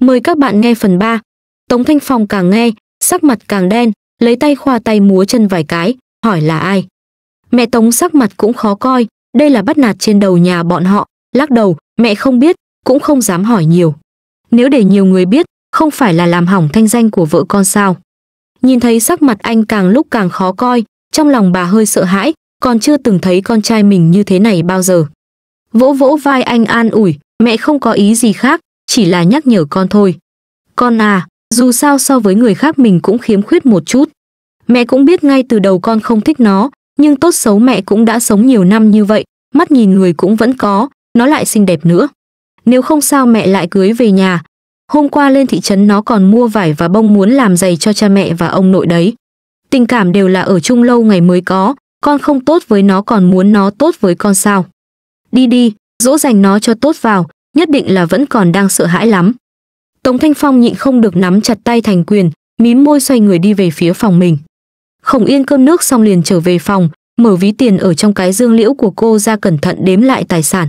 Mời các bạn nghe phần 3. Tống Thanh Phong càng nghe, sắc mặt càng đen, lấy tay khoa tay múa chân vài cái, hỏi là ai. Mẹ Tống sắc mặt cũng khó coi, đây là bắt nạt trên đầu nhà bọn họ, lắc đầu, mẹ không biết, cũng không dám hỏi nhiều. Nếu để nhiều người biết, không phải là làm hỏng thanh danh của vợ con sao. Nhìn thấy sắc mặt anh càng lúc càng khó coi, trong lòng bà hơi sợ hãi, còn chưa từng thấy con trai mình như thế này bao giờ. Vỗ vỗ vai anh an ủi, mẹ không có ý gì khác, chỉ là nhắc nhở con thôi. Con à, dù sao so với người khác mình cũng khiếm khuyết một chút. Mẹ cũng biết ngay từ đầu con không thích nó, nhưng tốt xấu mẹ cũng đã sống nhiều năm như vậy, mắt nhìn người cũng vẫn có, nó lại xinh đẹp nữa. Nếu không sao mẹ lại cưới về nhà. Hôm qua lên thị trấn nó còn mua vải và bông muốn làm giày cho cha mẹ và ông nội đấy. Tình cảm đều là ở chung lâu ngày mới có, con không tốt với nó còn muốn nó tốt với con sao. Đi đi, dỗ dành nó cho tốt vào, nhất định là vẫn còn đang sợ hãi lắm. Tống Thanh Phong nhịn không được nắm chặt tay thành quyền, mím môi xoay người đi về phía phòng mình. Khổng Yên cơm nước xong liền trở về phòng, mở ví tiền ở trong cái dương liễu của cô ra cẩn thận đếm lại tài sản.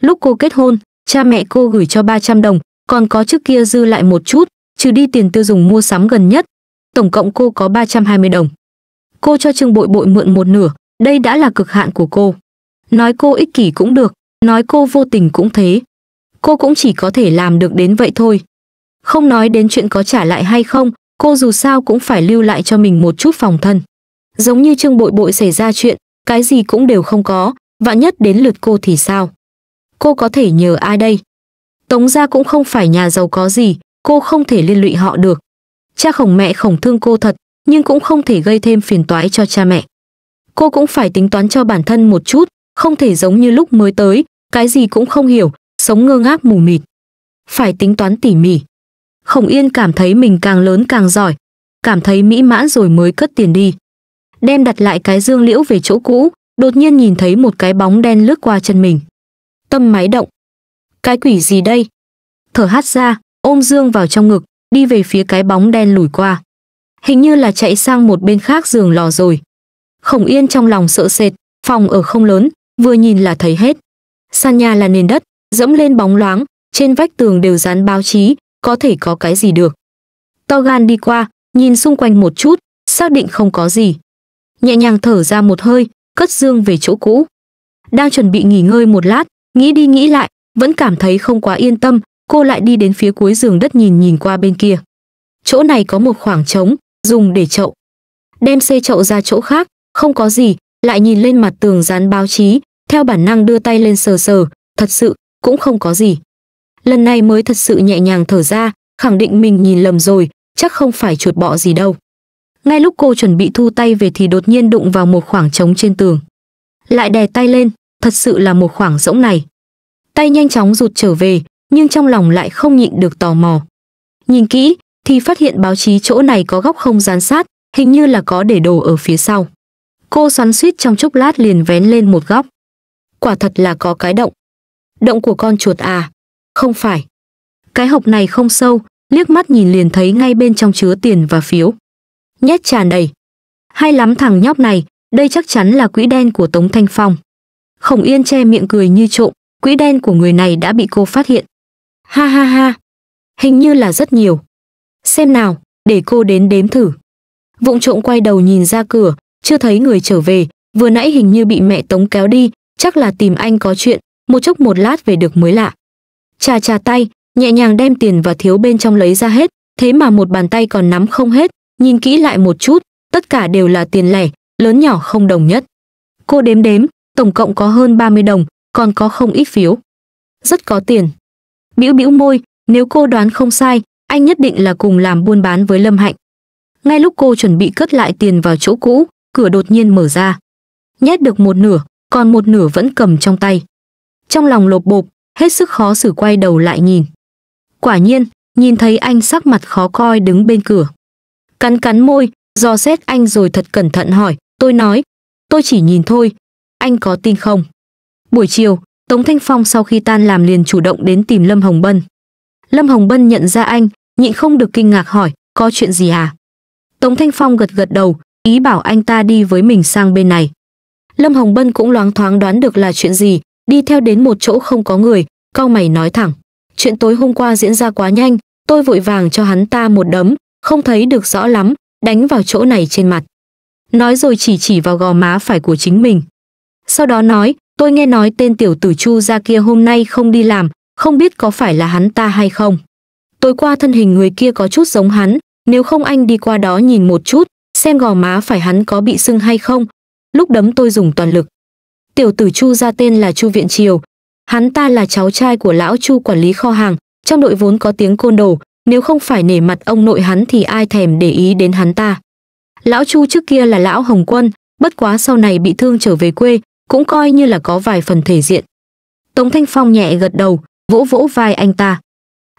Lúc cô kết hôn, cha mẹ cô gửi cho 300 đồng, còn có trước kia dư lại một chút, trừ đi tiền tiêu dùng mua sắm gần nhất. Tổng cộng cô có 320 đồng. Cô cho Trương Bội Bội mượn một nửa, đây đã là cực hạn của cô. Nói cô ích kỷ cũng được, nói cô vô tình cũng thế, cô cũng chỉ có thể làm được đến vậy thôi. Không nói đến chuyện có trả lại hay không, cô dù sao cũng phải lưu lại cho mình một chút phòng thân. Giống như Trương Bội Bội xảy ra chuyện, cái gì cũng đều không có, vạn nhất đến lượt cô thì sao? Cô có thể nhờ ai đây? Tống gia cũng không phải nhà giàu có gì, cô không thể liên lụy họ được. Cha khổng mẹ khổng thương cô thật, nhưng cũng không thể gây thêm phiền toái cho cha mẹ. Cô cũng phải tính toán cho bản thân một chút, không thể giống như lúc mới tới, cái gì cũng không hiểu, sống ngơ ngác mù mịt. Phải tính toán tỉ mỉ. Khổng Yên cảm thấy mình càng lớn càng giỏi, cảm thấy mỹ mãn rồi mới cất tiền đi. Đem đặt lại cái dương liễu về chỗ cũ, đột nhiên nhìn thấy một cái bóng đen lướt qua chân mình. Tâm máy động. Cái quỷ gì đây? Thở hắt ra, ôm dương vào trong ngực, đi về phía cái bóng đen lùi qua. Hình như là chạy sang một bên khác giường lò rồi. Khổng Yên trong lòng sợ sệt, phòng ở không lớn, vừa nhìn là thấy hết. Sàn nhà là nền đất, dẫm lên bóng loáng, trên vách tường đều dán báo chí, có thể có cái gì được. To gan đi qua, nhìn xung quanh một chút, xác định không có gì. Nhẹ nhàng thở ra một hơi, cất dương về chỗ cũ. Đang chuẩn bị nghỉ ngơi một lát, nghĩ đi nghĩ lại, vẫn cảm thấy không quá yên tâm, cô lại đi đến phía cuối giường đất nhìn nhìn qua bên kia. Chỗ này có một khoảng trống, dùng để chậu. Đem xê chậu ra chỗ khác, không có gì, lại nhìn lên mặt tường dán báo chí, theo bản năng đưa tay lên sờ sờ, thật sự cũng không có gì. Lần này mới thật sự nhẹ nhàng thở ra, khẳng định mình nhìn lầm rồi, chắc không phải chuột bọ gì đâu. Ngay lúc cô chuẩn bị thu tay về thì đột nhiên đụng vào một khoảng trống trên tường. Lại đè tay lên, thật sự là một khoảng rỗng này. Tay nhanh chóng rụt trở về, nhưng trong lòng lại không nhịn được tò mò. Nhìn kỹ, thì phát hiện báo chí chỗ này có góc không gian sát, hình như là có để đồ ở phía sau. Cô xoắn suýt trong chốc lát liền vén lên một góc. Quả thật là có cái động, động của con chuột à? Không phải. Cái hộp này không sâu, liếc mắt nhìn liền thấy ngay bên trong chứa tiền và phiếu. Nhét tràn đầy. Hay lắm thằng nhóc này, đây chắc chắn là quỹ đen của Tống Thanh Phong. Khổng Yên che miệng cười như trộm, quỹ đen của người này đã bị cô phát hiện. Ha ha ha, hình như là rất nhiều. Xem nào, để cô đến đếm thử. Vụng trộm quay đầu nhìn ra cửa, chưa thấy người trở về, vừa nãy hình như bị mẹ Tống kéo đi, chắc là tìm anh có chuyện, một chốc một lát về được mới lạ. Chà chà tay, nhẹ nhàng đem tiền và thiếu bên trong lấy ra hết, thế mà một bàn tay còn nắm không hết, nhìn kỹ lại một chút, tất cả đều là tiền lẻ, lớn nhỏ không đồng nhất. Cô đếm đếm, tổng cộng có hơn 30 đồng, còn có không ít phiếu. Rất có tiền. Bĩu bĩu môi, nếu cô đoán không sai, anh nhất định là cùng làm buôn bán với Lâm Hạnh. Ngay lúc cô chuẩn bị cất lại tiền vào chỗ cũ, cửa đột nhiên mở ra. Nhét được một nửa, còn một nửa vẫn cầm trong tay trong lòng lột bột, hết sức khó xử quay đầu lại nhìn. Quả nhiên, nhìn thấy anh sắc mặt khó coi đứng bên cửa. Cắn cắn môi, do xét anh rồi thật cẩn thận hỏi, tôi nói, tôi chỉ nhìn thôi, anh có tin không? Buổi chiều, Tống Thanh Phong sau khi tan làm liền chủ động đến tìm Lâm Hồng Bân. Lâm Hồng Bân nhận ra anh, nhịn không được kinh ngạc hỏi, có chuyện gì à? Tống Thanh Phong gật gật đầu, ý bảo anh ta đi với mình sang bên này. Lâm Hồng Bân cũng loáng thoáng đoán được là chuyện gì, đi theo đến một chỗ không có người, cau mày nói thẳng. Chuyện tối hôm qua diễn ra quá nhanh, tôi vội vàng cho hắn ta một đấm, không thấy được rõ lắm, đánh vào chỗ này trên mặt. Nói rồi chỉ chỉ vào gò má phải của chính mình. Sau đó nói, tôi nghe nói tên tiểu tử Chu ra kia hôm nay không đi làm, không biết có phải là hắn ta hay không. Tối qua thân hình người kia có chút giống hắn, nếu không anh đi qua đó nhìn một chút, xem gò má phải hắn có bị sưng hay không. Lúc đấm tôi dùng toàn lực. Tiểu tử Chu ra tên là Chu Viện Triều. Hắn ta là cháu trai của lão Chu quản lý kho hàng, trong đội vốn có tiếng côn đồ, nếu không phải nể mặt ông nội hắn thì ai thèm để ý đến hắn ta. Lão Chu trước kia là lão Hồng Quân, bất quá sau này bị thương trở về quê, cũng coi như là có vài phần thể diện. Tống Thanh Phong nhẹ gật đầu, vỗ vỗ vai anh ta.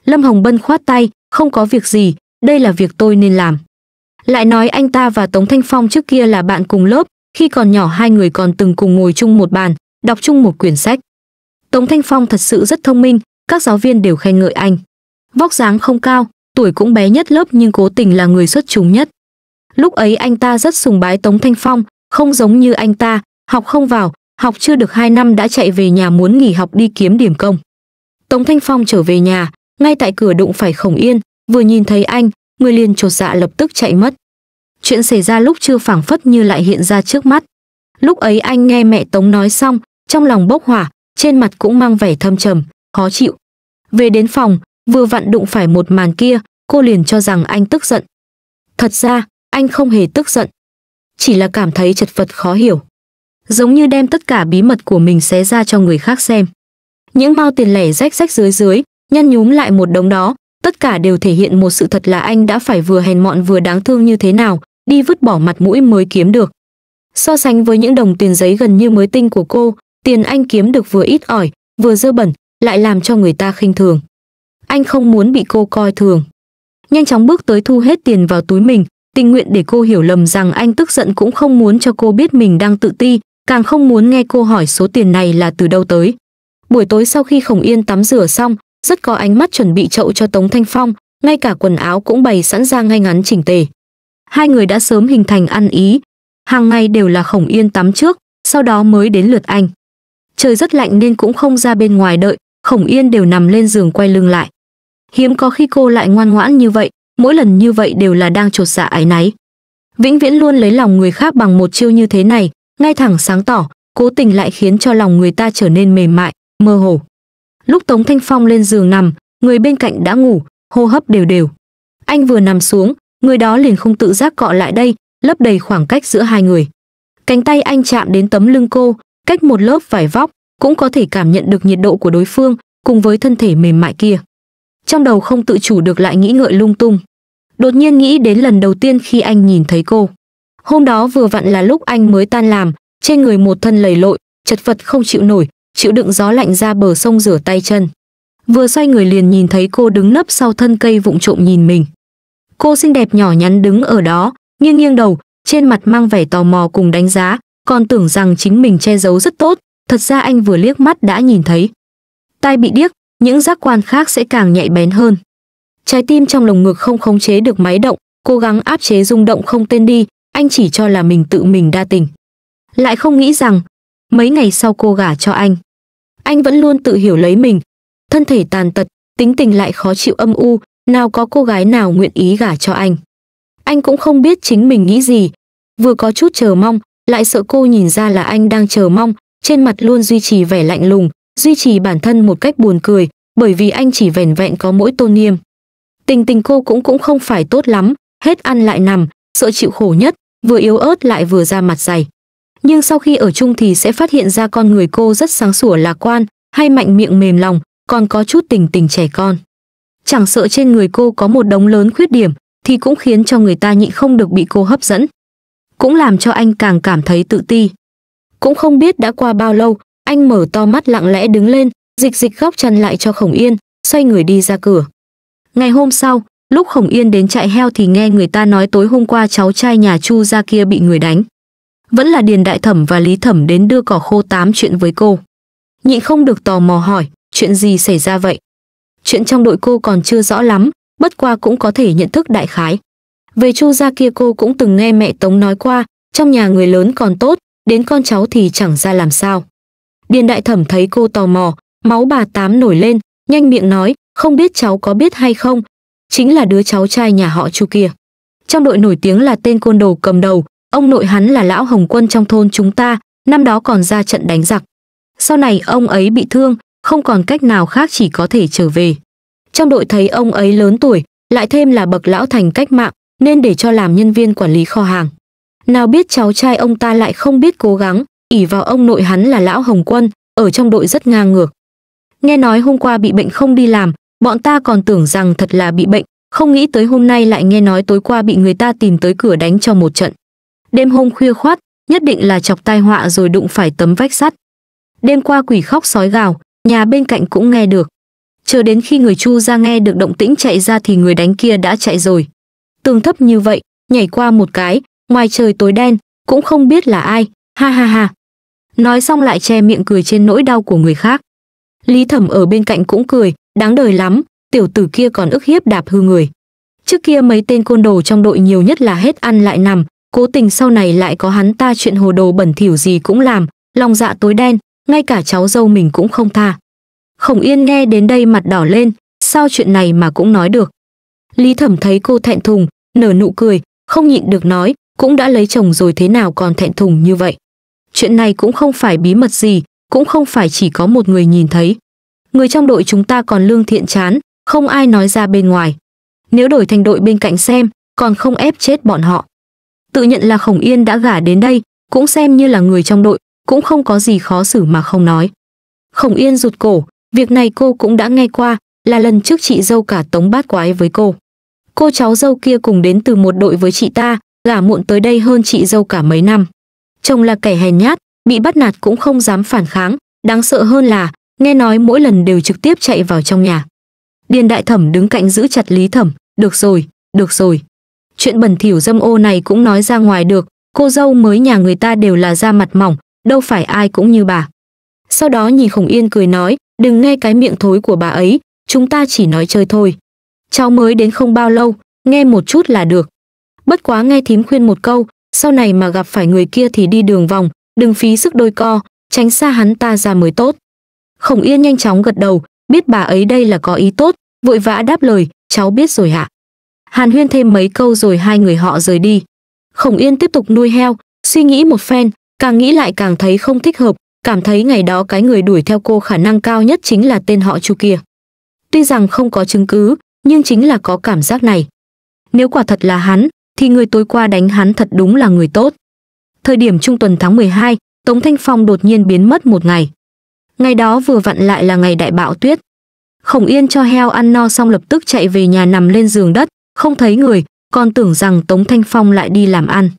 Lâm Hồng Bân khoát tay, không có việc gì, đây là việc tôi nên làm. Lại nói anh ta và Tống Thanh Phong trước kia là bạn cùng lớp, khi còn nhỏ hai người còn từng cùng ngồi chung một bàn, đọc chung một quyển sách. Tống Thanh Phong thật sự rất thông minh, các giáo viên đều khen ngợi anh. Vóc dáng không cao, tuổi cũng bé nhất lớp nhưng cố tình là người xuất chúng nhất. Lúc ấy anh ta rất sùng bái Tống Thanh Phong, không giống như anh ta, học không vào, học chưa được 2 năm đã chạy về nhà muốn nghỉ học đi kiếm điểm công. Tống Thanh Phong trở về nhà, ngay tại cửa đụng phải Khổng Yên, vừa nhìn thấy anh, người liền trột dạ lập tức chạy mất chuyện xảy ra lúc chưa phảng phất như lại hiện ra trước mắt lúc ấy anh nghe mẹ tống nói xong trong lòng bốc hỏa trên mặt cũng mang vẻ thâm trầm khó chịu về đến phòng vừa vặn đụng phải một màn kia cô liền cho rằng anh tức giận thật ra anh không hề tức giận chỉ là cảm thấy chật vật khó hiểu giống như đem tất cả bí mật của mình xé ra cho người khác xem những bao tiền lẻ rách rách dưới dưới nhăn nhúm lại một đống đó tất cả đều thể hiện một sự thật là anh đã phải vừa hèn mọn vừa đáng thương như thế nào đi vứt bỏ mặt mũi mới kiếm được. So sánh với những đồng tiền giấy gần như mới tinh của cô, tiền anh kiếm được vừa ít ỏi, vừa dơ bẩn, lại làm cho người ta khinh thường. Anh không muốn bị cô coi thường. Nhanh chóng bước tới thu hết tiền vào túi mình, tình nguyện để cô hiểu lầm rằng anh tức giận cũng không muốn cho cô biết mình đang tự ti, càng không muốn nghe cô hỏi số tiền này là từ đâu tới. Buổi tối sau khi Khổng Yên tắm rửa xong, rất có ánh mắt chuẩn bị chậu cho Tống Thanh Phong, ngay cả quần áo cũng bày sẵn ra ngay ngắn chỉnh tề hai người đã sớm hình thành ăn ý. Hàng ngày đều là khổng yên tắm trước, sau đó mới đến lượt anh. Trời rất lạnh nên cũng không ra bên ngoài đợi, khổng yên đều nằm lên giường quay lưng lại. Hiếm có khi cô lại ngoan ngoãn như vậy, mỗi lần như vậy đều là đang trột dạ ái náy. Vĩnh viễn luôn lấy lòng người khác bằng một chiêu như thế này, ngay thẳng sáng tỏ, cố tình lại khiến cho lòng người ta trở nên mềm mại, mơ hồ. Lúc Tống Thanh Phong lên giường nằm, người bên cạnh đã ngủ, hô hấp đều đều. Anh vừa nằm xuống, người đó liền không tự giác cọ lại đây, lấp đầy khoảng cách giữa hai người. Cánh tay anh chạm đến tấm lưng cô, cách một lớp vải vóc, cũng có thể cảm nhận được nhiệt độ của đối phương cùng với thân thể mềm mại kia. Trong đầu không tự chủ được lại nghĩ ngợi lung tung. Đột nhiên nghĩ đến lần đầu tiên khi anh nhìn thấy cô. Hôm đó vừa vặn là lúc anh mới tan làm, trên người một thân lầy lội, chật vật không chịu nổi, chịu đựng gió lạnh ra bờ sông rửa tay chân. Vừa xoay người liền nhìn thấy cô đứng nấp sau thân cây vụng trộm nhìn mình. Cô xinh đẹp nhỏ nhắn đứng ở đó, nghiêng nghiêng đầu, trên mặt mang vẻ tò mò cùng đánh giá, còn tưởng rằng chính mình che giấu rất tốt, thật ra anh vừa liếc mắt đã nhìn thấy. Tai bị điếc, những giác quan khác sẽ càng nhạy bén hơn. Trái tim trong lồng ngực không khống chế được máy động, cố gắng áp chế rung động không tên đi, anh chỉ cho là mình tự mình đa tình. Lại không nghĩ rằng, mấy ngày sau cô gả cho anh. Anh vẫn luôn tự hiểu lấy mình. Thân thể tàn tật, tính tình lại khó chịu âm u, nào có cô gái nào nguyện ý gả cho anh. Anh cũng không biết chính mình nghĩ gì, vừa có chút chờ mong, lại sợ cô nhìn ra là anh đang chờ mong, trên mặt luôn duy trì vẻ lạnh lùng, duy trì bản thân một cách buồn cười, bởi vì anh chỉ vẻn vẹn có mỗi tôn nghiêm. Tình tình cô cũng cũng không phải tốt lắm, hết ăn lại nằm, sợ chịu khổ nhất, vừa yếu ớt lại vừa ra mặt dày. Nhưng sau khi ở chung thì sẽ phát hiện ra con người cô rất sáng sủa lạc quan, hay mạnh miệng mềm lòng, còn có chút tình tình trẻ con chẳng sợ trên người cô có một đống lớn khuyết điểm, thì cũng khiến cho người ta nhịn không được bị cô hấp dẫn. Cũng làm cho anh càng cảm thấy tự ti. Cũng không biết đã qua bao lâu, anh mở to mắt lặng lẽ đứng lên, dịch dịch góc chân lại cho Khổng Yên, xoay người đi ra cửa. Ngày hôm sau, lúc Khổng Yên đến trại heo thì nghe người ta nói tối hôm qua cháu trai nhà Chu ra kia bị người đánh. Vẫn là Điền Đại Thẩm và Lý Thẩm đến đưa cỏ khô tám chuyện với cô. Nhịn không được tò mò hỏi, chuyện gì xảy ra vậy? chuyện trong đội cô còn chưa rõ lắm, bất qua cũng có thể nhận thức đại khái. Về Chu gia kia cô cũng từng nghe mẹ Tống nói qua, trong nhà người lớn còn tốt, đến con cháu thì chẳng ra làm sao. Điền đại thẩm thấy cô tò mò, máu bà tám nổi lên, nhanh miệng nói, không biết cháu có biết hay không, chính là đứa cháu trai nhà họ Chu kia. Trong đội nổi tiếng là tên côn đồ cầm đầu, ông nội hắn là lão hồng quân trong thôn chúng ta, năm đó còn ra trận đánh giặc. Sau này ông ấy bị thương, không còn cách nào khác chỉ có thể trở về. Trong đội thấy ông ấy lớn tuổi, lại thêm là bậc lão thành cách mạng, nên để cho làm nhân viên quản lý kho hàng. Nào biết cháu trai ông ta lại không biết cố gắng, ỉ vào ông nội hắn là lão Hồng Quân, ở trong đội rất ngang ngược. Nghe nói hôm qua bị bệnh không đi làm, bọn ta còn tưởng rằng thật là bị bệnh, không nghĩ tới hôm nay lại nghe nói tối qua bị người ta tìm tới cửa đánh cho một trận. Đêm hôm khuya khoát, nhất định là chọc tai họa rồi đụng phải tấm vách sắt. Đêm qua quỷ khóc sói gào, Nhà bên cạnh cũng nghe được. Chờ đến khi người Chu ra nghe được động tĩnh chạy ra thì người đánh kia đã chạy rồi. Tường thấp như vậy, nhảy qua một cái, ngoài trời tối đen, cũng không biết là ai, ha ha ha. Nói xong lại che miệng cười trên nỗi đau của người khác. Lý Thẩm ở bên cạnh cũng cười, đáng đời lắm, tiểu tử kia còn ức hiếp đạp hư người. Trước kia mấy tên côn đồ trong đội nhiều nhất là hết ăn lại nằm, cố tình sau này lại có hắn ta chuyện hồ đồ bẩn thỉu gì cũng làm, lòng dạ tối đen, ngay cả cháu dâu mình cũng không tha. Khổng Yên nghe đến đây mặt đỏ lên, sao chuyện này mà cũng nói được. Lý Thẩm thấy cô thẹn thùng, nở nụ cười, không nhịn được nói, cũng đã lấy chồng rồi thế nào còn thẹn thùng như vậy. Chuyện này cũng không phải bí mật gì, cũng không phải chỉ có một người nhìn thấy. Người trong đội chúng ta còn lương thiện chán, không ai nói ra bên ngoài. Nếu đổi thành đội bên cạnh xem, còn không ép chết bọn họ. Tự nhận là Khổng Yên đã gả đến đây, cũng xem như là người trong đội, cũng không có gì khó xử mà không nói. Khổng Yên rụt cổ, việc này cô cũng đã nghe qua, là lần trước chị dâu cả tống bát quái với cô. Cô cháu dâu kia cùng đến từ một đội với chị ta, gả muộn tới đây hơn chị dâu cả mấy năm. Chồng là kẻ hèn nhát, bị bắt nạt cũng không dám phản kháng, đáng sợ hơn là nghe nói mỗi lần đều trực tiếp chạy vào trong nhà. Điền đại thẩm đứng cạnh giữ chặt Lý Thẩm, "Được rồi, được rồi. Chuyện bẩn thỉu dâm ô này cũng nói ra ngoài được, cô dâu mới nhà người ta đều là da mặt mỏng, đâu phải ai cũng như bà. Sau đó nhìn Khổng Yên cười nói, đừng nghe cái miệng thối của bà ấy, chúng ta chỉ nói chơi thôi. Cháu mới đến không bao lâu, nghe một chút là được. Bất quá nghe thím khuyên một câu, sau này mà gặp phải người kia thì đi đường vòng, đừng phí sức đôi co, tránh xa hắn ta ra mới tốt. Khổng Yên nhanh chóng gật đầu, biết bà ấy đây là có ý tốt, vội vã đáp lời, cháu biết rồi hả? Hàn Huyên thêm mấy câu rồi hai người họ rời đi. Khổng Yên tiếp tục nuôi heo, suy nghĩ một phen, càng nghĩ lại càng thấy không thích hợp, cảm thấy ngày đó cái người đuổi theo cô khả năng cao nhất chính là tên họ Chu kia. Tuy rằng không có chứng cứ, nhưng chính là có cảm giác này. Nếu quả thật là hắn, thì người tối qua đánh hắn thật đúng là người tốt. Thời điểm trung tuần tháng 12, Tống Thanh Phong đột nhiên biến mất một ngày. Ngày đó vừa vặn lại là ngày đại bão tuyết. Khổng Yên cho heo ăn no xong lập tức chạy về nhà nằm lên giường đất, không thấy người, còn tưởng rằng Tống Thanh Phong lại đi làm ăn.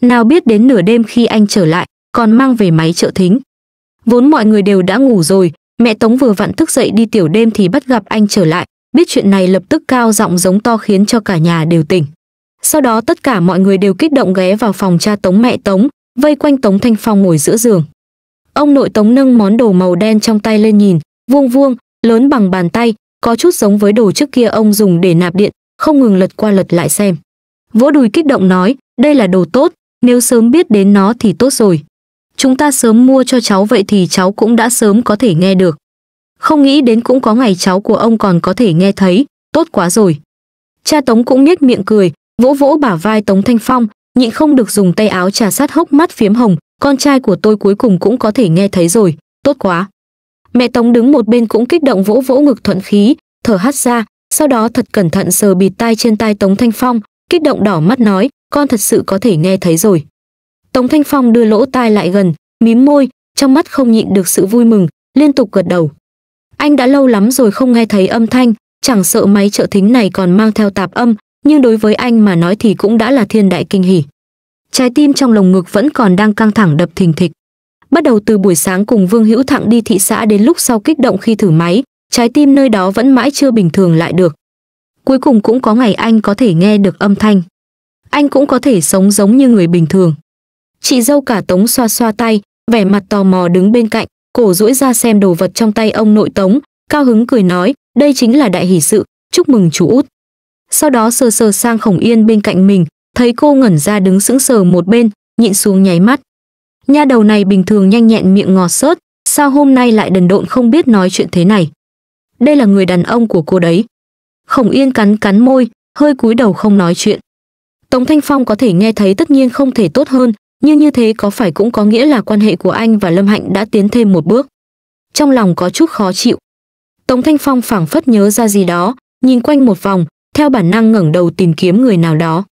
Nào biết đến nửa đêm khi anh trở lại, còn mang về máy trợ thính. Vốn mọi người đều đã ngủ rồi, mẹ Tống vừa vặn thức dậy đi tiểu đêm thì bắt gặp anh trở lại, biết chuyện này lập tức cao giọng giống to khiến cho cả nhà đều tỉnh. Sau đó tất cả mọi người đều kích động ghé vào phòng cha Tống mẹ Tống, vây quanh Tống Thanh Phong ngồi giữa giường. Ông nội Tống nâng món đồ màu đen trong tay lên nhìn, vuông vuông, lớn bằng bàn tay, có chút giống với đồ trước kia ông dùng để nạp điện, không ngừng lật qua lật lại xem. Vỗ đùi kích động nói, đây là đồ tốt, nếu sớm biết đến nó thì tốt rồi. Chúng ta sớm mua cho cháu vậy thì cháu cũng đã sớm có thể nghe được. Không nghĩ đến cũng có ngày cháu của ông còn có thể nghe thấy, tốt quá rồi. Cha Tống cũng nhếch miệng cười, vỗ vỗ bả vai Tống Thanh Phong, nhịn không được dùng tay áo trà sát hốc mắt phiếm hồng, con trai của tôi cuối cùng cũng có thể nghe thấy rồi, tốt quá. Mẹ Tống đứng một bên cũng kích động vỗ vỗ ngực thuận khí, thở hắt ra, sau đó thật cẩn thận sờ bịt tay trên tay Tống Thanh Phong, kích động đỏ mắt nói, con thật sự có thể nghe thấy rồi. Tống Thanh Phong đưa lỗ tai lại gần, mím môi, trong mắt không nhịn được sự vui mừng, liên tục gật đầu. Anh đã lâu lắm rồi không nghe thấy âm thanh, chẳng sợ máy trợ thính này còn mang theo tạp âm, nhưng đối với anh mà nói thì cũng đã là thiên đại kinh hỉ. Trái tim trong lồng ngực vẫn còn đang căng thẳng đập thình thịch. Bắt đầu từ buổi sáng cùng Vương Hữu Thặng đi thị xã đến lúc sau kích động khi thử máy, trái tim nơi đó vẫn mãi chưa bình thường lại được. Cuối cùng cũng có ngày anh có thể nghe được âm thanh anh cũng có thể sống giống như người bình thường. Chị dâu cả Tống xoa xoa tay, vẻ mặt tò mò đứng bên cạnh, cổ duỗi ra xem đồ vật trong tay ông nội Tống, cao hứng cười nói, đây chính là đại hỷ sự, chúc mừng chú út. Sau đó sờ sờ sang Khổng Yên bên cạnh mình, thấy cô ngẩn ra đứng sững sờ một bên, nhịn xuống nháy mắt. Nha đầu này bình thường nhanh nhẹn miệng ngọt xớt, sao hôm nay lại đần độn không biết nói chuyện thế này. Đây là người đàn ông của cô đấy. Khổng Yên cắn cắn môi, hơi cúi đầu không nói chuyện. Tống Thanh Phong có thể nghe thấy tất nhiên không thể tốt hơn, nhưng như thế có phải cũng có nghĩa là quan hệ của anh và Lâm Hạnh đã tiến thêm một bước. Trong lòng có chút khó chịu. Tống Thanh Phong phảng phất nhớ ra gì đó, nhìn quanh một vòng, theo bản năng ngẩng đầu tìm kiếm người nào đó.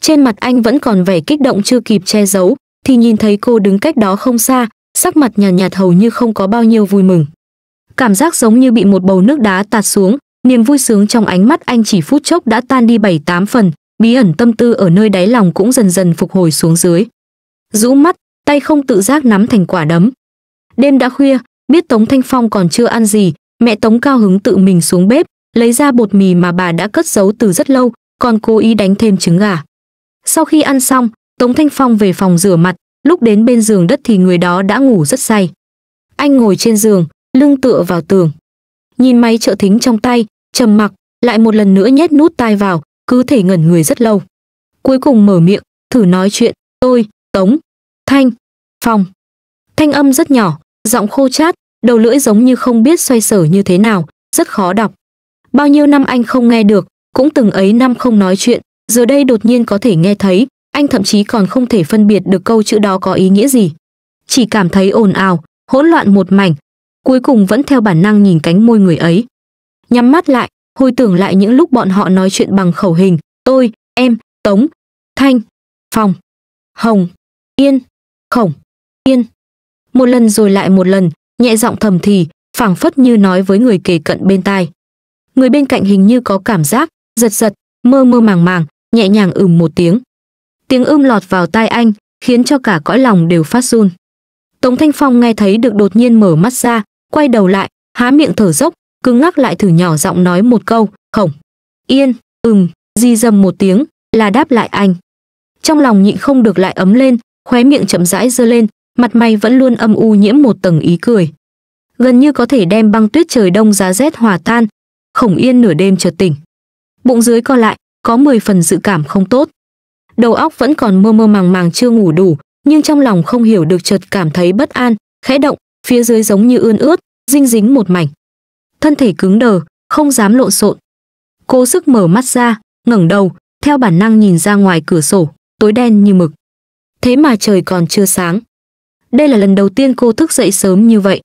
Trên mặt anh vẫn còn vẻ kích động chưa kịp che giấu, thì nhìn thấy cô đứng cách đó không xa, sắc mặt nhàn nhạt, nhạt hầu như không có bao nhiêu vui mừng. Cảm giác giống như bị một bầu nước đá tạt xuống, niềm vui sướng trong ánh mắt anh chỉ phút chốc đã tan đi bảy tám phần, bí ẩn tâm tư ở nơi đáy lòng cũng dần dần phục hồi xuống dưới. Rũ mắt, tay không tự giác nắm thành quả đấm. Đêm đã khuya, biết Tống Thanh Phong còn chưa ăn gì, mẹ Tống cao hứng tự mình xuống bếp, lấy ra bột mì mà bà đã cất giấu từ rất lâu, còn cố ý đánh thêm trứng gà. Sau khi ăn xong, Tống Thanh Phong về phòng rửa mặt, lúc đến bên giường đất thì người đó đã ngủ rất say. Anh ngồi trên giường, lưng tựa vào tường. Nhìn máy trợ thính trong tay, trầm mặc, lại một lần nữa nhét nút tai vào, cứ thể ngẩn người rất lâu. Cuối cùng mở miệng, thử nói chuyện, tôi, Tống, Thanh, Phong. Thanh âm rất nhỏ, giọng khô chát, đầu lưỡi giống như không biết xoay sở như thế nào, rất khó đọc. Bao nhiêu năm anh không nghe được, cũng từng ấy năm không nói chuyện, giờ đây đột nhiên có thể nghe thấy, anh thậm chí còn không thể phân biệt được câu chữ đó có ý nghĩa gì. Chỉ cảm thấy ồn ào, hỗn loạn một mảnh, cuối cùng vẫn theo bản năng nhìn cánh môi người ấy. Nhắm mắt lại, hồi tưởng lại những lúc bọn họ nói chuyện bằng khẩu hình, tôi, em, Tống, Thanh, Phòng, Hồng, Yên, Khổng, Yên. Một lần rồi lại một lần, nhẹ giọng thầm thì, phảng phất như nói với người kề cận bên tai. Người bên cạnh hình như có cảm giác, giật giật, mơ mơ màng màng, nhẹ nhàng ừm một tiếng. Tiếng ưm lọt vào tai anh, khiến cho cả cõi lòng đều phát run. Tống Thanh Phong nghe thấy được đột nhiên mở mắt ra, quay đầu lại, há miệng thở dốc, cứng ngắc lại thử nhỏ giọng nói một câu, khổng. Yên, ừm, di dầm một tiếng, là đáp lại anh. Trong lòng nhịn không được lại ấm lên, khóe miệng chậm rãi dơ lên, mặt mày vẫn luôn âm u nhiễm một tầng ý cười. Gần như có thể đem băng tuyết trời đông giá rét hòa tan, khổng yên nửa đêm chợt tỉnh. Bụng dưới co lại, có 10 phần dự cảm không tốt. Đầu óc vẫn còn mơ mơ màng màng chưa ngủ đủ, nhưng trong lòng không hiểu được chợt cảm thấy bất an, khẽ động, phía dưới giống như ươn ướt, dinh dính một mảnh thân thể cứng đờ, không dám lộn xộn. Cố sức mở mắt ra, ngẩng đầu, theo bản năng nhìn ra ngoài cửa sổ, tối đen như mực. Thế mà trời còn chưa sáng. Đây là lần đầu tiên cô thức dậy sớm như vậy.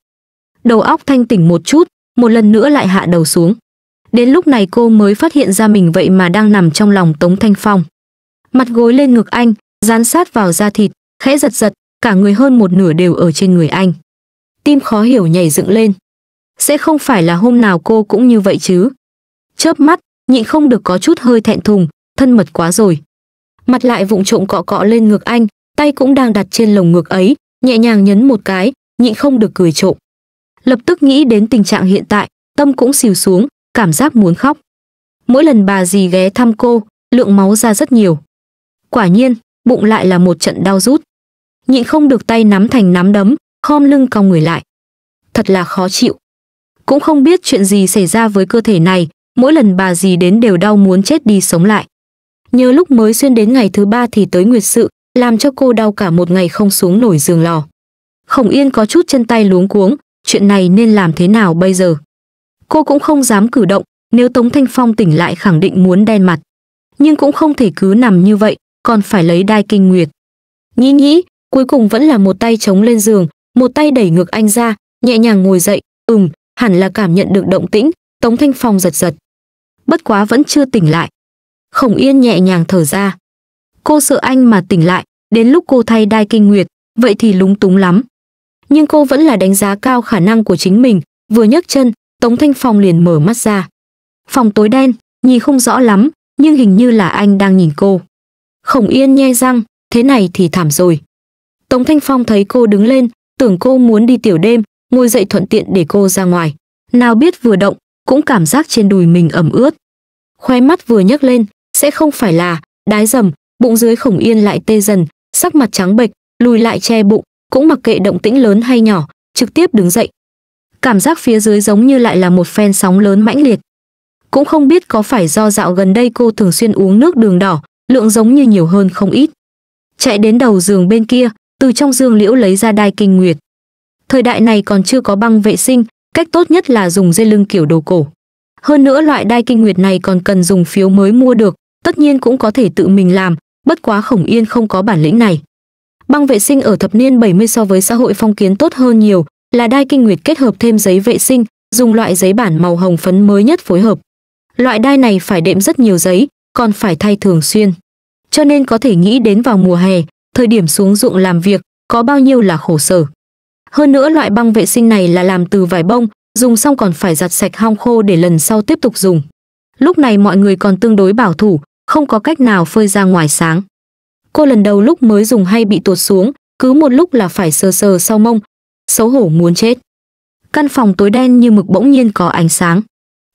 Đầu óc thanh tỉnh một chút, một lần nữa lại hạ đầu xuống. Đến lúc này cô mới phát hiện ra mình vậy mà đang nằm trong lòng Tống Thanh Phong. Mặt gối lên ngực anh, dán sát vào da thịt, khẽ giật giật, cả người hơn một nửa đều ở trên người anh. Tim khó hiểu nhảy dựng lên sẽ không phải là hôm nào cô cũng như vậy chứ. Chớp mắt, nhịn không được có chút hơi thẹn thùng, thân mật quá rồi. Mặt lại vụng trộm cọ cọ lên ngực anh, tay cũng đang đặt trên lồng ngực ấy, nhẹ nhàng nhấn một cái, nhịn không được cười trộm. Lập tức nghĩ đến tình trạng hiện tại, tâm cũng xìu xuống, cảm giác muốn khóc. Mỗi lần bà dì ghé thăm cô, lượng máu ra rất nhiều. Quả nhiên, bụng lại là một trận đau rút. Nhịn không được tay nắm thành nắm đấm, khom lưng cong người lại. Thật là khó chịu cũng không biết chuyện gì xảy ra với cơ thể này, mỗi lần bà dì đến đều đau muốn chết đi sống lại. Nhớ lúc mới xuyên đến ngày thứ ba thì tới nguyệt sự, làm cho cô đau cả một ngày không xuống nổi giường lò. Khổng Yên có chút chân tay luống cuống, chuyện này nên làm thế nào bây giờ? Cô cũng không dám cử động, nếu Tống Thanh Phong tỉnh lại khẳng định muốn đen mặt. Nhưng cũng không thể cứ nằm như vậy, còn phải lấy đai kinh nguyệt. Nghĩ nghĩ, cuối cùng vẫn là một tay chống lên giường, một tay đẩy ngược anh ra, nhẹ nhàng ngồi dậy, ừm, hẳn là cảm nhận được động tĩnh, Tống Thanh Phong giật giật. Bất quá vẫn chưa tỉnh lại. Khổng Yên nhẹ nhàng thở ra. Cô sợ anh mà tỉnh lại, đến lúc cô thay đai kinh nguyệt, vậy thì lúng túng lắm. Nhưng cô vẫn là đánh giá cao khả năng của chính mình, vừa nhấc chân, Tống Thanh Phong liền mở mắt ra. Phòng tối đen, nhìn không rõ lắm, nhưng hình như là anh đang nhìn cô. Khổng Yên nhe răng, thế này thì thảm rồi. Tống Thanh Phong thấy cô đứng lên, tưởng cô muốn đi tiểu đêm, ngồi dậy thuận tiện để cô ra ngoài. Nào biết vừa động, cũng cảm giác trên đùi mình ẩm ướt. Khoe mắt vừa nhấc lên, sẽ không phải là, đái dầm, bụng dưới khổng yên lại tê dần, sắc mặt trắng bệch, lùi lại che bụng, cũng mặc kệ động tĩnh lớn hay nhỏ, trực tiếp đứng dậy. Cảm giác phía dưới giống như lại là một phen sóng lớn mãnh liệt. Cũng không biết có phải do dạo gần đây cô thường xuyên uống nước đường đỏ, lượng giống như nhiều hơn không ít. Chạy đến đầu giường bên kia, từ trong giường liễu lấy ra đai kinh nguyệt. Thời đại này còn chưa có băng vệ sinh, cách tốt nhất là dùng dây lưng kiểu đồ cổ. Hơn nữa loại đai kinh nguyệt này còn cần dùng phiếu mới mua được, tất nhiên cũng có thể tự mình làm, bất quá Khổng Yên không có bản lĩnh này. Băng vệ sinh ở thập niên 70 so với xã hội phong kiến tốt hơn nhiều, là đai kinh nguyệt kết hợp thêm giấy vệ sinh, dùng loại giấy bản màu hồng phấn mới nhất phối hợp. Loại đai này phải đệm rất nhiều giấy, còn phải thay thường xuyên. Cho nên có thể nghĩ đến vào mùa hè, thời điểm xuống ruộng làm việc, có bao nhiêu là khổ sở. Hơn nữa loại băng vệ sinh này là làm từ vải bông, dùng xong còn phải giặt sạch hong khô để lần sau tiếp tục dùng. Lúc này mọi người còn tương đối bảo thủ, không có cách nào phơi ra ngoài sáng. Cô lần đầu lúc mới dùng hay bị tuột xuống, cứ một lúc là phải sờ sờ sau mông, xấu hổ muốn chết. Căn phòng tối đen như mực bỗng nhiên có ánh sáng.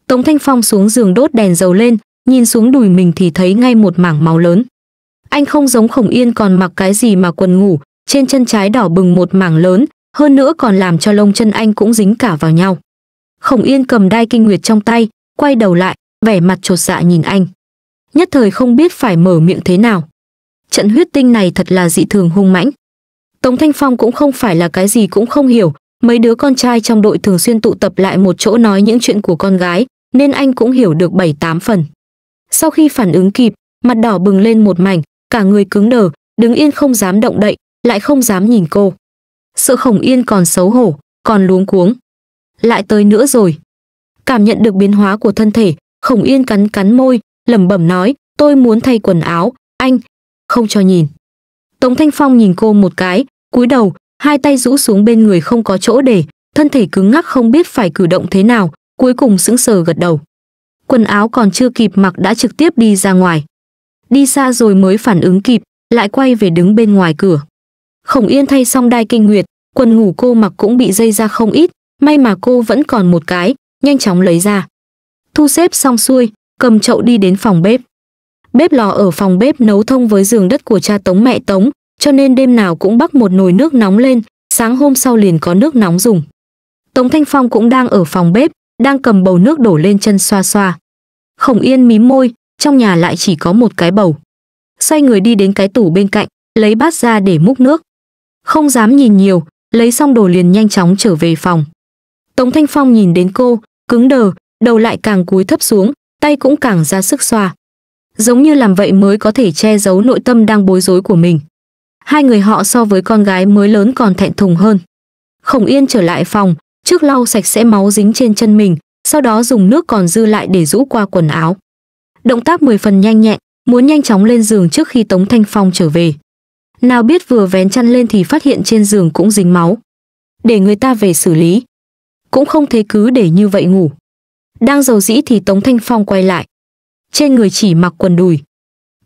Tống Thanh Phong xuống giường đốt đèn dầu lên, nhìn xuống đùi mình thì thấy ngay một mảng máu lớn. Anh không giống Khổng Yên còn mặc cái gì mà quần ngủ, trên chân trái đỏ bừng một mảng lớn, hơn nữa còn làm cho lông chân anh cũng dính cả vào nhau. Khổng Yên cầm đai kinh nguyệt trong tay, quay đầu lại, vẻ mặt chột dạ nhìn anh. Nhất thời không biết phải mở miệng thế nào. Trận huyết tinh này thật là dị thường hung mãnh. Tống Thanh Phong cũng không phải là cái gì cũng không hiểu, mấy đứa con trai trong đội thường xuyên tụ tập lại một chỗ nói những chuyện của con gái, nên anh cũng hiểu được 7-8 phần. Sau khi phản ứng kịp, mặt đỏ bừng lên một mảnh, cả người cứng đờ, đứng yên không dám động đậy, lại không dám nhìn cô sợ khổng yên còn xấu hổ, còn luống cuống. Lại tới nữa rồi. Cảm nhận được biến hóa của thân thể, khổng yên cắn cắn môi, lẩm bẩm nói, tôi muốn thay quần áo, anh, không cho nhìn. Tống Thanh Phong nhìn cô một cái, cúi đầu, hai tay rũ xuống bên người không có chỗ để, thân thể cứng ngắc không biết phải cử động thế nào, cuối cùng sững sờ gật đầu. Quần áo còn chưa kịp mặc đã trực tiếp đi ra ngoài. Đi xa rồi mới phản ứng kịp, lại quay về đứng bên ngoài cửa. Khổng Yên thay xong đai kinh nguyệt, quần ngủ cô mặc cũng bị dây ra không ít, may mà cô vẫn còn một cái, nhanh chóng lấy ra. Thu xếp xong xuôi, cầm chậu đi đến phòng bếp. Bếp lò ở phòng bếp nấu thông với giường đất của cha Tống mẹ Tống, cho nên đêm nào cũng bắc một nồi nước nóng lên, sáng hôm sau liền có nước nóng dùng. Tống Thanh Phong cũng đang ở phòng bếp, đang cầm bầu nước đổ lên chân xoa xoa. Khổng Yên mím môi, trong nhà lại chỉ có một cái bầu. Xoay người đi đến cái tủ bên cạnh, lấy bát ra để múc nước không dám nhìn nhiều, lấy xong đồ liền nhanh chóng trở về phòng. Tống Thanh Phong nhìn đến cô, cứng đờ, đầu lại càng cúi thấp xuống, tay cũng càng ra sức xoa. Giống như làm vậy mới có thể che giấu nội tâm đang bối rối của mình. Hai người họ so với con gái mới lớn còn thẹn thùng hơn. Khổng Yên trở lại phòng, trước lau sạch sẽ máu dính trên chân mình, sau đó dùng nước còn dư lại để rũ qua quần áo. Động tác mười phần nhanh nhẹn, muốn nhanh chóng lên giường trước khi Tống Thanh Phong trở về nào biết vừa vén chăn lên thì phát hiện trên giường cũng dính máu. Để người ta về xử lý. Cũng không thấy cứ để như vậy ngủ. Đang giàu dĩ thì Tống Thanh Phong quay lại. Trên người chỉ mặc quần đùi.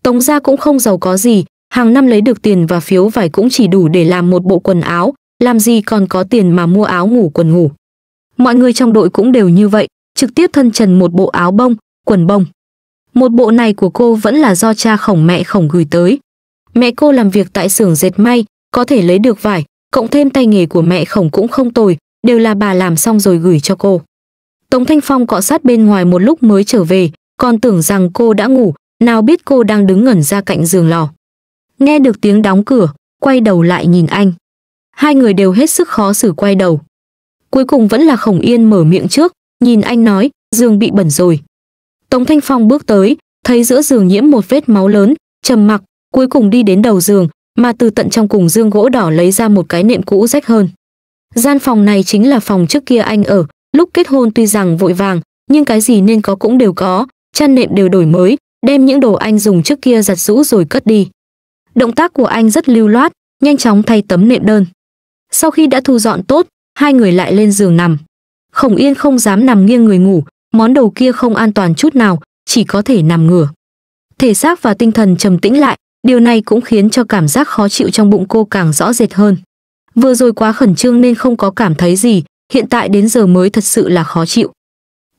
Tống gia cũng không giàu có gì, hàng năm lấy được tiền và phiếu vải cũng chỉ đủ để làm một bộ quần áo, làm gì còn có tiền mà mua áo ngủ quần ngủ. Mọi người trong đội cũng đều như vậy, trực tiếp thân trần một bộ áo bông, quần bông. Một bộ này của cô vẫn là do cha khổng mẹ khổng gửi tới, Mẹ cô làm việc tại xưởng dệt may, có thể lấy được vải, cộng thêm tay nghề của mẹ Khổng cũng không tồi, đều là bà làm xong rồi gửi cho cô. Tống Thanh Phong cọ sát bên ngoài một lúc mới trở về, còn tưởng rằng cô đã ngủ, nào biết cô đang đứng ngẩn ra cạnh giường lò. Nghe được tiếng đóng cửa, quay đầu lại nhìn anh. Hai người đều hết sức khó xử quay đầu. Cuối cùng vẫn là Khổng Yên mở miệng trước, nhìn anh nói, giường bị bẩn rồi. Tống Thanh Phong bước tới, thấy giữa giường nhiễm một vết máu lớn, trầm mặc, cuối cùng đi đến đầu giường, mà từ tận trong cùng dương gỗ đỏ lấy ra một cái nệm cũ rách hơn. Gian phòng này chính là phòng trước kia anh ở, lúc kết hôn tuy rằng vội vàng, nhưng cái gì nên có cũng đều có, chăn nệm đều đổi mới, đem những đồ anh dùng trước kia giặt rũ rồi cất đi. Động tác của anh rất lưu loát, nhanh chóng thay tấm nệm đơn. Sau khi đã thu dọn tốt, hai người lại lên giường nằm. Khổng Yên không dám nằm nghiêng người ngủ, món đầu kia không an toàn chút nào, chỉ có thể nằm ngửa. Thể xác và tinh thần trầm tĩnh lại, Điều này cũng khiến cho cảm giác khó chịu trong bụng cô càng rõ rệt hơn. Vừa rồi quá khẩn trương nên không có cảm thấy gì, hiện tại đến giờ mới thật sự là khó chịu.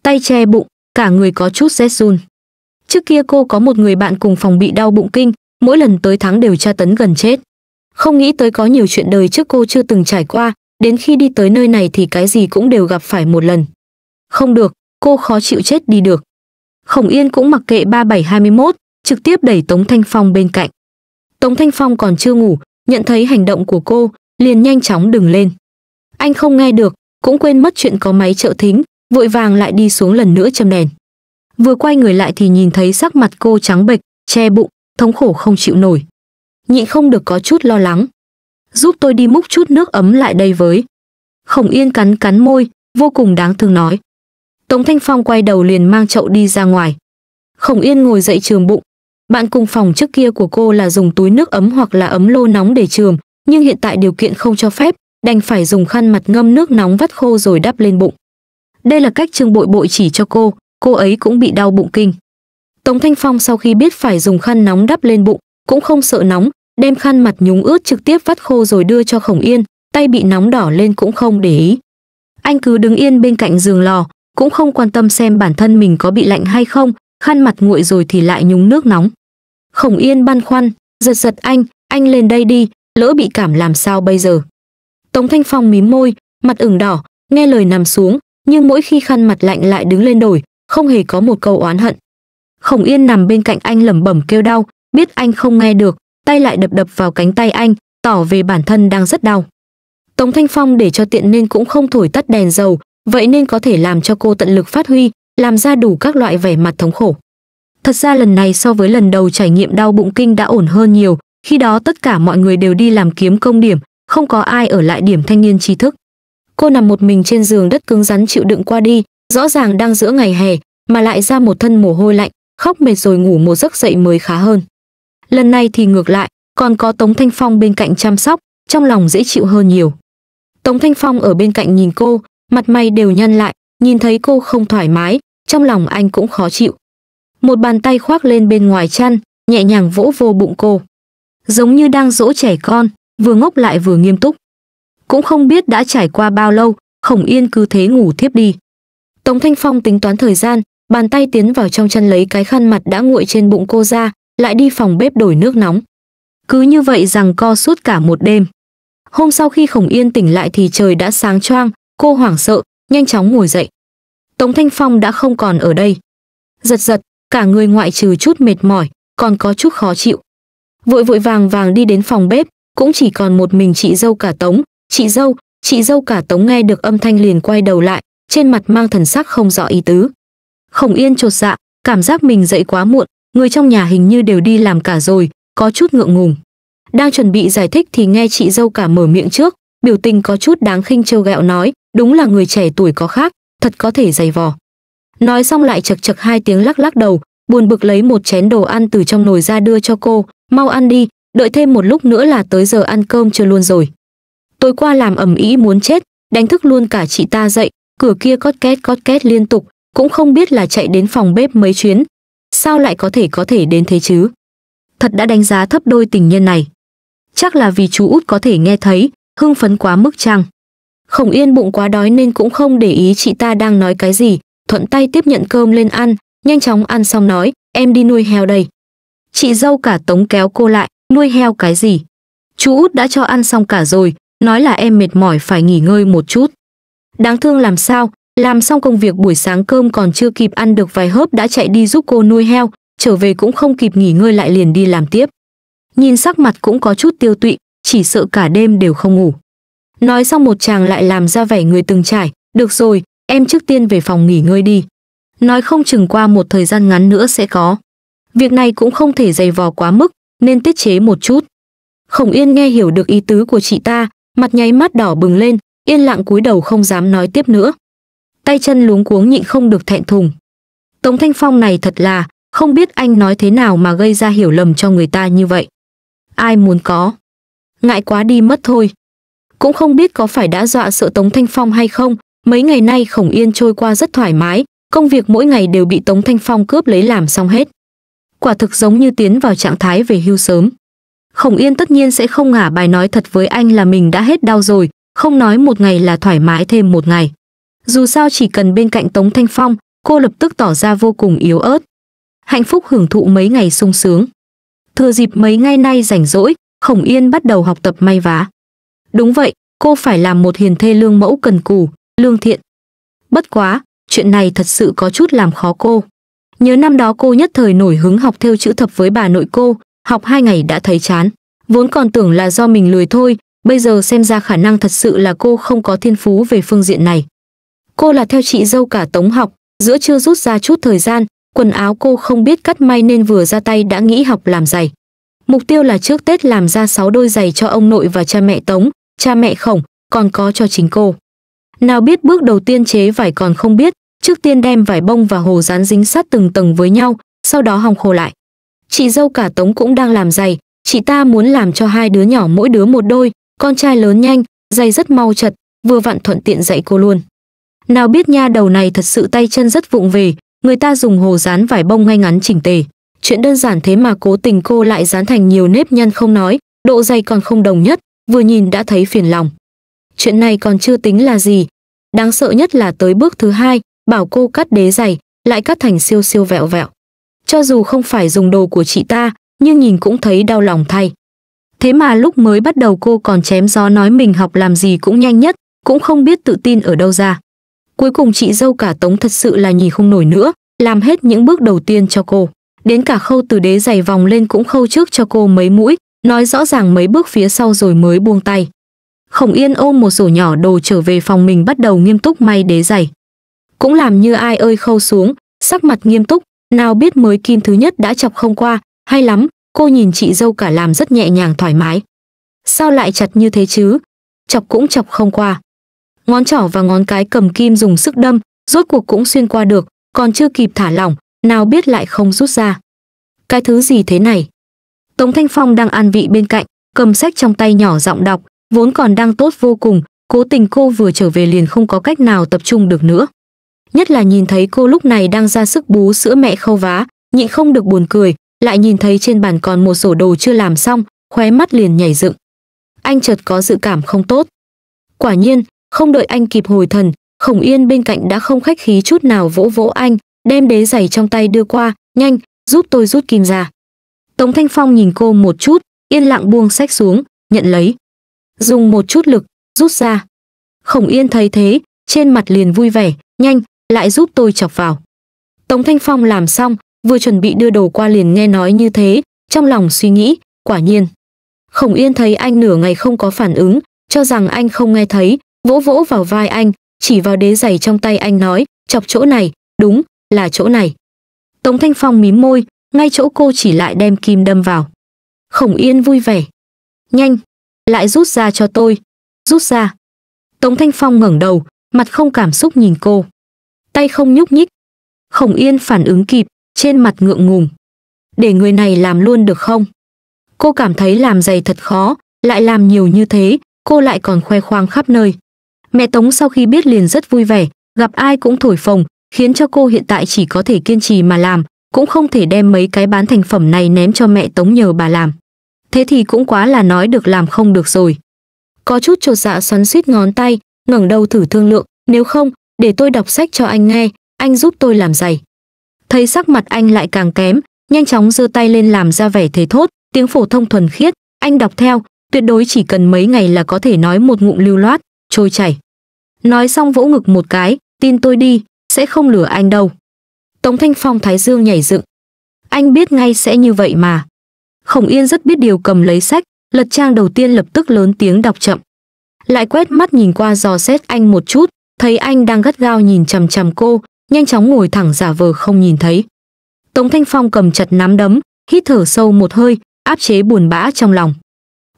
Tay che bụng, cả người có chút rét run. Trước kia cô có một người bạn cùng phòng bị đau bụng kinh, mỗi lần tới tháng đều tra tấn gần chết. Không nghĩ tới có nhiều chuyện đời trước cô chưa từng trải qua, đến khi đi tới nơi này thì cái gì cũng đều gặp phải một lần. Không được, cô khó chịu chết đi được. Khổng Yên cũng mặc kệ 3721, trực tiếp đẩy Tống Thanh Phong bên cạnh. Tống Thanh Phong còn chưa ngủ, nhận thấy hành động của cô, liền nhanh chóng đứng lên. Anh không nghe được, cũng quên mất chuyện có máy trợ thính, vội vàng lại đi xuống lần nữa châm đèn. Vừa quay người lại thì nhìn thấy sắc mặt cô trắng bệch, che bụng, thống khổ không chịu nổi. Nhịn không được có chút lo lắng. Giúp tôi đi múc chút nước ấm lại đây với. Khổng Yên cắn cắn môi, vô cùng đáng thương nói. Tống Thanh Phong quay đầu liền mang chậu đi ra ngoài. Khổng Yên ngồi dậy trường bụng, bạn cùng phòng trước kia của cô là dùng túi nước ấm hoặc là ấm lô nóng để trường, nhưng hiện tại điều kiện không cho phép, đành phải dùng khăn mặt ngâm nước nóng vắt khô rồi đắp lên bụng. Đây là cách Trương Bội Bội chỉ cho cô, cô ấy cũng bị đau bụng kinh. Tống Thanh Phong sau khi biết phải dùng khăn nóng đắp lên bụng, cũng không sợ nóng, đem khăn mặt nhúng ướt trực tiếp vắt khô rồi đưa cho Khổng Yên, tay bị nóng đỏ lên cũng không để ý. Anh cứ đứng yên bên cạnh giường lò, cũng không quan tâm xem bản thân mình có bị lạnh hay không, khăn mặt nguội rồi thì lại nhúng nước nóng. Khổng Yên băn khoăn, giật giật anh, anh lên đây đi, lỡ bị cảm làm sao bây giờ. Tống Thanh Phong mím môi, mặt ửng đỏ, nghe lời nằm xuống, nhưng mỗi khi khăn mặt lạnh lại đứng lên đổi, không hề có một câu oán hận. Khổng Yên nằm bên cạnh anh lẩm bẩm kêu đau, biết anh không nghe được, tay lại đập đập vào cánh tay anh, tỏ về bản thân đang rất đau. Tống Thanh Phong để cho tiện nên cũng không thổi tắt đèn dầu, vậy nên có thể làm cho cô tận lực phát huy, làm ra đủ các loại vẻ mặt thống khổ. Thật ra lần này so với lần đầu trải nghiệm đau bụng kinh đã ổn hơn nhiều, khi đó tất cả mọi người đều đi làm kiếm công điểm, không có ai ở lại điểm thanh niên trí thức. Cô nằm một mình trên giường đất cứng rắn chịu đựng qua đi, rõ ràng đang giữa ngày hè mà lại ra một thân mồ hôi lạnh, khóc mệt rồi ngủ một giấc dậy mới khá hơn. Lần này thì ngược lại, còn có Tống Thanh Phong bên cạnh chăm sóc, trong lòng dễ chịu hơn nhiều. Tống Thanh Phong ở bên cạnh nhìn cô, mặt mày đều nhăn lại, nhìn thấy cô không thoải mái, trong lòng anh cũng khó chịu. Một bàn tay khoác lên bên ngoài chăn, nhẹ nhàng vỗ vô bụng cô. Giống như đang dỗ trẻ con, vừa ngốc lại vừa nghiêm túc. Cũng không biết đã trải qua bao lâu, Khổng Yên cứ thế ngủ thiếp đi. Tống Thanh Phong tính toán thời gian, bàn tay tiến vào trong chăn lấy cái khăn mặt đã nguội trên bụng cô ra, lại đi phòng bếp đổi nước nóng. Cứ như vậy rằng co suốt cả một đêm. Hôm sau khi Khổng Yên tỉnh lại thì trời đã sáng choang, cô hoảng sợ, nhanh chóng ngồi dậy. Tống Thanh Phong đã không còn ở đây. Giật giật, cả người ngoại trừ chút mệt mỏi, còn có chút khó chịu. Vội vội vàng vàng đi đến phòng bếp, cũng chỉ còn một mình chị dâu cả Tống, chị dâu, chị dâu cả Tống nghe được âm thanh liền quay đầu lại, trên mặt mang thần sắc không rõ ý tứ. Khổng Yên chột dạ, cảm giác mình dậy quá muộn, người trong nhà hình như đều đi làm cả rồi, có chút ngượng ngùng. Đang chuẩn bị giải thích thì nghe chị dâu cả mở miệng trước, biểu tình có chút đáng khinh trêu ghẹo nói, đúng là người trẻ tuổi có khác, thật có thể dày vò nói xong lại chật chật hai tiếng lắc lắc đầu buồn bực lấy một chén đồ ăn từ trong nồi ra đưa cho cô mau ăn đi đợi thêm một lúc nữa là tới giờ ăn cơm chưa luôn rồi tối qua làm ẩm ý muốn chết đánh thức luôn cả chị ta dậy cửa kia cót két cót két liên tục cũng không biết là chạy đến phòng bếp mấy chuyến sao lại có thể có thể đến thế chứ thật đã đánh giá thấp đôi tình nhân này chắc là vì chú út có thể nghe thấy hưng phấn quá mức chăng Khổng Yên bụng quá đói nên cũng không để ý chị ta đang nói cái gì, thuận tay tiếp nhận cơm lên ăn, nhanh chóng ăn xong nói, em đi nuôi heo đây. Chị dâu cả tống kéo cô lại, nuôi heo cái gì? Chú út đã cho ăn xong cả rồi, nói là em mệt mỏi phải nghỉ ngơi một chút. Đáng thương làm sao, làm xong công việc buổi sáng cơm còn chưa kịp ăn được vài hớp đã chạy đi giúp cô nuôi heo, trở về cũng không kịp nghỉ ngơi lại liền đi làm tiếp. Nhìn sắc mặt cũng có chút tiêu tụy, chỉ sợ cả đêm đều không ngủ. Nói xong một chàng lại làm ra vẻ người từng trải, được rồi, em trước tiên về phòng nghỉ ngơi đi. Nói không chừng qua một thời gian ngắn nữa sẽ có. Việc này cũng không thể dày vò quá mức, nên tiết chế một chút. Khổng Yên nghe hiểu được ý tứ của chị ta, mặt nháy mắt đỏ bừng lên, yên lặng cúi đầu không dám nói tiếp nữa. Tay chân luống cuống nhịn không được thẹn thùng. Tống Thanh Phong này thật là, không biết anh nói thế nào mà gây ra hiểu lầm cho người ta như vậy. Ai muốn có. Ngại quá đi mất thôi cũng không biết có phải đã dọa sợ Tống Thanh Phong hay không, mấy ngày nay Khổng Yên trôi qua rất thoải mái, công việc mỗi ngày đều bị Tống Thanh Phong cướp lấy làm xong hết. Quả thực giống như tiến vào trạng thái về hưu sớm. Khổng Yên tất nhiên sẽ không ngả bài nói thật với anh là mình đã hết đau rồi, không nói một ngày là thoải mái thêm một ngày. Dù sao chỉ cần bên cạnh Tống Thanh Phong, cô lập tức tỏ ra vô cùng yếu ớt. Hạnh phúc hưởng thụ mấy ngày sung sướng. Thừa dịp mấy ngày nay rảnh rỗi, Khổng Yên bắt đầu học tập may vá. Đúng vậy, cô phải làm một hiền thê lương mẫu cần cù, lương thiện. Bất quá, chuyện này thật sự có chút làm khó cô. Nhớ năm đó cô nhất thời nổi hứng học theo chữ thập với bà nội cô, học hai ngày đã thấy chán. Vốn còn tưởng là do mình lười thôi, bây giờ xem ra khả năng thật sự là cô không có thiên phú về phương diện này. Cô là theo chị dâu cả tống học, giữa chưa rút ra chút thời gian, quần áo cô không biết cắt may nên vừa ra tay đã nghĩ học làm giày. Mục tiêu là trước Tết làm ra 6 đôi giày cho ông nội và cha mẹ Tống, cha mẹ khổng, còn có cho chính cô. Nào biết bước đầu tiên chế vải còn không biết, trước tiên đem vải bông và hồ dán dính sát từng tầng với nhau, sau đó hòng khô lại. Chị dâu cả Tống cũng đang làm giày, chị ta muốn làm cho hai đứa nhỏ mỗi đứa một đôi, con trai lớn nhanh, giày rất mau chật, vừa vặn thuận tiện dạy cô luôn. Nào biết nha đầu này thật sự tay chân rất vụng về, người ta dùng hồ dán vải bông ngay ngắn chỉnh tề. Chuyện đơn giản thế mà cố tình cô lại dán thành nhiều nếp nhăn không nói, độ dày còn không đồng nhất, vừa nhìn đã thấy phiền lòng. Chuyện này còn chưa tính là gì, đáng sợ nhất là tới bước thứ hai, bảo cô cắt đế giày, lại cắt thành siêu siêu vẹo vẹo. Cho dù không phải dùng đồ của chị ta, nhưng nhìn cũng thấy đau lòng thay. Thế mà lúc mới bắt đầu cô còn chém gió nói mình học làm gì cũng nhanh nhất, cũng không biết tự tin ở đâu ra. Cuối cùng chị dâu cả Tống thật sự là nhìn không nổi nữa, làm hết những bước đầu tiên cho cô. Đến cả khâu từ đế giày vòng lên cũng khâu trước cho cô mấy mũi, nói rõ ràng mấy bước phía sau rồi mới buông tay. Khổng Yên ôm một rổ nhỏ đồ trở về phòng mình bắt đầu nghiêm túc may đế giày. Cũng làm như ai ơi khâu xuống, sắc mặt nghiêm túc, nào biết mới kim thứ nhất đã chọc không qua, hay lắm, cô nhìn chị dâu cả làm rất nhẹ nhàng thoải mái. Sao lại chặt như thế chứ? Chọc cũng chọc không qua. Ngón trỏ và ngón cái cầm kim dùng sức đâm, rốt cuộc cũng xuyên qua được, còn chưa kịp thả lỏng, nào biết lại không rút ra. Cái thứ gì thế này? Tống Thanh Phong đang an vị bên cạnh, cầm sách trong tay nhỏ giọng đọc, vốn còn đang tốt vô cùng, cố tình cô vừa trở về liền không có cách nào tập trung được nữa. Nhất là nhìn thấy cô lúc này đang ra sức bú sữa mẹ khâu vá, nhịn không được buồn cười, lại nhìn thấy trên bàn còn một sổ đồ chưa làm xong, khóe mắt liền nhảy dựng. Anh chợt có dự cảm không tốt. Quả nhiên, không đợi anh kịp hồi thần, Khổng Yên bên cạnh đã không khách khí chút nào vỗ vỗ anh, đem đế giày trong tay đưa qua, nhanh, giúp tôi rút kim ra. Tống Thanh Phong nhìn cô một chút, yên lặng buông sách xuống, nhận lấy. Dùng một chút lực, rút ra. Khổng Yên thấy thế, trên mặt liền vui vẻ, nhanh, lại giúp tôi chọc vào. Tống Thanh Phong làm xong, vừa chuẩn bị đưa đồ qua liền nghe nói như thế, trong lòng suy nghĩ, quả nhiên. Khổng Yên thấy anh nửa ngày không có phản ứng, cho rằng anh không nghe thấy, vỗ vỗ vào vai anh, chỉ vào đế giày trong tay anh nói, chọc chỗ này, đúng, là chỗ này. Tống Thanh Phong mím môi, ngay chỗ cô chỉ lại đem kim đâm vào. Khổng Yên vui vẻ. Nhanh, lại rút ra cho tôi, rút ra. Tống Thanh Phong ngẩng đầu, mặt không cảm xúc nhìn cô. Tay không nhúc nhích. Khổng Yên phản ứng kịp, trên mặt ngượng ngùng. Để người này làm luôn được không? Cô cảm thấy làm giày thật khó, lại làm nhiều như thế, cô lại còn khoe khoang khắp nơi. Mẹ Tống sau khi biết liền rất vui vẻ, gặp ai cũng thổi phồng, khiến cho cô hiện tại chỉ có thể kiên trì mà làm, cũng không thể đem mấy cái bán thành phẩm này ném cho mẹ tống nhờ bà làm thế thì cũng quá là nói được làm không được rồi có chút chột dạ xoắn suýt ngón tay ngẩng đầu thử thương lượng nếu không để tôi đọc sách cho anh nghe anh giúp tôi làm giày thấy sắc mặt anh lại càng kém nhanh chóng giơ tay lên làm ra vẻ thế thốt tiếng phổ thông thuần khiết anh đọc theo tuyệt đối chỉ cần mấy ngày là có thể nói một ngụm lưu loát trôi chảy nói xong vỗ ngực một cái tin tôi đi sẽ không lừa anh đâu Tống Thanh Phong thái dương nhảy dựng. Anh biết ngay sẽ như vậy mà. Khổng Yên rất biết điều cầm lấy sách, lật trang đầu tiên lập tức lớn tiếng đọc chậm. Lại quét mắt nhìn qua dò xét anh một chút, thấy anh đang gắt gao nhìn chằm chằm cô, nhanh chóng ngồi thẳng giả vờ không nhìn thấy. Tống Thanh Phong cầm chặt nắm đấm, hít thở sâu một hơi, áp chế buồn bã trong lòng.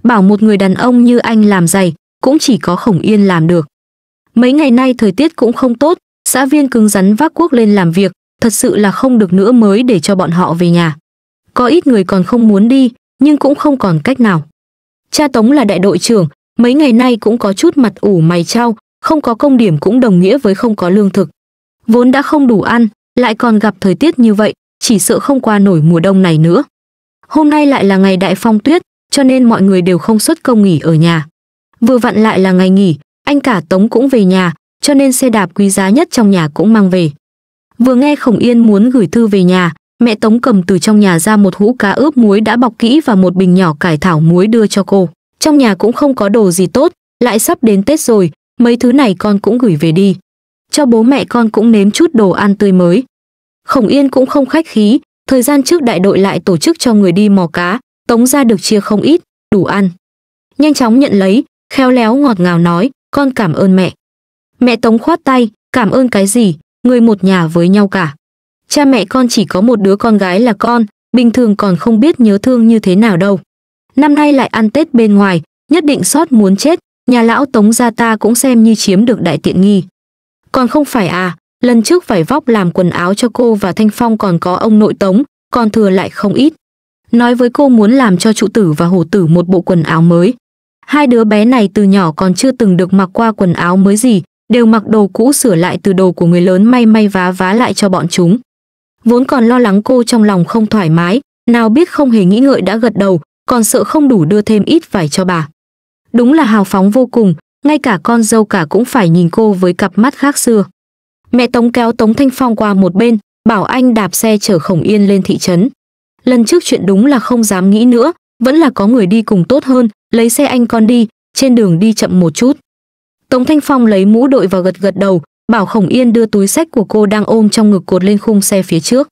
Bảo một người đàn ông như anh làm giày, cũng chỉ có Khổng Yên làm được. Mấy ngày nay thời tiết cũng không tốt, xã viên cứng rắn vác cuốc lên làm việc, thật sự là không được nữa mới để cho bọn họ về nhà. Có ít người còn không muốn đi, nhưng cũng không còn cách nào. Cha Tống là đại đội trưởng, mấy ngày nay cũng có chút mặt ủ mày trao, không có công điểm cũng đồng nghĩa với không có lương thực. Vốn đã không đủ ăn, lại còn gặp thời tiết như vậy, chỉ sợ không qua nổi mùa đông này nữa. Hôm nay lại là ngày đại phong tuyết, cho nên mọi người đều không xuất công nghỉ ở nhà. Vừa vặn lại là ngày nghỉ, anh cả Tống cũng về nhà, cho nên xe đạp quý giá nhất trong nhà cũng mang về vừa nghe khổng yên muốn gửi thư về nhà mẹ tống cầm từ trong nhà ra một hũ cá ướp muối đã bọc kỹ và một bình nhỏ cải thảo muối đưa cho cô trong nhà cũng không có đồ gì tốt lại sắp đến tết rồi mấy thứ này con cũng gửi về đi cho bố mẹ con cũng nếm chút đồ ăn tươi mới khổng yên cũng không khách khí thời gian trước đại đội lại tổ chức cho người đi mò cá tống ra được chia không ít đủ ăn nhanh chóng nhận lấy khéo léo ngọt ngào nói con cảm ơn mẹ mẹ tống khoát tay cảm ơn cái gì người một nhà với nhau cả. Cha mẹ con chỉ có một đứa con gái là con, bình thường còn không biết nhớ thương như thế nào đâu. Năm nay lại ăn Tết bên ngoài, nhất định sót muốn chết, nhà lão Tống gia ta cũng xem như chiếm được đại tiện nghi. Còn không phải à, lần trước phải vóc làm quần áo cho cô và Thanh Phong còn có ông nội Tống, còn thừa lại không ít. Nói với cô muốn làm cho trụ tử và hồ tử một bộ quần áo mới. Hai đứa bé này từ nhỏ còn chưa từng được mặc qua quần áo mới gì, đều mặc đồ cũ sửa lại từ đồ của người lớn may may vá vá lại cho bọn chúng. Vốn còn lo lắng cô trong lòng không thoải mái, nào biết không hề nghĩ ngợi đã gật đầu, còn sợ không đủ đưa thêm ít vải cho bà. Đúng là hào phóng vô cùng, ngay cả con dâu cả cũng phải nhìn cô với cặp mắt khác xưa. Mẹ Tống kéo Tống Thanh Phong qua một bên, bảo anh đạp xe chở Khổng Yên lên thị trấn. Lần trước chuyện đúng là không dám nghĩ nữa, vẫn là có người đi cùng tốt hơn, lấy xe anh con đi, trên đường đi chậm một chút. Tống Thanh Phong lấy mũ đội vào gật gật đầu, bảo Khổng Yên đưa túi sách của cô đang ôm trong ngực cột lên khung xe phía trước.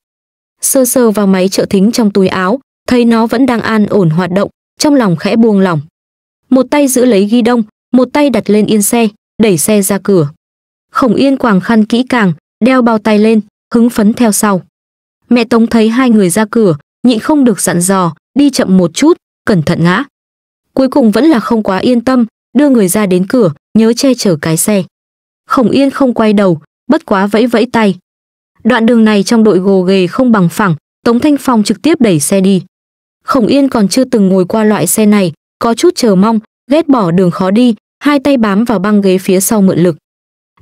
Sơ sơ vào máy trợ thính trong túi áo, thấy nó vẫn đang an ổn hoạt động, trong lòng khẽ buông lỏng. Một tay giữ lấy ghi đông, một tay đặt lên yên xe, đẩy xe ra cửa. Khổng Yên quàng khăn kỹ càng, đeo bao tay lên, hứng phấn theo sau. Mẹ Tống thấy hai người ra cửa, nhịn không được dặn dò, đi chậm một chút, cẩn thận ngã. Cuối cùng vẫn là không quá yên tâm, đưa người ra đến cửa, nhớ che chở cái xe. Khổng Yên không quay đầu, bất quá vẫy vẫy tay. Đoạn đường này trong đội gồ ghề không bằng phẳng, Tống Thanh Phong trực tiếp đẩy xe đi. Khổng Yên còn chưa từng ngồi qua loại xe này, có chút chờ mong, ghét bỏ đường khó đi, hai tay bám vào băng ghế phía sau mượn lực.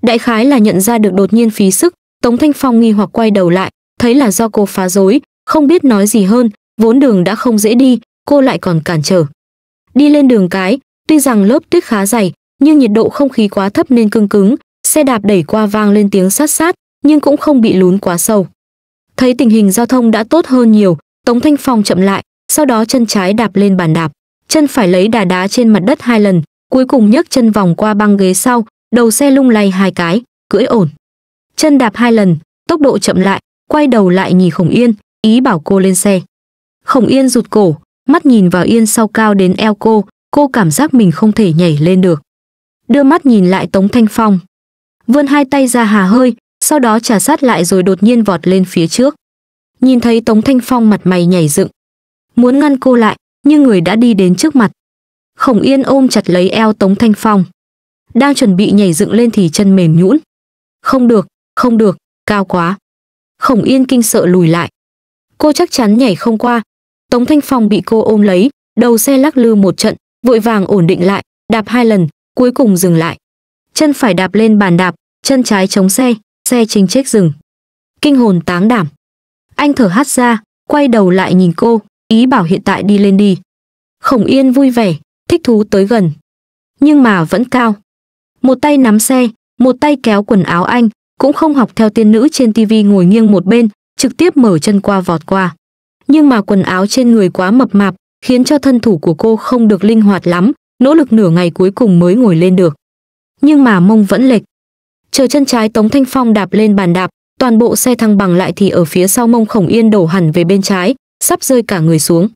Đại khái là nhận ra được đột nhiên phí sức, Tống Thanh Phong nghi hoặc quay đầu lại, thấy là do cô phá rối, không biết nói gì hơn, vốn đường đã không dễ đi, cô lại còn cản trở. Đi lên đường cái, Tuy rằng lớp tuyết khá dày, nhưng nhiệt độ không khí quá thấp nên cứng cứng, xe đạp đẩy qua vang lên tiếng sát sát, nhưng cũng không bị lún quá sâu. Thấy tình hình giao thông đã tốt hơn nhiều, Tống Thanh Phong chậm lại, sau đó chân trái đạp lên bàn đạp, chân phải lấy đà đá trên mặt đất hai lần, cuối cùng nhấc chân vòng qua băng ghế sau, đầu xe lung lay hai cái, cưỡi ổn. Chân đạp hai lần, tốc độ chậm lại, quay đầu lại nhìn Khổng Yên, ý bảo cô lên xe. Khổng Yên rụt cổ, mắt nhìn vào Yên sau cao đến eo cô, cô cảm giác mình không thể nhảy lên được. Đưa mắt nhìn lại Tống Thanh Phong. Vươn hai tay ra hà hơi, sau đó trả sát lại rồi đột nhiên vọt lên phía trước. Nhìn thấy Tống Thanh Phong mặt mày nhảy dựng. Muốn ngăn cô lại, nhưng người đã đi đến trước mặt. Khổng Yên ôm chặt lấy eo Tống Thanh Phong. Đang chuẩn bị nhảy dựng lên thì chân mềm nhũn. Không được, không được, cao quá. Khổng Yên kinh sợ lùi lại. Cô chắc chắn nhảy không qua. Tống Thanh Phong bị cô ôm lấy, đầu xe lắc lư một trận, vội vàng ổn định lại, đạp hai lần, cuối cùng dừng lại. Chân phải đạp lên bàn đạp, chân trái chống xe, xe chênh chếch dừng. Kinh hồn táng đảm. Anh thở hắt ra, quay đầu lại nhìn cô, ý bảo hiện tại đi lên đi. Khổng Yên vui vẻ, thích thú tới gần. Nhưng mà vẫn cao. Một tay nắm xe, một tay kéo quần áo anh, cũng không học theo tiên nữ trên tivi ngồi nghiêng một bên, trực tiếp mở chân qua vọt qua. Nhưng mà quần áo trên người quá mập mạp, khiến cho thân thủ của cô không được linh hoạt lắm, nỗ lực nửa ngày cuối cùng mới ngồi lên được. Nhưng mà mông vẫn lệch. Chờ chân trái Tống Thanh Phong đạp lên bàn đạp, toàn bộ xe thăng bằng lại thì ở phía sau mông khổng yên đổ hẳn về bên trái, sắp rơi cả người xuống.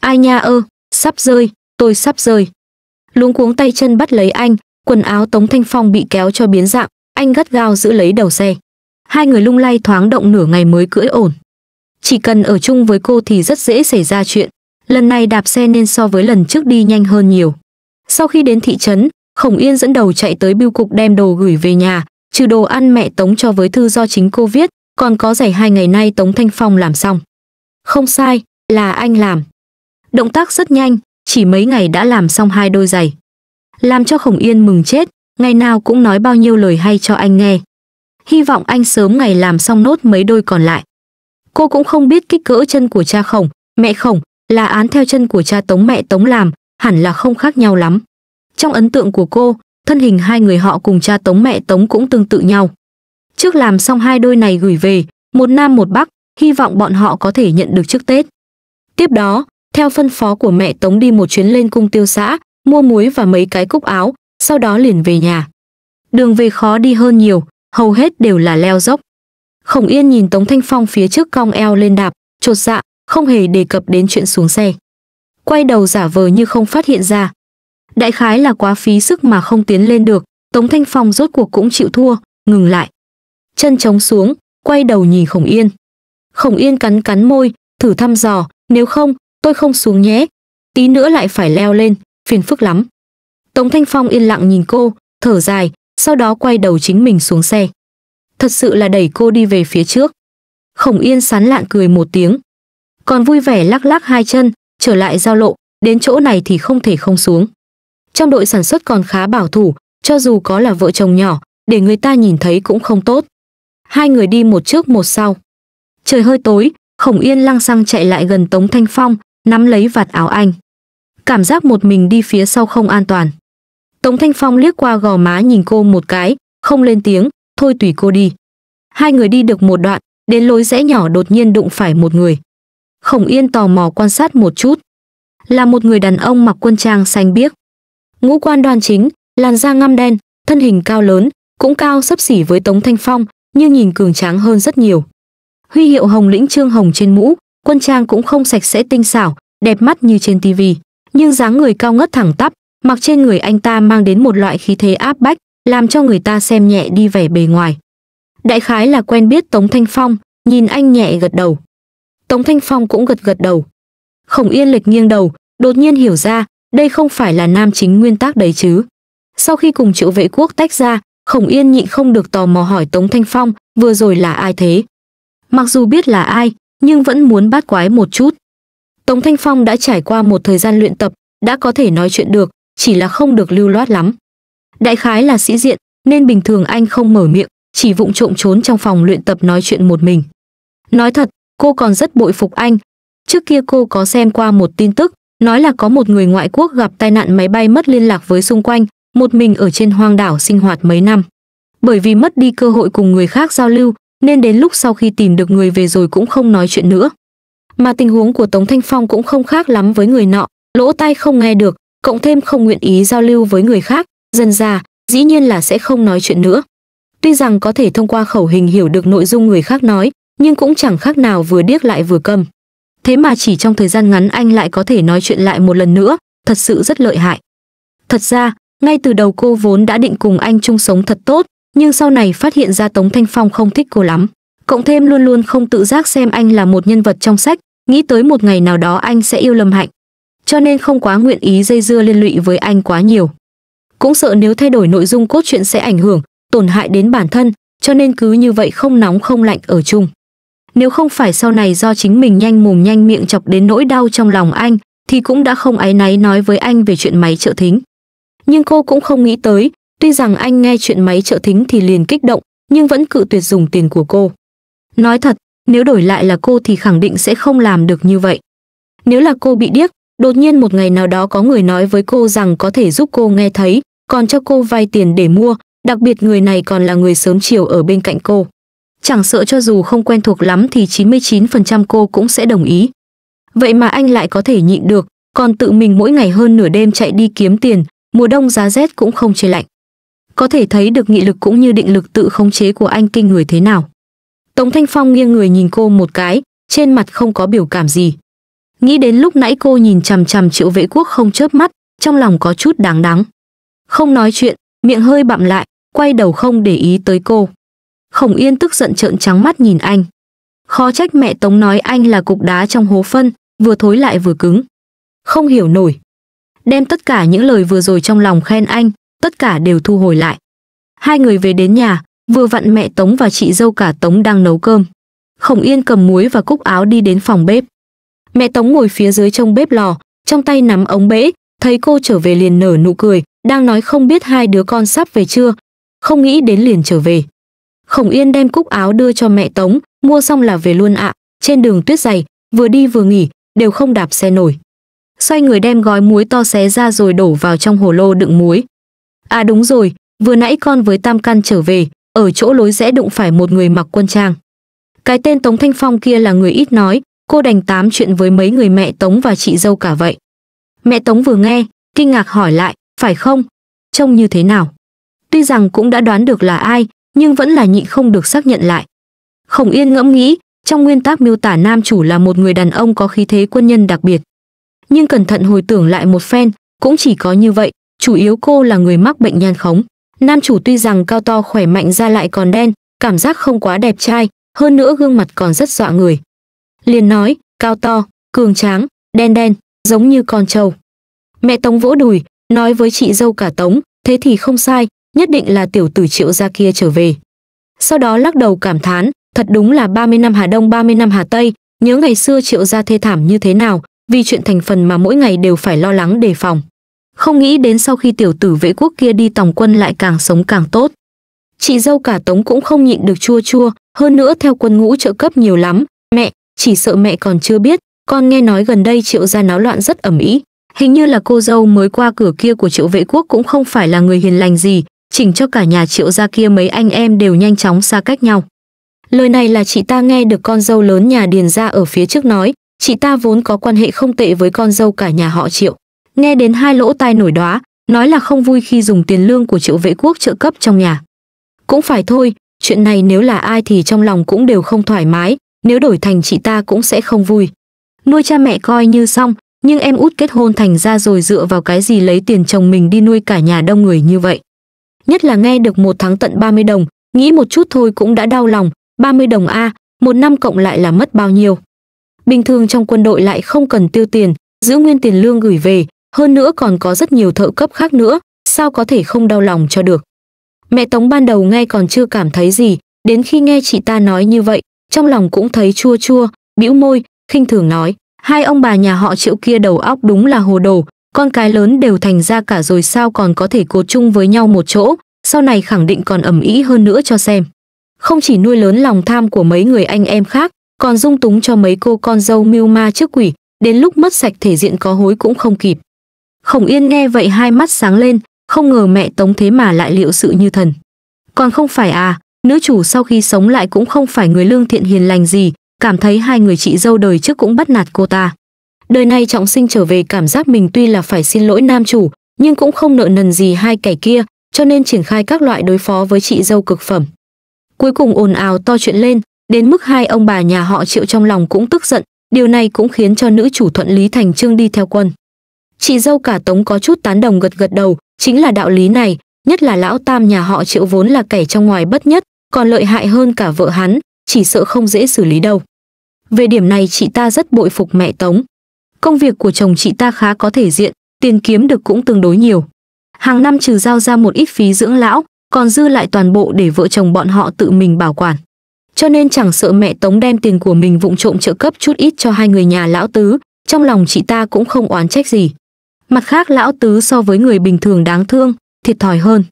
Ai nha ơ, sắp rơi, tôi sắp rơi. Luống cuống tay chân bắt lấy anh, quần áo Tống Thanh Phong bị kéo cho biến dạng, anh gắt gao giữ lấy đầu xe. Hai người lung lay thoáng động nửa ngày mới cưỡi ổn. Chỉ cần ở chung với cô thì rất dễ xảy ra chuyện, lần này đạp xe nên so với lần trước đi nhanh hơn nhiều. Sau khi đến thị trấn, Khổng Yên dẫn đầu chạy tới bưu cục đem đồ gửi về nhà, trừ đồ ăn mẹ Tống cho với thư do chính cô viết, còn có giày hai ngày nay Tống Thanh Phong làm xong. Không sai, là anh làm. Động tác rất nhanh, chỉ mấy ngày đã làm xong hai đôi giày. Làm cho Khổng Yên mừng chết, ngày nào cũng nói bao nhiêu lời hay cho anh nghe. Hy vọng anh sớm ngày làm xong nốt mấy đôi còn lại. Cô cũng không biết kích cỡ chân của cha Khổng, mẹ Khổng, là án theo chân của cha Tống mẹ Tống làm, hẳn là không khác nhau lắm. Trong ấn tượng của cô, thân hình hai người họ cùng cha Tống mẹ Tống cũng tương tự nhau. Trước làm xong hai đôi này gửi về, một nam một bắc, hy vọng bọn họ có thể nhận được trước Tết. Tiếp đó, theo phân phó của mẹ Tống đi một chuyến lên cung tiêu xã, mua muối và mấy cái cúc áo, sau đó liền về nhà. Đường về khó đi hơn nhiều, hầu hết đều là leo dốc. Khổng Yên nhìn Tống Thanh Phong phía trước cong eo lên đạp, chột dạ, không hề đề cập đến chuyện xuống xe. Quay đầu giả vờ như không phát hiện ra. Đại khái là quá phí sức mà không tiến lên được, Tống Thanh Phong rốt cuộc cũng chịu thua, ngừng lại. Chân trống xuống, quay đầu nhìn Khổng Yên. Khổng Yên cắn cắn môi, thử thăm dò, nếu không, tôi không xuống nhé. Tí nữa lại phải leo lên, phiền phức lắm. Tống Thanh Phong yên lặng nhìn cô, thở dài, sau đó quay đầu chính mình xuống xe. Thật sự là đẩy cô đi về phía trước. Khổng Yên sán lạn cười một tiếng, còn vui vẻ lắc lắc hai chân, trở lại giao lộ, đến chỗ này thì không thể không xuống. Trong đội sản xuất còn khá bảo thủ, cho dù có là vợ chồng nhỏ, để người ta nhìn thấy cũng không tốt. Hai người đi một trước một sau. Trời hơi tối, Khổng Yên lăng xăng chạy lại gần Tống Thanh Phong, nắm lấy vạt áo anh. Cảm giác một mình đi phía sau không an toàn. Tống Thanh Phong liếc qua gò má nhìn cô một cái, không lên tiếng, thôi tùy cô đi. Hai người đi được một đoạn, đến lối rẽ nhỏ đột nhiên đụng phải một người. Khổng Yên tò mò quan sát một chút. Là một người đàn ông mặc quân trang xanh biếc. Ngũ quan đoan chính, làn da ngăm đen, thân hình cao lớn, cũng cao sấp xỉ với Tống Thanh Phong, nhưng nhìn cường tráng hơn rất nhiều. Huy hiệu hồng lĩnh trương hồng trên mũ, quân trang cũng không sạch sẽ tinh xảo, đẹp mắt như trên tivi, nhưng dáng người cao ngất thẳng tắp, mặc trên người anh ta mang đến một loại khí thế áp bách, làm cho người ta xem nhẹ đi vẻ bề ngoài. Đại khái là quen biết Tống Thanh Phong, nhìn anh nhẹ gật đầu. Tống Thanh Phong cũng gật gật đầu. Khổng Yên lệch nghiêng đầu, đột nhiên hiểu ra, đây không phải là nam chính nguyên tác đấy chứ. Sau khi cùng triệu vệ quốc tách ra, Khổng Yên nhịn không được tò mò hỏi Tống Thanh Phong, vừa rồi là ai thế? Mặc dù biết là ai, nhưng vẫn muốn bát quái một chút. Tống Thanh Phong đã trải qua một thời gian luyện tập, đã có thể nói chuyện được, chỉ là không được lưu loát lắm. Đại khái là sĩ diện, nên bình thường anh không mở miệng, chỉ vụng trộm trốn trong phòng luyện tập nói chuyện một mình. Nói thật, cô còn rất bội phục anh. Trước kia cô có xem qua một tin tức, nói là có một người ngoại quốc gặp tai nạn máy bay mất liên lạc với xung quanh, một mình ở trên hoang đảo sinh hoạt mấy năm. Bởi vì mất đi cơ hội cùng người khác giao lưu, nên đến lúc sau khi tìm được người về rồi cũng không nói chuyện nữa. Mà tình huống của Tống Thanh Phong cũng không khác lắm với người nọ, lỗ tai không nghe được, cộng thêm không nguyện ý giao lưu với người khác, dần già dĩ nhiên là sẽ không nói chuyện nữa. Tuy rằng có thể thông qua khẩu hình hiểu được nội dung người khác nói, nhưng cũng chẳng khác nào vừa điếc lại vừa câm. Thế mà chỉ trong thời gian ngắn anh lại có thể nói chuyện lại một lần nữa, thật sự rất lợi hại. Thật ra, ngay từ đầu cô vốn đã định cùng anh chung sống thật tốt, nhưng sau này phát hiện ra Tống Thanh Phong không thích cô lắm. Cộng thêm luôn luôn không tự giác xem anh là một nhân vật trong sách, nghĩ tới một ngày nào đó anh sẽ yêu Lâm Hạnh. Cho nên không quá nguyện ý dây dưa liên lụy với anh quá nhiều. Cũng sợ nếu thay đổi nội dung cốt truyện sẽ ảnh hưởng, tổn hại đến bản thân, cho nên cứ như vậy không nóng không lạnh ở chung nếu không phải sau này do chính mình nhanh mồm nhanh miệng chọc đến nỗi đau trong lòng anh, thì cũng đã không áy náy nói với anh về chuyện máy trợ thính. Nhưng cô cũng không nghĩ tới, tuy rằng anh nghe chuyện máy trợ thính thì liền kích động, nhưng vẫn cự tuyệt dùng tiền của cô. Nói thật, nếu đổi lại là cô thì khẳng định sẽ không làm được như vậy. Nếu là cô bị điếc, đột nhiên một ngày nào đó có người nói với cô rằng có thể giúp cô nghe thấy, còn cho cô vay tiền để mua, đặc biệt người này còn là người sớm chiều ở bên cạnh cô. Chẳng sợ cho dù không quen thuộc lắm thì 99% cô cũng sẽ đồng ý. Vậy mà anh lại có thể nhịn được, còn tự mình mỗi ngày hơn nửa đêm chạy đi kiếm tiền, mùa đông giá rét cũng không trời lạnh. Có thể thấy được nghị lực cũng như định lực tự khống chế của anh kinh người thế nào. Tống Thanh Phong nghiêng người nhìn cô một cái, trên mặt không có biểu cảm gì. Nghĩ đến lúc nãy cô nhìn chằm chằm triệu vệ quốc không chớp mắt, trong lòng có chút đáng đắng Không nói chuyện, miệng hơi bặm lại, quay đầu không để ý tới cô. Khổng Yên tức giận trợn trắng mắt nhìn anh. Khó trách mẹ Tống nói anh là cục đá trong hố phân, vừa thối lại vừa cứng. Không hiểu nổi. Đem tất cả những lời vừa rồi trong lòng khen anh, tất cả đều thu hồi lại. Hai người về đến nhà, vừa vặn mẹ Tống và chị dâu cả Tống đang nấu cơm. Khổng Yên cầm muối và cúc áo đi đến phòng bếp. Mẹ Tống ngồi phía dưới trong bếp lò, trong tay nắm ống bể, thấy cô trở về liền nở nụ cười, đang nói không biết hai đứa con sắp về chưa, không nghĩ đến liền trở về. Khổng Yên đem cúc áo đưa cho mẹ Tống, mua xong là về luôn ạ. À. Trên đường tuyết dày, vừa đi vừa nghỉ, đều không đạp xe nổi. Xoay người đem gói muối to xé ra rồi đổ vào trong hồ lô đựng muối. À đúng rồi, vừa nãy con với Tam Căn trở về, ở chỗ lối rẽ đụng phải một người mặc quân trang. Cái tên Tống Thanh Phong kia là người ít nói, cô đành tám chuyện với mấy người mẹ Tống và chị dâu cả vậy. Mẹ Tống vừa nghe, kinh ngạc hỏi lại, phải không? Trông như thế nào? Tuy rằng cũng đã đoán được là ai, nhưng vẫn là nhịn không được xác nhận lại khổng yên ngẫm nghĩ trong nguyên tác miêu tả nam chủ là một người đàn ông có khí thế quân nhân đặc biệt nhưng cẩn thận hồi tưởng lại một phen cũng chỉ có như vậy chủ yếu cô là người mắc bệnh nhan khống nam chủ tuy rằng cao to khỏe mạnh ra lại còn đen cảm giác không quá đẹp trai hơn nữa gương mặt còn rất dọa người liền nói cao to cường tráng đen đen giống như con trâu mẹ tống vỗ đùi nói với chị dâu cả tống thế thì không sai nhất định là tiểu tử triệu gia kia trở về. Sau đó lắc đầu cảm thán, thật đúng là 30 năm Hà Đông 30 năm Hà Tây, nhớ ngày xưa triệu gia thê thảm như thế nào, vì chuyện thành phần mà mỗi ngày đều phải lo lắng đề phòng. Không nghĩ đến sau khi tiểu tử vệ quốc kia đi tòng quân lại càng sống càng tốt. Chị dâu cả tống cũng không nhịn được chua chua, hơn nữa theo quân ngũ trợ cấp nhiều lắm, mẹ, chỉ sợ mẹ còn chưa biết, con nghe nói gần đây triệu gia náo loạn rất ẩm ý. Hình như là cô dâu mới qua cửa kia của triệu vệ quốc cũng không phải là người hiền lành gì, chỉnh cho cả nhà triệu gia kia mấy anh em đều nhanh chóng xa cách nhau. Lời này là chị ta nghe được con dâu lớn nhà Điền gia ở phía trước nói, chị ta vốn có quan hệ không tệ với con dâu cả nhà họ triệu. Nghe đến hai lỗ tai nổi đóa, nói là không vui khi dùng tiền lương của triệu vệ quốc trợ cấp trong nhà. Cũng phải thôi, chuyện này nếu là ai thì trong lòng cũng đều không thoải mái, nếu đổi thành chị ta cũng sẽ không vui. Nuôi cha mẹ coi như xong, nhưng em út kết hôn thành ra rồi dựa vào cái gì lấy tiền chồng mình đi nuôi cả nhà đông người như vậy nhất là nghe được một tháng tận 30 đồng, nghĩ một chút thôi cũng đã đau lòng, 30 đồng a, một năm cộng lại là mất bao nhiêu. Bình thường trong quân đội lại không cần tiêu tiền, giữ nguyên tiền lương gửi về, hơn nữa còn có rất nhiều thợ cấp khác nữa, sao có thể không đau lòng cho được. Mẹ Tống ban đầu nghe còn chưa cảm thấy gì, đến khi nghe chị ta nói như vậy, trong lòng cũng thấy chua chua, bĩu môi, khinh thường nói, hai ông bà nhà họ Triệu kia đầu óc đúng là hồ đồ, con cái lớn đều thành ra cả rồi sao còn có thể cột chung với nhau một chỗ, sau này khẳng định còn ẩm ý hơn nữa cho xem. Không chỉ nuôi lớn lòng tham của mấy người anh em khác, còn dung túng cho mấy cô con dâu mưu ma trước quỷ, đến lúc mất sạch thể diện có hối cũng không kịp. Khổng Yên nghe vậy hai mắt sáng lên, không ngờ mẹ Tống thế mà lại liệu sự như thần. Còn không phải à, nữ chủ sau khi sống lại cũng không phải người lương thiện hiền lành gì, cảm thấy hai người chị dâu đời trước cũng bắt nạt cô ta. Đời này trọng sinh trở về cảm giác mình tuy là phải xin lỗi nam chủ, nhưng cũng không nợ nần gì hai kẻ kia, cho nên triển khai các loại đối phó với chị dâu cực phẩm. Cuối cùng ồn ào to chuyện lên, đến mức hai ông bà nhà họ Triệu trong lòng cũng tức giận, điều này cũng khiến cho nữ chủ thuận Lý Thành Trương đi theo quân. Chị dâu cả Tống có chút tán đồng gật gật đầu, chính là đạo lý này, nhất là lão tam nhà họ Triệu vốn là kẻ trong ngoài bất nhất, còn lợi hại hơn cả vợ hắn, chỉ sợ không dễ xử lý đâu. Về điểm này chị ta rất bội phục mẹ Tống. Công việc của chồng chị ta khá có thể diện, tiền kiếm được cũng tương đối nhiều. Hàng năm trừ giao ra một ít phí dưỡng lão, còn dư lại toàn bộ để vợ chồng bọn họ tự mình bảo quản. Cho nên chẳng sợ mẹ Tống đem tiền của mình vụng trộm trợ cấp chút ít cho hai người nhà lão tứ, trong lòng chị ta cũng không oán trách gì. Mặt khác lão tứ so với người bình thường đáng thương, thiệt thòi hơn.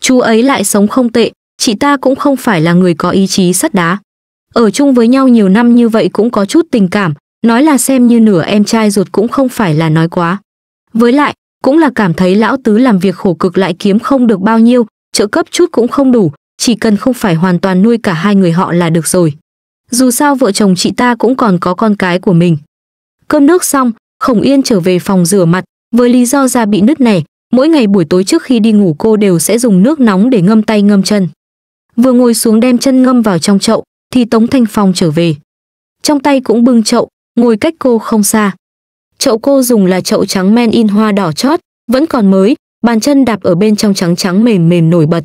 Chú ấy lại sống không tệ, chị ta cũng không phải là người có ý chí sắt đá. Ở chung với nhau nhiều năm như vậy cũng có chút tình cảm, nói là xem như nửa em trai ruột cũng không phải là nói quá. Với lại, cũng là cảm thấy lão tứ làm việc khổ cực lại kiếm không được bao nhiêu, trợ cấp chút cũng không đủ, chỉ cần không phải hoàn toàn nuôi cả hai người họ là được rồi. Dù sao vợ chồng chị ta cũng còn có con cái của mình. Cơm nước xong, Khổng Yên trở về phòng rửa mặt, với lý do da bị nứt nẻ, mỗi ngày buổi tối trước khi đi ngủ cô đều sẽ dùng nước nóng để ngâm tay ngâm chân. Vừa ngồi xuống đem chân ngâm vào trong chậu, thì Tống Thanh Phong trở về. Trong tay cũng bưng chậu, ngồi cách cô không xa. Chậu cô dùng là chậu trắng men in hoa đỏ chót, vẫn còn mới, bàn chân đạp ở bên trong trắng trắng mềm mềm nổi bật.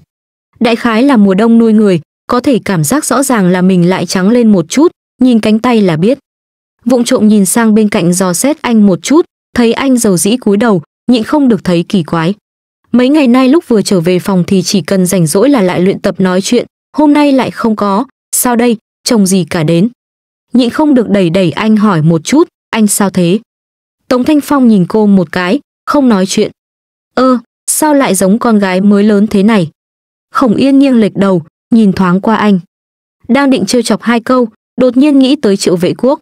Đại khái là mùa đông nuôi người, có thể cảm giác rõ ràng là mình lại trắng lên một chút, nhìn cánh tay là biết. Vụng trộm nhìn sang bên cạnh dò xét anh một chút, thấy anh dầu dĩ cúi đầu, nhịn không được thấy kỳ quái. Mấy ngày nay lúc vừa trở về phòng thì chỉ cần rảnh rỗi là lại luyện tập nói chuyện, hôm nay lại không có, sao đây, chồng gì cả đến nhịn không được đẩy đẩy anh hỏi một chút, anh sao thế? Tống Thanh Phong nhìn cô một cái, không nói chuyện. Ơ, ờ, sao lại giống con gái mới lớn thế này? Khổng Yên nghiêng lệch đầu, nhìn thoáng qua anh. Đang định trêu chọc hai câu, đột nhiên nghĩ tới triệu vệ quốc.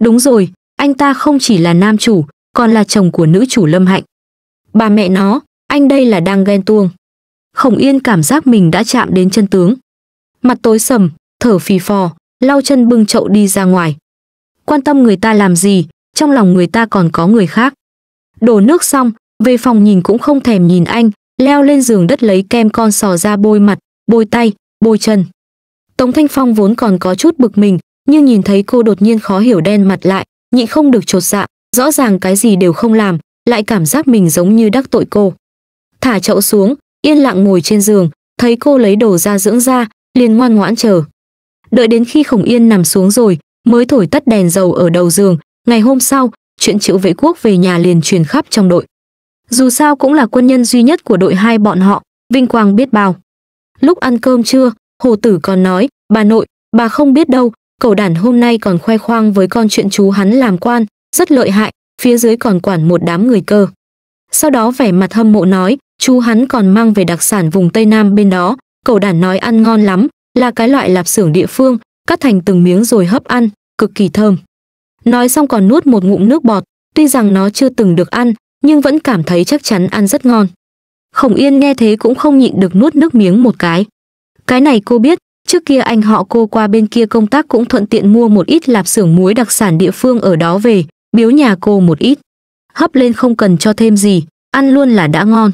Đúng rồi, anh ta không chỉ là nam chủ, còn là chồng của nữ chủ Lâm Hạnh. Bà mẹ nó, anh đây là đang ghen tuông. Khổng Yên cảm giác mình đã chạm đến chân tướng. Mặt tối sầm, thở phì phò, lau chân bưng chậu đi ra ngoài. Quan tâm người ta làm gì, trong lòng người ta còn có người khác. Đổ nước xong, về phòng nhìn cũng không thèm nhìn anh, leo lên giường đất lấy kem con sò ra bôi mặt, bôi tay, bôi chân. Tống Thanh Phong vốn còn có chút bực mình, nhưng nhìn thấy cô đột nhiên khó hiểu đen mặt lại, nhịn không được trột dạ, rõ ràng cái gì đều không làm, lại cảm giác mình giống như đắc tội cô. Thả chậu xuống, yên lặng ngồi trên giường, thấy cô lấy đồ ra dưỡng da, liền ngoan ngoãn chờ. Đợi đến khi Khổng Yên nằm xuống rồi, mới thổi tắt đèn dầu ở đầu giường, ngày hôm sau, chuyện Triệu Vệ Quốc về nhà liền truyền khắp trong đội. Dù sao cũng là quân nhân duy nhất của đội hai bọn họ, vinh quang biết bao. Lúc ăn cơm trưa, Hồ Tử còn nói, bà nội, bà không biết đâu, cầu đản hôm nay còn khoe khoang với con chuyện chú hắn làm quan, rất lợi hại, phía dưới còn quản một đám người cơ. Sau đó vẻ mặt hâm mộ nói, chú hắn còn mang về đặc sản vùng Tây Nam bên đó, cầu đản nói ăn ngon lắm, là cái loại lạp xưởng địa phương, cắt thành từng miếng rồi hấp ăn, cực kỳ thơm. Nói xong còn nuốt một ngụm nước bọt, tuy rằng nó chưa từng được ăn, nhưng vẫn cảm thấy chắc chắn ăn rất ngon. Khổng Yên nghe thế cũng không nhịn được nuốt nước miếng một cái. Cái này cô biết, trước kia anh họ cô qua bên kia công tác cũng thuận tiện mua một ít lạp xưởng muối đặc sản địa phương ở đó về, biếu nhà cô một ít. Hấp lên không cần cho thêm gì, ăn luôn là đã ngon.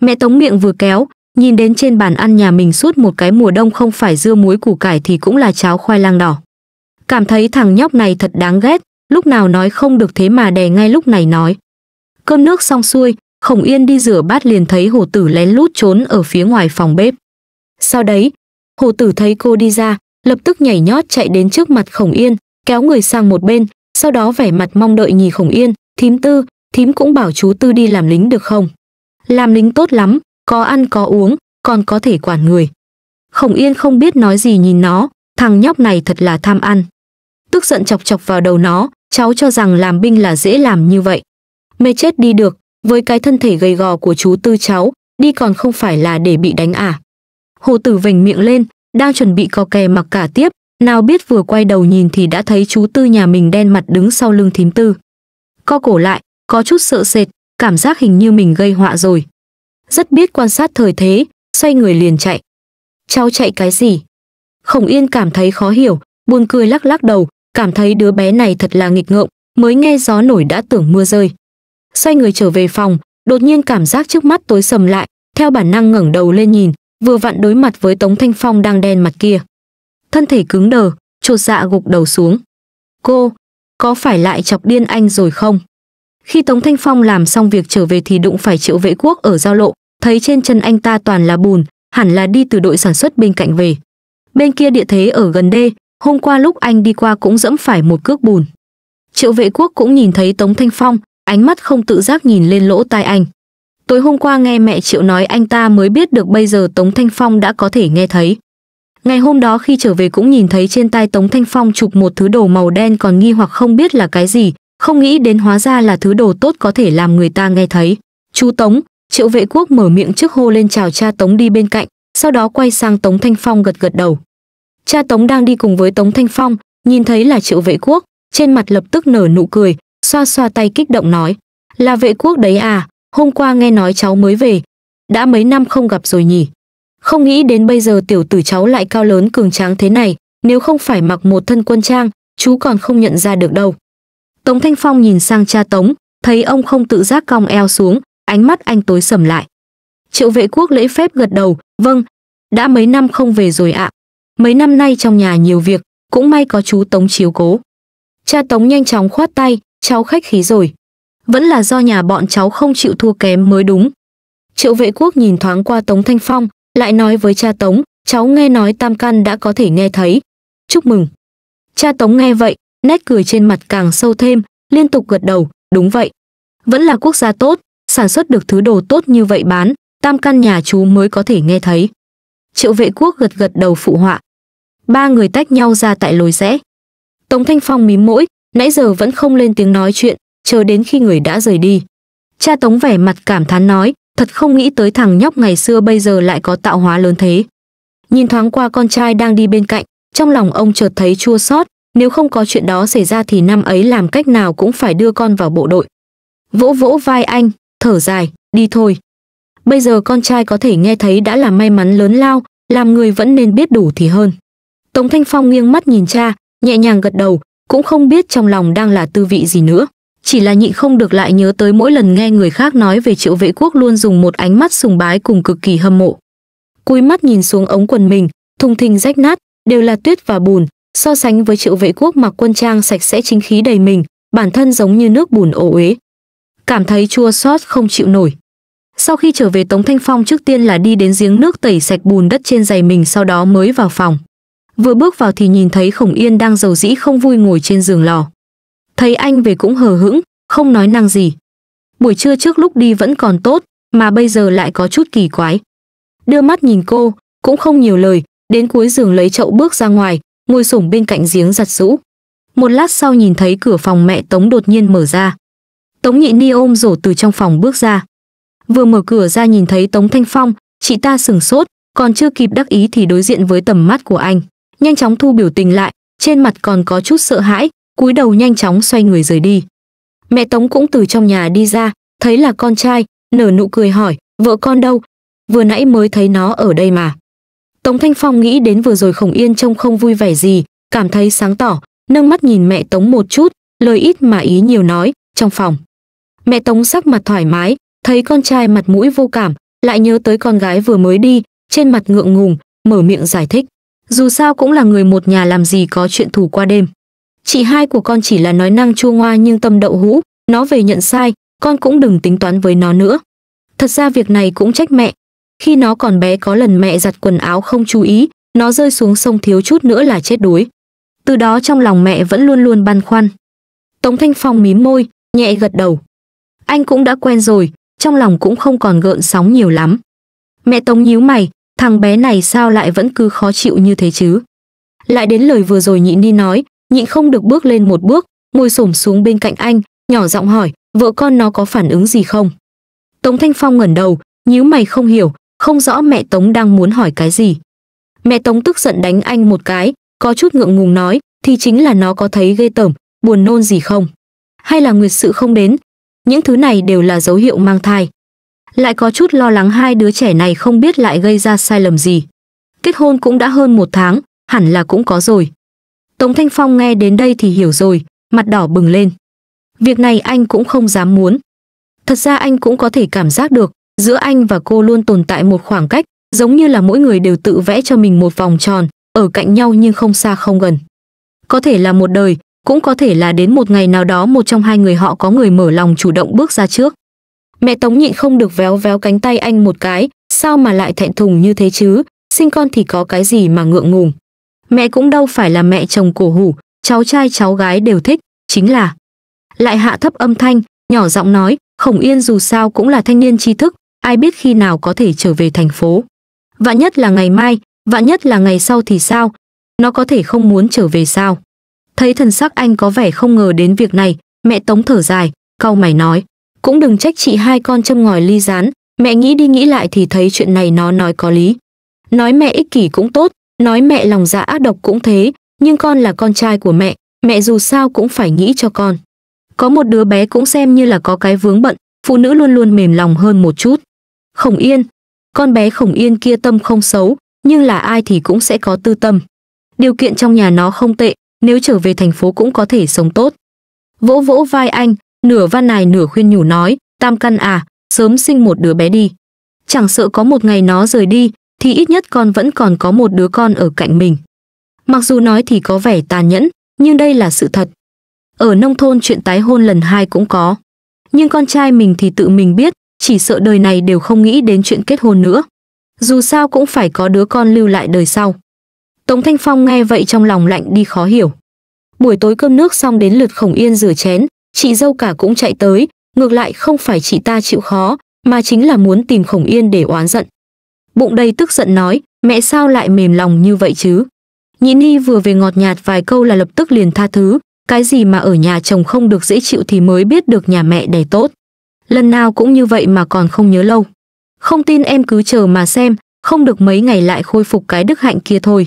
Mẹ Tống miệng vừa kéo, Nhìn đến trên bàn ăn nhà mình suốt một cái mùa đông không phải dưa muối củ cải thì cũng là cháo khoai lang đỏ. Cảm thấy thằng nhóc này thật đáng ghét, lúc nào nói không được thế mà đè ngay lúc này nói. Cơm nước xong xuôi, Khổng Yên đi rửa bát liền thấy hồ tử lén lút trốn ở phía ngoài phòng bếp. Sau đấy, hồ tử thấy cô đi ra, lập tức nhảy nhót chạy đến trước mặt Khổng Yên, kéo người sang một bên, sau đó vẻ mặt mong đợi nhìn Khổng Yên, thím tư, thím cũng bảo chú tư đi làm lính được không? Làm lính tốt lắm, có ăn có uống, còn có thể quản người. Khổng Yên không biết nói gì nhìn nó, thằng nhóc này thật là tham ăn. Tức giận chọc chọc vào đầu nó, cháu cho rằng làm binh là dễ làm như vậy. Mê chết đi được, với cái thân thể gầy gò của chú tư cháu, đi còn không phải là để bị đánh à. Hồ tử vành miệng lên, đang chuẩn bị co kè mặc cả tiếp, nào biết vừa quay đầu nhìn thì đã thấy chú tư nhà mình đen mặt đứng sau lưng thím tư. Co cổ lại, có chút sợ sệt, cảm giác hình như mình gây họa rồi rất biết quan sát thời thế, xoay người liền chạy. Cháu chạy cái gì? Khổng Yên cảm thấy khó hiểu, buồn cười lắc lắc đầu, cảm thấy đứa bé này thật là nghịch ngợm, mới nghe gió nổi đã tưởng mưa rơi. Xoay người trở về phòng, đột nhiên cảm giác trước mắt tối sầm lại, theo bản năng ngẩng đầu lên nhìn, vừa vặn đối mặt với Tống Thanh Phong đang đen mặt kia. Thân thể cứng đờ, chột dạ gục đầu xuống. Cô, có phải lại chọc điên anh rồi không? Khi Tống Thanh Phong làm xong việc trở về thì đụng phải triệu vệ quốc ở giao lộ, thấy trên chân anh ta toàn là bùn, hẳn là đi từ đội sản xuất bên cạnh về. Bên kia địa thế ở gần đê, hôm qua lúc anh đi qua cũng dẫm phải một cước bùn. Triệu vệ quốc cũng nhìn thấy Tống Thanh Phong, ánh mắt không tự giác nhìn lên lỗ tai anh. Tối hôm qua nghe mẹ Triệu nói anh ta mới biết được bây giờ Tống Thanh Phong đã có thể nghe thấy. Ngày hôm đó khi trở về cũng nhìn thấy trên tay Tống Thanh Phong chụp một thứ đồ màu đen còn nghi hoặc không biết là cái gì, không nghĩ đến hóa ra là thứ đồ tốt có thể làm người ta nghe thấy. Chú Tống, triệu vệ quốc mở miệng trước hô lên chào cha Tống đi bên cạnh, sau đó quay sang Tống Thanh Phong gật gật đầu. Cha Tống đang đi cùng với Tống Thanh Phong, nhìn thấy là triệu vệ quốc, trên mặt lập tức nở nụ cười, xoa xoa tay kích động nói. Là vệ quốc đấy à, hôm qua nghe nói cháu mới về, đã mấy năm không gặp rồi nhỉ. Không nghĩ đến bây giờ tiểu tử cháu lại cao lớn cường tráng thế này, nếu không phải mặc một thân quân trang, chú còn không nhận ra được đâu. Tống Thanh Phong nhìn sang cha Tống, thấy ông không tự giác cong eo xuống, ánh mắt anh tối sầm lại. Triệu vệ quốc lễ phép gật đầu, vâng, đã mấy năm không về rồi ạ. Mấy năm nay trong nhà nhiều việc, cũng may có chú Tống chiếu cố. Cha Tống nhanh chóng khoát tay, cháu khách khí rồi. Vẫn là do nhà bọn cháu không chịu thua kém mới đúng. Triệu vệ quốc nhìn thoáng qua Tống Thanh Phong, lại nói với cha Tống, cháu nghe nói Tam Căn đã có thể nghe thấy. Chúc mừng. Cha Tống nghe vậy, nét cười trên mặt càng sâu thêm, liên tục gật đầu, đúng vậy. Vẫn là quốc gia tốt, sản xuất được thứ đồ tốt như vậy bán, tam căn nhà chú mới có thể nghe thấy. Triệu vệ quốc gật gật đầu phụ họa. Ba người tách nhau ra tại lối rẽ. Tống Thanh Phong mím mũi, nãy giờ vẫn không lên tiếng nói chuyện, chờ đến khi người đã rời đi. Cha Tống vẻ mặt cảm thán nói, thật không nghĩ tới thằng nhóc ngày xưa bây giờ lại có tạo hóa lớn thế. Nhìn thoáng qua con trai đang đi bên cạnh, trong lòng ông chợt thấy chua xót, nếu không có chuyện đó xảy ra thì năm ấy làm cách nào cũng phải đưa con vào bộ đội. Vỗ vỗ vai anh, thở dài, đi thôi. Bây giờ con trai có thể nghe thấy đã là may mắn lớn lao, làm người vẫn nên biết đủ thì hơn. Tống Thanh Phong nghiêng mắt nhìn cha, nhẹ nhàng gật đầu, cũng không biết trong lòng đang là tư vị gì nữa. Chỉ là nhịn không được lại nhớ tới mỗi lần nghe người khác nói về triệu vệ quốc luôn dùng một ánh mắt sùng bái cùng cực kỳ hâm mộ. Cúi mắt nhìn xuống ống quần mình, thùng thình rách nát, đều là tuyết và bùn, So sánh với triệu vệ quốc mặc quân trang sạch sẽ chính khí đầy mình, bản thân giống như nước bùn ổ uế. Cảm thấy chua xót không chịu nổi. Sau khi trở về Tống Thanh Phong trước tiên là đi đến giếng nước tẩy sạch bùn đất trên giày mình sau đó mới vào phòng. Vừa bước vào thì nhìn thấy Khổng Yên đang giàu dĩ không vui ngồi trên giường lò. Thấy anh về cũng hờ hững, không nói năng gì. Buổi trưa trước lúc đi vẫn còn tốt, mà bây giờ lại có chút kỳ quái. Đưa mắt nhìn cô, cũng không nhiều lời, đến cuối giường lấy chậu bước ra ngoài, ngồi sổng bên cạnh giếng giặt rũ. Một lát sau nhìn thấy cửa phòng mẹ Tống đột nhiên mở ra. Tống nhị ni ôm rổ từ trong phòng bước ra. Vừa mở cửa ra nhìn thấy Tống Thanh Phong, chị ta sừng sốt, còn chưa kịp đắc ý thì đối diện với tầm mắt của anh. Nhanh chóng thu biểu tình lại, trên mặt còn có chút sợ hãi, cúi đầu nhanh chóng xoay người rời đi. Mẹ Tống cũng từ trong nhà đi ra, thấy là con trai, nở nụ cười hỏi, vợ con đâu? Vừa nãy mới thấy nó ở đây mà. Tống Thanh Phong nghĩ đến vừa rồi Khổng Yên trông không vui vẻ gì, cảm thấy sáng tỏ, nâng mắt nhìn mẹ Tống một chút, lời ít mà ý nhiều nói, trong phòng. Mẹ Tống sắc mặt thoải mái, thấy con trai mặt mũi vô cảm, lại nhớ tới con gái vừa mới đi, trên mặt ngượng ngùng, mở miệng giải thích. Dù sao cũng là người một nhà làm gì có chuyện thù qua đêm. Chị hai của con chỉ là nói năng chua ngoa nhưng tâm đậu hũ, nó về nhận sai, con cũng đừng tính toán với nó nữa. Thật ra việc này cũng trách mẹ, khi nó còn bé có lần mẹ giặt quần áo không chú ý, nó rơi xuống sông thiếu chút nữa là chết đuối. Từ đó trong lòng mẹ vẫn luôn luôn băn khoăn. Tống Thanh Phong mím môi, nhẹ gật đầu. Anh cũng đã quen rồi, trong lòng cũng không còn gợn sóng nhiều lắm. Mẹ Tống nhíu mày, thằng bé này sao lại vẫn cứ khó chịu như thế chứ? Lại đến lời vừa rồi nhịn đi nói, nhịn không được bước lên một bước, ngồi xổm xuống bên cạnh anh, nhỏ giọng hỏi, vợ con nó có phản ứng gì không? Tống Thanh Phong ngẩn đầu, nhíu mày không hiểu, không rõ mẹ Tống đang muốn hỏi cái gì. Mẹ Tống tức giận đánh anh một cái, có chút ngượng ngùng nói, thì chính là nó có thấy ghê tởm, buồn nôn gì không? Hay là nguyệt sự không đến? Những thứ này đều là dấu hiệu mang thai. Lại có chút lo lắng hai đứa trẻ này không biết lại gây ra sai lầm gì. Kết hôn cũng đã hơn một tháng, hẳn là cũng có rồi. Tống Thanh Phong nghe đến đây thì hiểu rồi, mặt đỏ bừng lên. Việc này anh cũng không dám muốn. Thật ra anh cũng có thể cảm giác được, giữa anh và cô luôn tồn tại một khoảng cách, giống như là mỗi người đều tự vẽ cho mình một vòng tròn, ở cạnh nhau nhưng không xa không gần. Có thể là một đời, cũng có thể là đến một ngày nào đó một trong hai người họ có người mở lòng chủ động bước ra trước. Mẹ Tống nhịn không được véo véo cánh tay anh một cái, sao mà lại thẹn thùng như thế chứ, sinh con thì có cái gì mà ngượng ngùng. Mẹ cũng đâu phải là mẹ chồng cổ hủ, cháu trai cháu gái đều thích, chính là. Lại hạ thấp âm thanh, nhỏ giọng nói, Khổng Yên dù sao cũng là thanh niên trí thức, ai biết khi nào có thể trở về thành phố. Vạn nhất là ngày mai, vạn nhất là ngày sau thì sao? Nó có thể không muốn trở về sao? Thấy thần sắc anh có vẻ không ngờ đến việc này, mẹ Tống thở dài, cau mày nói, cũng đừng trách chị hai con châm ngòi ly rán, mẹ nghĩ đi nghĩ lại thì thấy chuyện này nó nói có lý. Nói mẹ ích kỷ cũng tốt, nói mẹ lòng dạ ác độc cũng thế, nhưng con là con trai của mẹ, mẹ dù sao cũng phải nghĩ cho con. Có một đứa bé cũng xem như là có cái vướng bận, phụ nữ luôn luôn mềm lòng hơn một chút. Khổng Yên. Con bé Khổng Yên kia tâm không xấu, nhưng là ai thì cũng sẽ có tư tâm. Điều kiện trong nhà nó không tệ, nếu trở về thành phố cũng có thể sống tốt. Vỗ vỗ vai anh, nửa van nài nửa khuyên nhủ nói, tam căn à, sớm sinh một đứa bé đi. Chẳng sợ có một ngày nó rời đi, thì ít nhất con vẫn còn có một đứa con ở cạnh mình. Mặc dù nói thì có vẻ tàn nhẫn, nhưng đây là sự thật. Ở nông thôn chuyện tái hôn lần hai cũng có. Nhưng con trai mình thì tự mình biết, chỉ sợ đời này đều không nghĩ đến chuyện kết hôn nữa. Dù sao cũng phải có đứa con lưu lại đời sau. Tống Thanh Phong nghe vậy trong lòng lạnh đi khó hiểu. Buổi tối cơm nước xong đến lượt Khổng Yên rửa chén, chị dâu cả cũng chạy tới, ngược lại không phải chị ta chịu khó, mà chính là muốn tìm Khổng Yên để oán giận. Bụng đầy tức giận nói, mẹ sao lại mềm lòng như vậy chứ? Nhĩ Ni vừa về ngọt nhạt vài câu là lập tức liền tha thứ, cái gì mà ở nhà chồng không được dễ chịu thì mới biết được nhà mẹ đẻ tốt lần nào cũng như vậy mà còn không nhớ lâu. Không tin em cứ chờ mà xem, không được mấy ngày lại khôi phục cái đức hạnh kia thôi.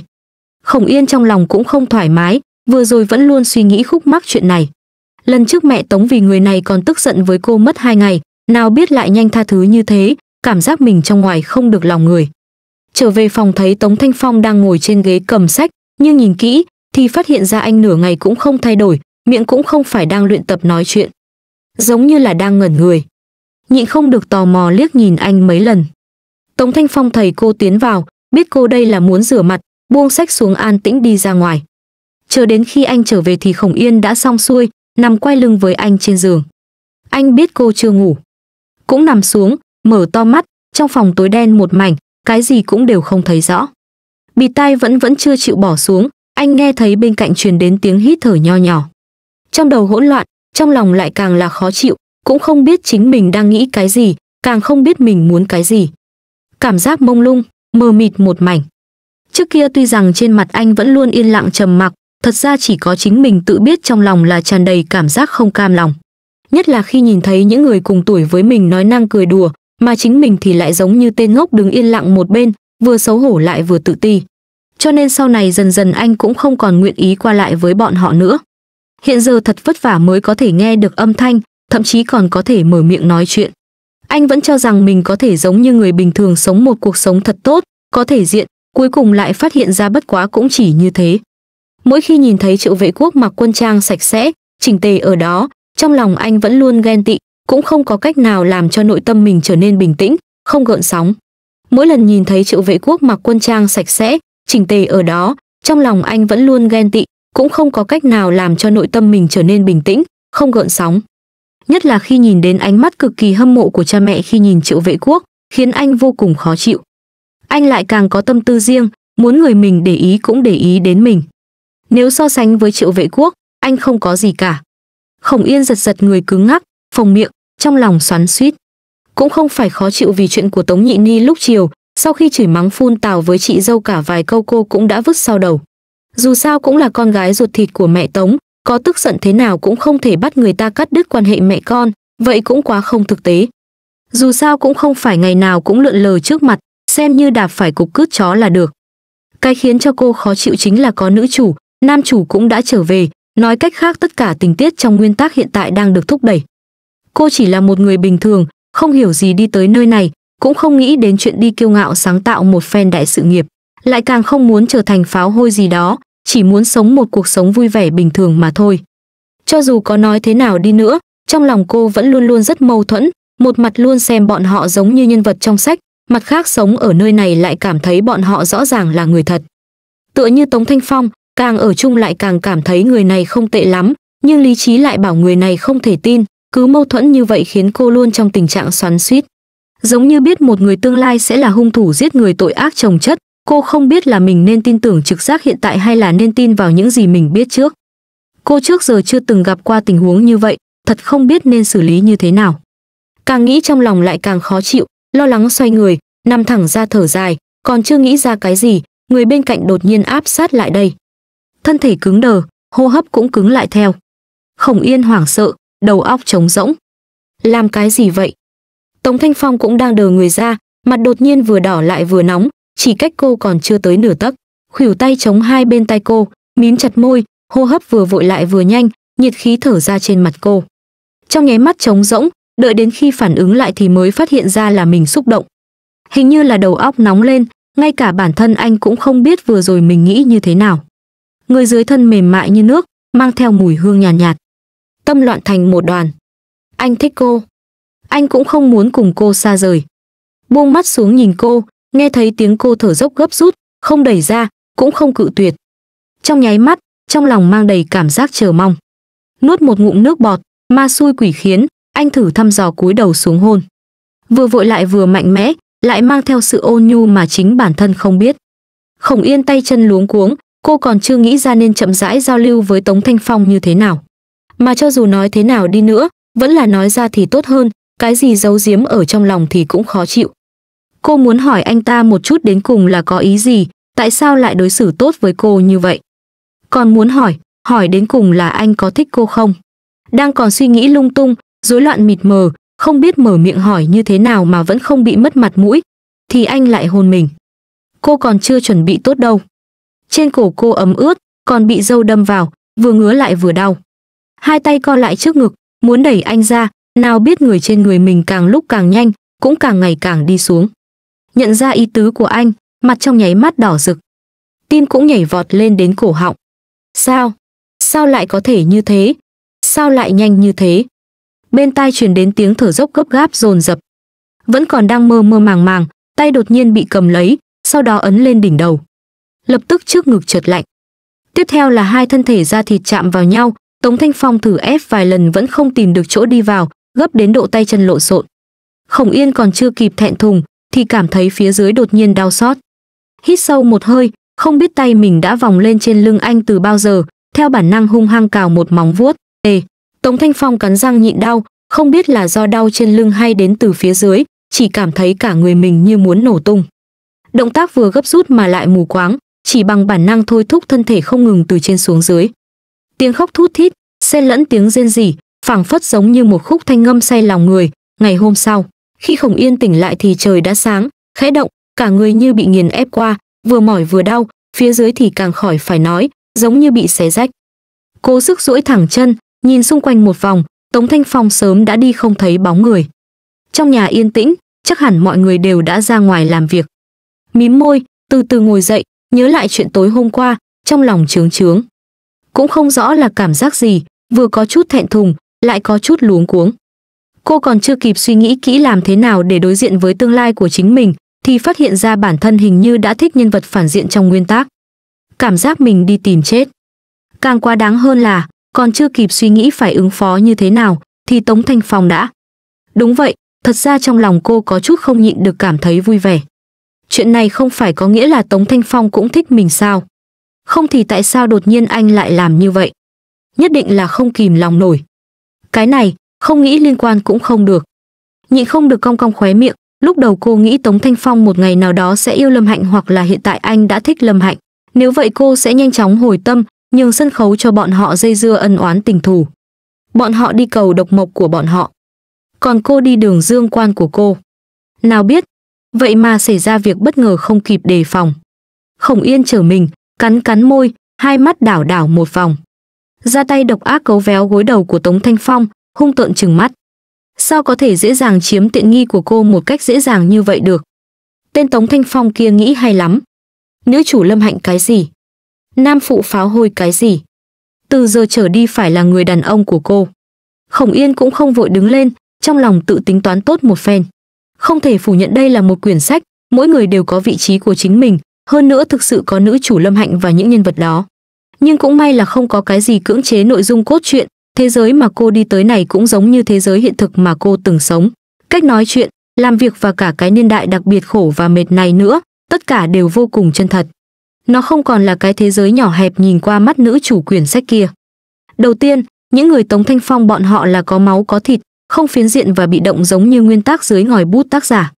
Khổng Yên trong lòng cũng không thoải mái, vừa rồi vẫn luôn suy nghĩ khúc mắc chuyện này. Lần trước mẹ Tống vì người này còn tức giận với cô mất hai ngày, nào biết lại nhanh tha thứ như thế, cảm giác mình trong ngoài không được lòng người. Trở về phòng thấy Tống Thanh Phong đang ngồi trên ghế cầm sách, nhưng nhìn kỹ thì phát hiện ra anh nửa ngày cũng không thay đổi, miệng cũng không phải đang luyện tập nói chuyện giống như là đang ngẩn người. Nhịn không được tò mò liếc nhìn anh mấy lần. Tống Thanh Phong thầy cô tiến vào, biết cô đây là muốn rửa mặt, buông sách xuống an tĩnh đi ra ngoài. Chờ đến khi anh trở về thì Khổng Yên đã xong xuôi, nằm quay lưng với anh trên giường. Anh biết cô chưa ngủ. Cũng nằm xuống, mở to mắt, trong phòng tối đen một mảnh, cái gì cũng đều không thấy rõ. Bịt tai vẫn vẫn chưa chịu bỏ xuống, anh nghe thấy bên cạnh truyền đến tiếng hít thở nho nhỏ. Trong đầu hỗn loạn, trong lòng lại càng là khó chịu, cũng không biết chính mình đang nghĩ cái gì, càng không biết mình muốn cái gì. Cảm giác mông lung, mờ mịt một mảnh. Trước kia tuy rằng trên mặt anh vẫn luôn yên lặng trầm mặc, thật ra chỉ có chính mình tự biết trong lòng là tràn đầy cảm giác không cam lòng. Nhất là khi nhìn thấy những người cùng tuổi với mình nói năng cười đùa, mà chính mình thì lại giống như tên ngốc đứng yên lặng một bên, vừa xấu hổ lại vừa tự ti. Cho nên sau này dần dần anh cũng không còn nguyện ý qua lại với bọn họ nữa. Hiện giờ thật vất vả mới có thể nghe được âm thanh, thậm chí còn có thể mở miệng nói chuyện. Anh vẫn cho rằng mình có thể giống như người bình thường sống một cuộc sống thật tốt, có thể diện, cuối cùng lại phát hiện ra bất quá cũng chỉ như thế. Mỗi khi nhìn thấy triệu vệ quốc mặc quân trang sạch sẽ, chỉnh tề ở đó, trong lòng anh vẫn luôn ghen tị, cũng không có cách nào làm cho nội tâm mình trở nên bình tĩnh, không gợn sóng. Mỗi lần nhìn thấy triệu vệ quốc mặc quân trang sạch sẽ, chỉnh tề ở đó, trong lòng anh vẫn luôn ghen tị, cũng không có cách nào làm cho nội tâm mình trở nên bình tĩnh, không gợn sóng. Nhất là khi nhìn đến ánh mắt cực kỳ hâm mộ của cha mẹ khi nhìn Triệu Vệ Quốc, khiến anh vô cùng khó chịu. Anh lại càng có tâm tư riêng, muốn người mình để ý cũng để ý đến mình. Nếu so sánh với Triệu Vệ Quốc, anh không có gì cả. Khổng Yên giật giật người cứng ngắc, phồng miệng, trong lòng xoắn suýt. Cũng không phải khó chịu vì chuyện của Tống Nhị Ni lúc chiều, sau khi chửi mắng phun tào với chị dâu cả vài câu cô cũng đã vứt sau đầu dù sao cũng là con gái ruột thịt của mẹ Tống, có tức giận thế nào cũng không thể bắt người ta cắt đứt quan hệ mẹ con, vậy cũng quá không thực tế. Dù sao cũng không phải ngày nào cũng lượn lờ trước mặt, xem như đạp phải cục cướp chó là được. Cái khiến cho cô khó chịu chính là có nữ chủ, nam chủ cũng đã trở về, nói cách khác tất cả tình tiết trong nguyên tắc hiện tại đang được thúc đẩy. Cô chỉ là một người bình thường, không hiểu gì đi tới nơi này, cũng không nghĩ đến chuyện đi kiêu ngạo sáng tạo một phen đại sự nghiệp, lại càng không muốn trở thành pháo hôi gì đó, chỉ muốn sống một cuộc sống vui vẻ bình thường mà thôi. Cho dù có nói thế nào đi nữa, trong lòng cô vẫn luôn luôn rất mâu thuẫn, một mặt luôn xem bọn họ giống như nhân vật trong sách, mặt khác sống ở nơi này lại cảm thấy bọn họ rõ ràng là người thật. Tựa như Tống Thanh Phong, càng ở chung lại càng cảm thấy người này không tệ lắm, nhưng lý trí lại bảo người này không thể tin, cứ mâu thuẫn như vậy khiến cô luôn trong tình trạng xoắn suýt. Giống như biết một người tương lai sẽ là hung thủ giết người tội ác chồng chất, Cô không biết là mình nên tin tưởng trực giác hiện tại hay là nên tin vào những gì mình biết trước. Cô trước giờ chưa từng gặp qua tình huống như vậy, thật không biết nên xử lý như thế nào. Càng nghĩ trong lòng lại càng khó chịu, lo lắng xoay người, nằm thẳng ra thở dài, còn chưa nghĩ ra cái gì, người bên cạnh đột nhiên áp sát lại đây. Thân thể cứng đờ, hô hấp cũng cứng lại theo. Khổng Yên hoảng sợ, đầu óc trống rỗng. Làm cái gì vậy? Tống Thanh Phong cũng đang đờ người ra, mặt đột nhiên vừa đỏ lại vừa nóng, chỉ cách cô còn chưa tới nửa tấc khuỷu tay chống hai bên tay cô mím chặt môi hô hấp vừa vội lại vừa nhanh nhiệt khí thở ra trên mặt cô trong nháy mắt trống rỗng đợi đến khi phản ứng lại thì mới phát hiện ra là mình xúc động hình như là đầu óc nóng lên ngay cả bản thân anh cũng không biết vừa rồi mình nghĩ như thế nào người dưới thân mềm mại như nước mang theo mùi hương nhàn nhạt, nhạt tâm loạn thành một đoàn anh thích cô anh cũng không muốn cùng cô xa rời buông mắt xuống nhìn cô nghe thấy tiếng cô thở dốc gấp rút, không đẩy ra, cũng không cự tuyệt. Trong nháy mắt, trong lòng mang đầy cảm giác chờ mong. Nuốt một ngụm nước bọt, ma xui quỷ khiến, anh thử thăm dò cúi đầu xuống hôn. Vừa vội lại vừa mạnh mẽ, lại mang theo sự ôn nhu mà chính bản thân không biết. Khổng Yên tay chân luống cuống, cô còn chưa nghĩ ra nên chậm rãi giao lưu với Tống Thanh Phong như thế nào. Mà cho dù nói thế nào đi nữa, vẫn là nói ra thì tốt hơn, cái gì giấu giếm ở trong lòng thì cũng khó chịu. Cô muốn hỏi anh ta một chút đến cùng là có ý gì, tại sao lại đối xử tốt với cô như vậy. Còn muốn hỏi, hỏi đến cùng là anh có thích cô không? Đang còn suy nghĩ lung tung, rối loạn mịt mờ, không biết mở miệng hỏi như thế nào mà vẫn không bị mất mặt mũi, thì anh lại hôn mình. Cô còn chưa chuẩn bị tốt đâu. Trên cổ cô ấm ướt, còn bị dâu đâm vào, vừa ngứa lại vừa đau. Hai tay co lại trước ngực, muốn đẩy anh ra, nào biết người trên người mình càng lúc càng nhanh, cũng càng ngày càng đi xuống nhận ra ý tứ của anh, mặt trong nháy mắt đỏ rực. Tim cũng nhảy vọt lên đến cổ họng. Sao? Sao lại có thể như thế? Sao lại nhanh như thế? Bên tai truyền đến tiếng thở dốc gấp gáp dồn dập. Vẫn còn đang mơ mơ màng màng, tay đột nhiên bị cầm lấy, sau đó ấn lên đỉnh đầu. Lập tức trước ngực trượt lạnh. Tiếp theo là hai thân thể da thịt chạm vào nhau, Tống Thanh Phong thử ép vài lần vẫn không tìm được chỗ đi vào, gấp đến độ tay chân lộn xộn. Khổng Yên còn chưa kịp thẹn thùng, thì cảm thấy phía dưới đột nhiên đau xót. Hít sâu một hơi, không biết tay mình đã vòng lên trên lưng anh từ bao giờ, theo bản năng hung hăng cào một móng vuốt. Ê, Tống Thanh Phong cắn răng nhịn đau, không biết là do đau trên lưng hay đến từ phía dưới, chỉ cảm thấy cả người mình như muốn nổ tung. Động tác vừa gấp rút mà lại mù quáng, chỉ bằng bản năng thôi thúc thân thể không ngừng từ trên xuống dưới. Tiếng khóc thút thít, xen lẫn tiếng rên rỉ, phảng phất giống như một khúc thanh ngâm say lòng người. Ngày hôm sau, khi Khổng Yên tỉnh lại thì trời đã sáng, khẽ động, cả người như bị nghiền ép qua, vừa mỏi vừa đau, phía dưới thì càng khỏi phải nói, giống như bị xé rách. Cố sức duỗi thẳng chân, nhìn xung quanh một vòng, Tống Thanh Phong sớm đã đi không thấy bóng người. Trong nhà yên tĩnh, chắc hẳn mọi người đều đã ra ngoài làm việc. Mím môi, từ từ ngồi dậy, nhớ lại chuyện tối hôm qua, trong lòng trướng trướng. Cũng không rõ là cảm giác gì, vừa có chút thẹn thùng, lại có chút luống cuống. Cô còn chưa kịp suy nghĩ kỹ làm thế nào để đối diện với tương lai của chính mình, thì phát hiện ra bản thân hình như đã thích nhân vật phản diện trong nguyên tác. Cảm giác mình đi tìm chết. Càng quá đáng hơn là, còn chưa kịp suy nghĩ phải ứng phó như thế nào, thì Tống Thanh Phong đã. Đúng vậy, thật ra trong lòng cô có chút không nhịn được cảm thấy vui vẻ. Chuyện này không phải có nghĩa là Tống Thanh Phong cũng thích mình sao? Không thì tại sao đột nhiên anh lại làm như vậy? Nhất định là không kìm lòng nổi. Cái này, không nghĩ liên quan cũng không được. Nhịn không được cong cong khóe miệng, lúc đầu cô nghĩ Tống Thanh Phong một ngày nào đó sẽ yêu Lâm Hạnh hoặc là hiện tại anh đã thích Lâm Hạnh. Nếu vậy cô sẽ nhanh chóng hồi tâm, nhường sân khấu cho bọn họ dây dưa ân oán tình thù. Bọn họ đi cầu độc mộc của bọn họ. Còn cô đi đường dương quan của cô. Nào biết, vậy mà xảy ra việc bất ngờ không kịp đề phòng. Khổng Yên trở mình, cắn cắn môi, hai mắt đảo đảo một vòng. Ra tay độc ác cấu véo gối đầu của Tống Thanh Phong, hung tợn chừng mắt. Sao có thể dễ dàng chiếm tiện nghi của cô một cách dễ dàng như vậy được? Tên Tống Thanh Phong kia nghĩ hay lắm. Nữ chủ lâm hạnh cái gì? Nam phụ pháo hôi cái gì? Từ giờ trở đi phải là người đàn ông của cô. Khổng Yên cũng không vội đứng lên, trong lòng tự tính toán tốt một phen. Không thể phủ nhận đây là một quyển sách, mỗi người đều có vị trí của chính mình, hơn nữa thực sự có nữ chủ lâm hạnh và những nhân vật đó. Nhưng cũng may là không có cái gì cưỡng chế nội dung cốt truyện, thế giới mà cô đi tới này cũng giống như thế giới hiện thực mà cô từng sống cách nói chuyện làm việc và cả cái niên đại đặc biệt khổ và mệt này nữa tất cả đều vô cùng chân thật nó không còn là cái thế giới nhỏ hẹp nhìn qua mắt nữ chủ quyền sách kia đầu tiên những người tống thanh phong bọn họ là có máu có thịt không phiến diện và bị động giống như nguyên tác dưới ngòi bút tác giả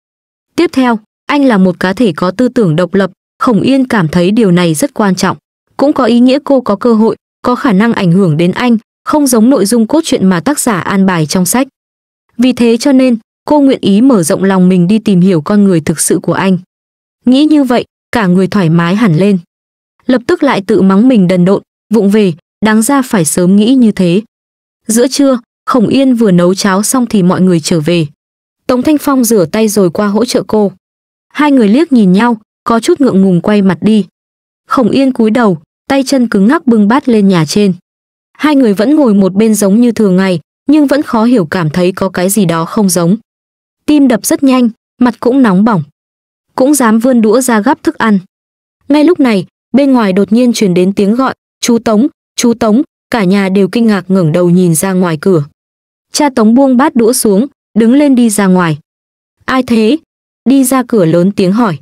tiếp theo anh là một cá thể có tư tưởng độc lập khổng yên cảm thấy điều này rất quan trọng cũng có ý nghĩa cô có cơ hội có khả năng ảnh hưởng đến anh không giống nội dung cốt truyện mà tác giả an bài trong sách. Vì thế cho nên, cô nguyện ý mở rộng lòng mình đi tìm hiểu con người thực sự của anh. Nghĩ như vậy, cả người thoải mái hẳn lên. Lập tức lại tự mắng mình đần độn, vụng về, đáng ra phải sớm nghĩ như thế. Giữa trưa, Khổng Yên vừa nấu cháo xong thì mọi người trở về. Tống Thanh Phong rửa tay rồi qua hỗ trợ cô. Hai người liếc nhìn nhau, có chút ngượng ngùng quay mặt đi. Khổng Yên cúi đầu, tay chân cứng ngắc bưng bát lên nhà trên. Hai người vẫn ngồi một bên giống như thường ngày, nhưng vẫn khó hiểu cảm thấy có cái gì đó không giống. Tim đập rất nhanh, mặt cũng nóng bỏng. Cũng dám vươn đũa ra gắp thức ăn. Ngay lúc này, bên ngoài đột nhiên truyền đến tiếng gọi, chú Tống, chú Tống, cả nhà đều kinh ngạc ngẩng đầu nhìn ra ngoài cửa. Cha Tống buông bát đũa xuống, đứng lên đi ra ngoài. Ai thế? Đi ra cửa lớn tiếng hỏi.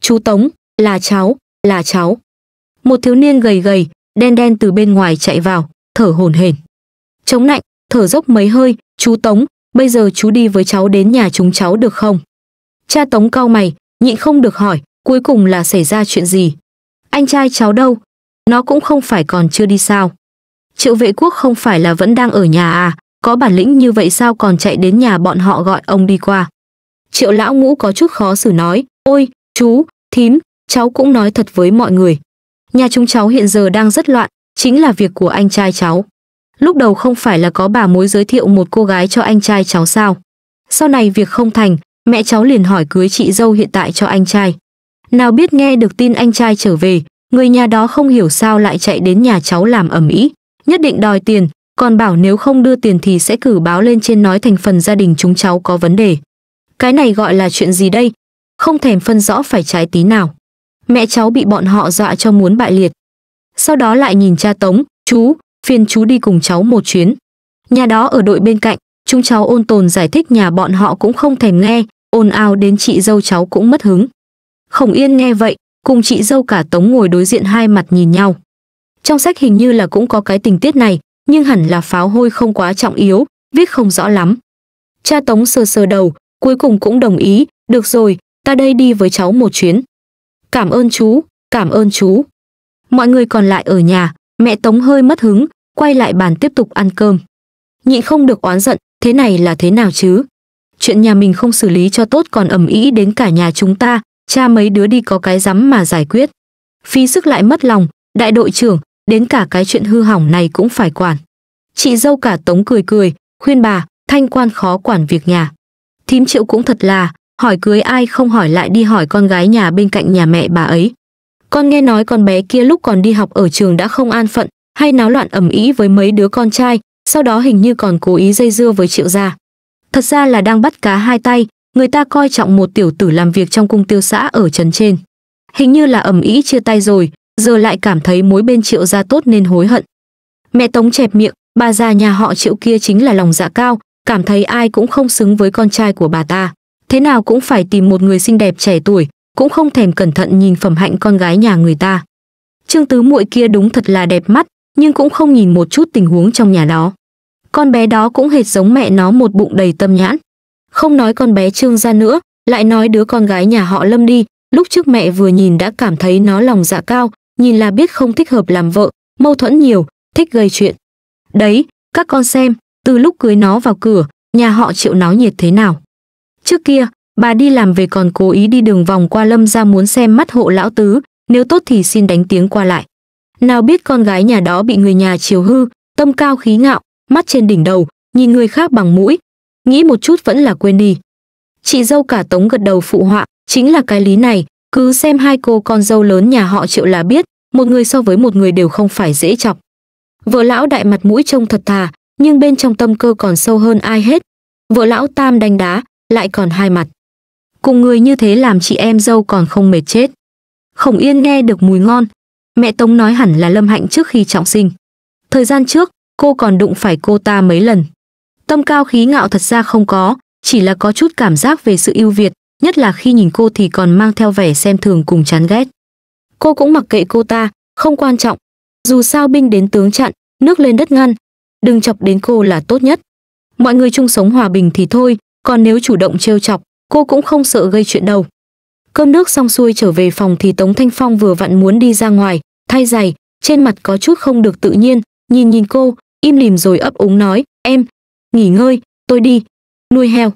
Chú Tống, là cháu, là cháu. Một thiếu niên gầy gầy, đen đen từ bên ngoài chạy vào thở hổn hển chống lạnh thở dốc mấy hơi chú tống bây giờ chú đi với cháu đến nhà chúng cháu được không cha tống cau mày nhịn không được hỏi cuối cùng là xảy ra chuyện gì anh trai cháu đâu nó cũng không phải còn chưa đi sao triệu vệ quốc không phải là vẫn đang ở nhà à có bản lĩnh như vậy sao còn chạy đến nhà bọn họ gọi ông đi qua triệu lão ngũ có chút khó xử nói ôi chú thím cháu cũng nói thật với mọi người nhà chúng cháu hiện giờ đang rất loạn chính là việc của anh trai cháu. Lúc đầu không phải là có bà mối giới thiệu một cô gái cho anh trai cháu sao? Sau này việc không thành, mẹ cháu liền hỏi cưới chị dâu hiện tại cho anh trai. Nào biết nghe được tin anh trai trở về, người nhà đó không hiểu sao lại chạy đến nhà cháu làm ẩm ý, nhất định đòi tiền, còn bảo nếu không đưa tiền thì sẽ cử báo lên trên nói thành phần gia đình chúng cháu có vấn đề. Cái này gọi là chuyện gì đây? Không thèm phân rõ phải trái tí nào. Mẹ cháu bị bọn họ dọa cho muốn bại liệt, sau đó lại nhìn cha Tống, chú, phiền chú đi cùng cháu một chuyến. Nhà đó ở đội bên cạnh, chúng cháu ôn tồn giải thích nhà bọn họ cũng không thèm nghe, ồn ào đến chị dâu cháu cũng mất hứng. Khổng Yên nghe vậy, cùng chị dâu cả Tống ngồi đối diện hai mặt nhìn nhau. Trong sách hình như là cũng có cái tình tiết này, nhưng hẳn là pháo hôi không quá trọng yếu, viết không rõ lắm. Cha Tống sờ sờ đầu, cuối cùng cũng đồng ý, được rồi, ta đây đi với cháu một chuyến. Cảm ơn chú, cảm ơn chú mọi người còn lại ở nhà mẹ tống hơi mất hứng quay lại bàn tiếp tục ăn cơm nhịn không được oán giận thế này là thế nào chứ chuyện nhà mình không xử lý cho tốt còn ầm ĩ đến cả nhà chúng ta cha mấy đứa đi có cái rắm mà giải quyết phi sức lại mất lòng đại đội trưởng đến cả cái chuyện hư hỏng này cũng phải quản chị dâu cả tống cười cười khuyên bà thanh quan khó quản việc nhà thím triệu cũng thật là hỏi cưới ai không hỏi lại đi hỏi con gái nhà bên cạnh nhà mẹ bà ấy con nghe nói con bé kia lúc còn đi học ở trường đã không an phận, hay náo loạn ầm ĩ với mấy đứa con trai, sau đó hình như còn cố ý dây dưa với triệu gia. Thật ra là đang bắt cá hai tay, người ta coi trọng một tiểu tử làm việc trong cung tiêu xã ở trấn trên. Hình như là ầm ĩ chia tay rồi, giờ lại cảm thấy mối bên triệu gia tốt nên hối hận. Mẹ Tống chẹp miệng, bà già nhà họ triệu kia chính là lòng dạ cao, cảm thấy ai cũng không xứng với con trai của bà ta. Thế nào cũng phải tìm một người xinh đẹp trẻ tuổi, cũng không thèm cẩn thận nhìn phẩm hạnh con gái nhà người ta. Trương tứ muội kia đúng thật là đẹp mắt, nhưng cũng không nhìn một chút tình huống trong nhà đó. Con bé đó cũng hệt giống mẹ nó một bụng đầy tâm nhãn. Không nói con bé Trương ra nữa, lại nói đứa con gái nhà họ Lâm đi, lúc trước mẹ vừa nhìn đã cảm thấy nó lòng dạ cao, nhìn là biết không thích hợp làm vợ, mâu thuẫn nhiều, thích gây chuyện. Đấy, các con xem, từ lúc cưới nó vào cửa, nhà họ chịu náo nhiệt thế nào. Trước kia, Bà đi làm về còn cố ý đi đường vòng qua lâm ra muốn xem mắt hộ lão tứ, nếu tốt thì xin đánh tiếng qua lại. Nào biết con gái nhà đó bị người nhà chiều hư, tâm cao khí ngạo, mắt trên đỉnh đầu, nhìn người khác bằng mũi. Nghĩ một chút vẫn là quên đi. Chị dâu cả tống gật đầu phụ họa, chính là cái lý này, cứ xem hai cô con dâu lớn nhà họ triệu là biết, một người so với một người đều không phải dễ chọc. Vợ lão đại mặt mũi trông thật thà, nhưng bên trong tâm cơ còn sâu hơn ai hết. Vợ lão tam đánh đá, lại còn hai mặt. Cùng người như thế làm chị em dâu còn không mệt chết. Khổng Yên nghe được mùi ngon. Mẹ Tống nói hẳn là Lâm Hạnh trước khi trọng sinh. Thời gian trước, cô còn đụng phải cô ta mấy lần. Tâm cao khí ngạo thật ra không có, chỉ là có chút cảm giác về sự ưu việt, nhất là khi nhìn cô thì còn mang theo vẻ xem thường cùng chán ghét. Cô cũng mặc kệ cô ta, không quan trọng. Dù sao binh đến tướng chặn, nước lên đất ngăn, đừng chọc đến cô là tốt nhất. Mọi người chung sống hòa bình thì thôi, còn nếu chủ động trêu chọc, cô cũng không sợ gây chuyện đâu. Cơm nước xong xuôi trở về phòng thì Tống Thanh Phong vừa vặn muốn đi ra ngoài, thay giày, trên mặt có chút không được tự nhiên, nhìn nhìn cô, im lìm rồi ấp úng nói, em, nghỉ ngơi, tôi đi, nuôi heo.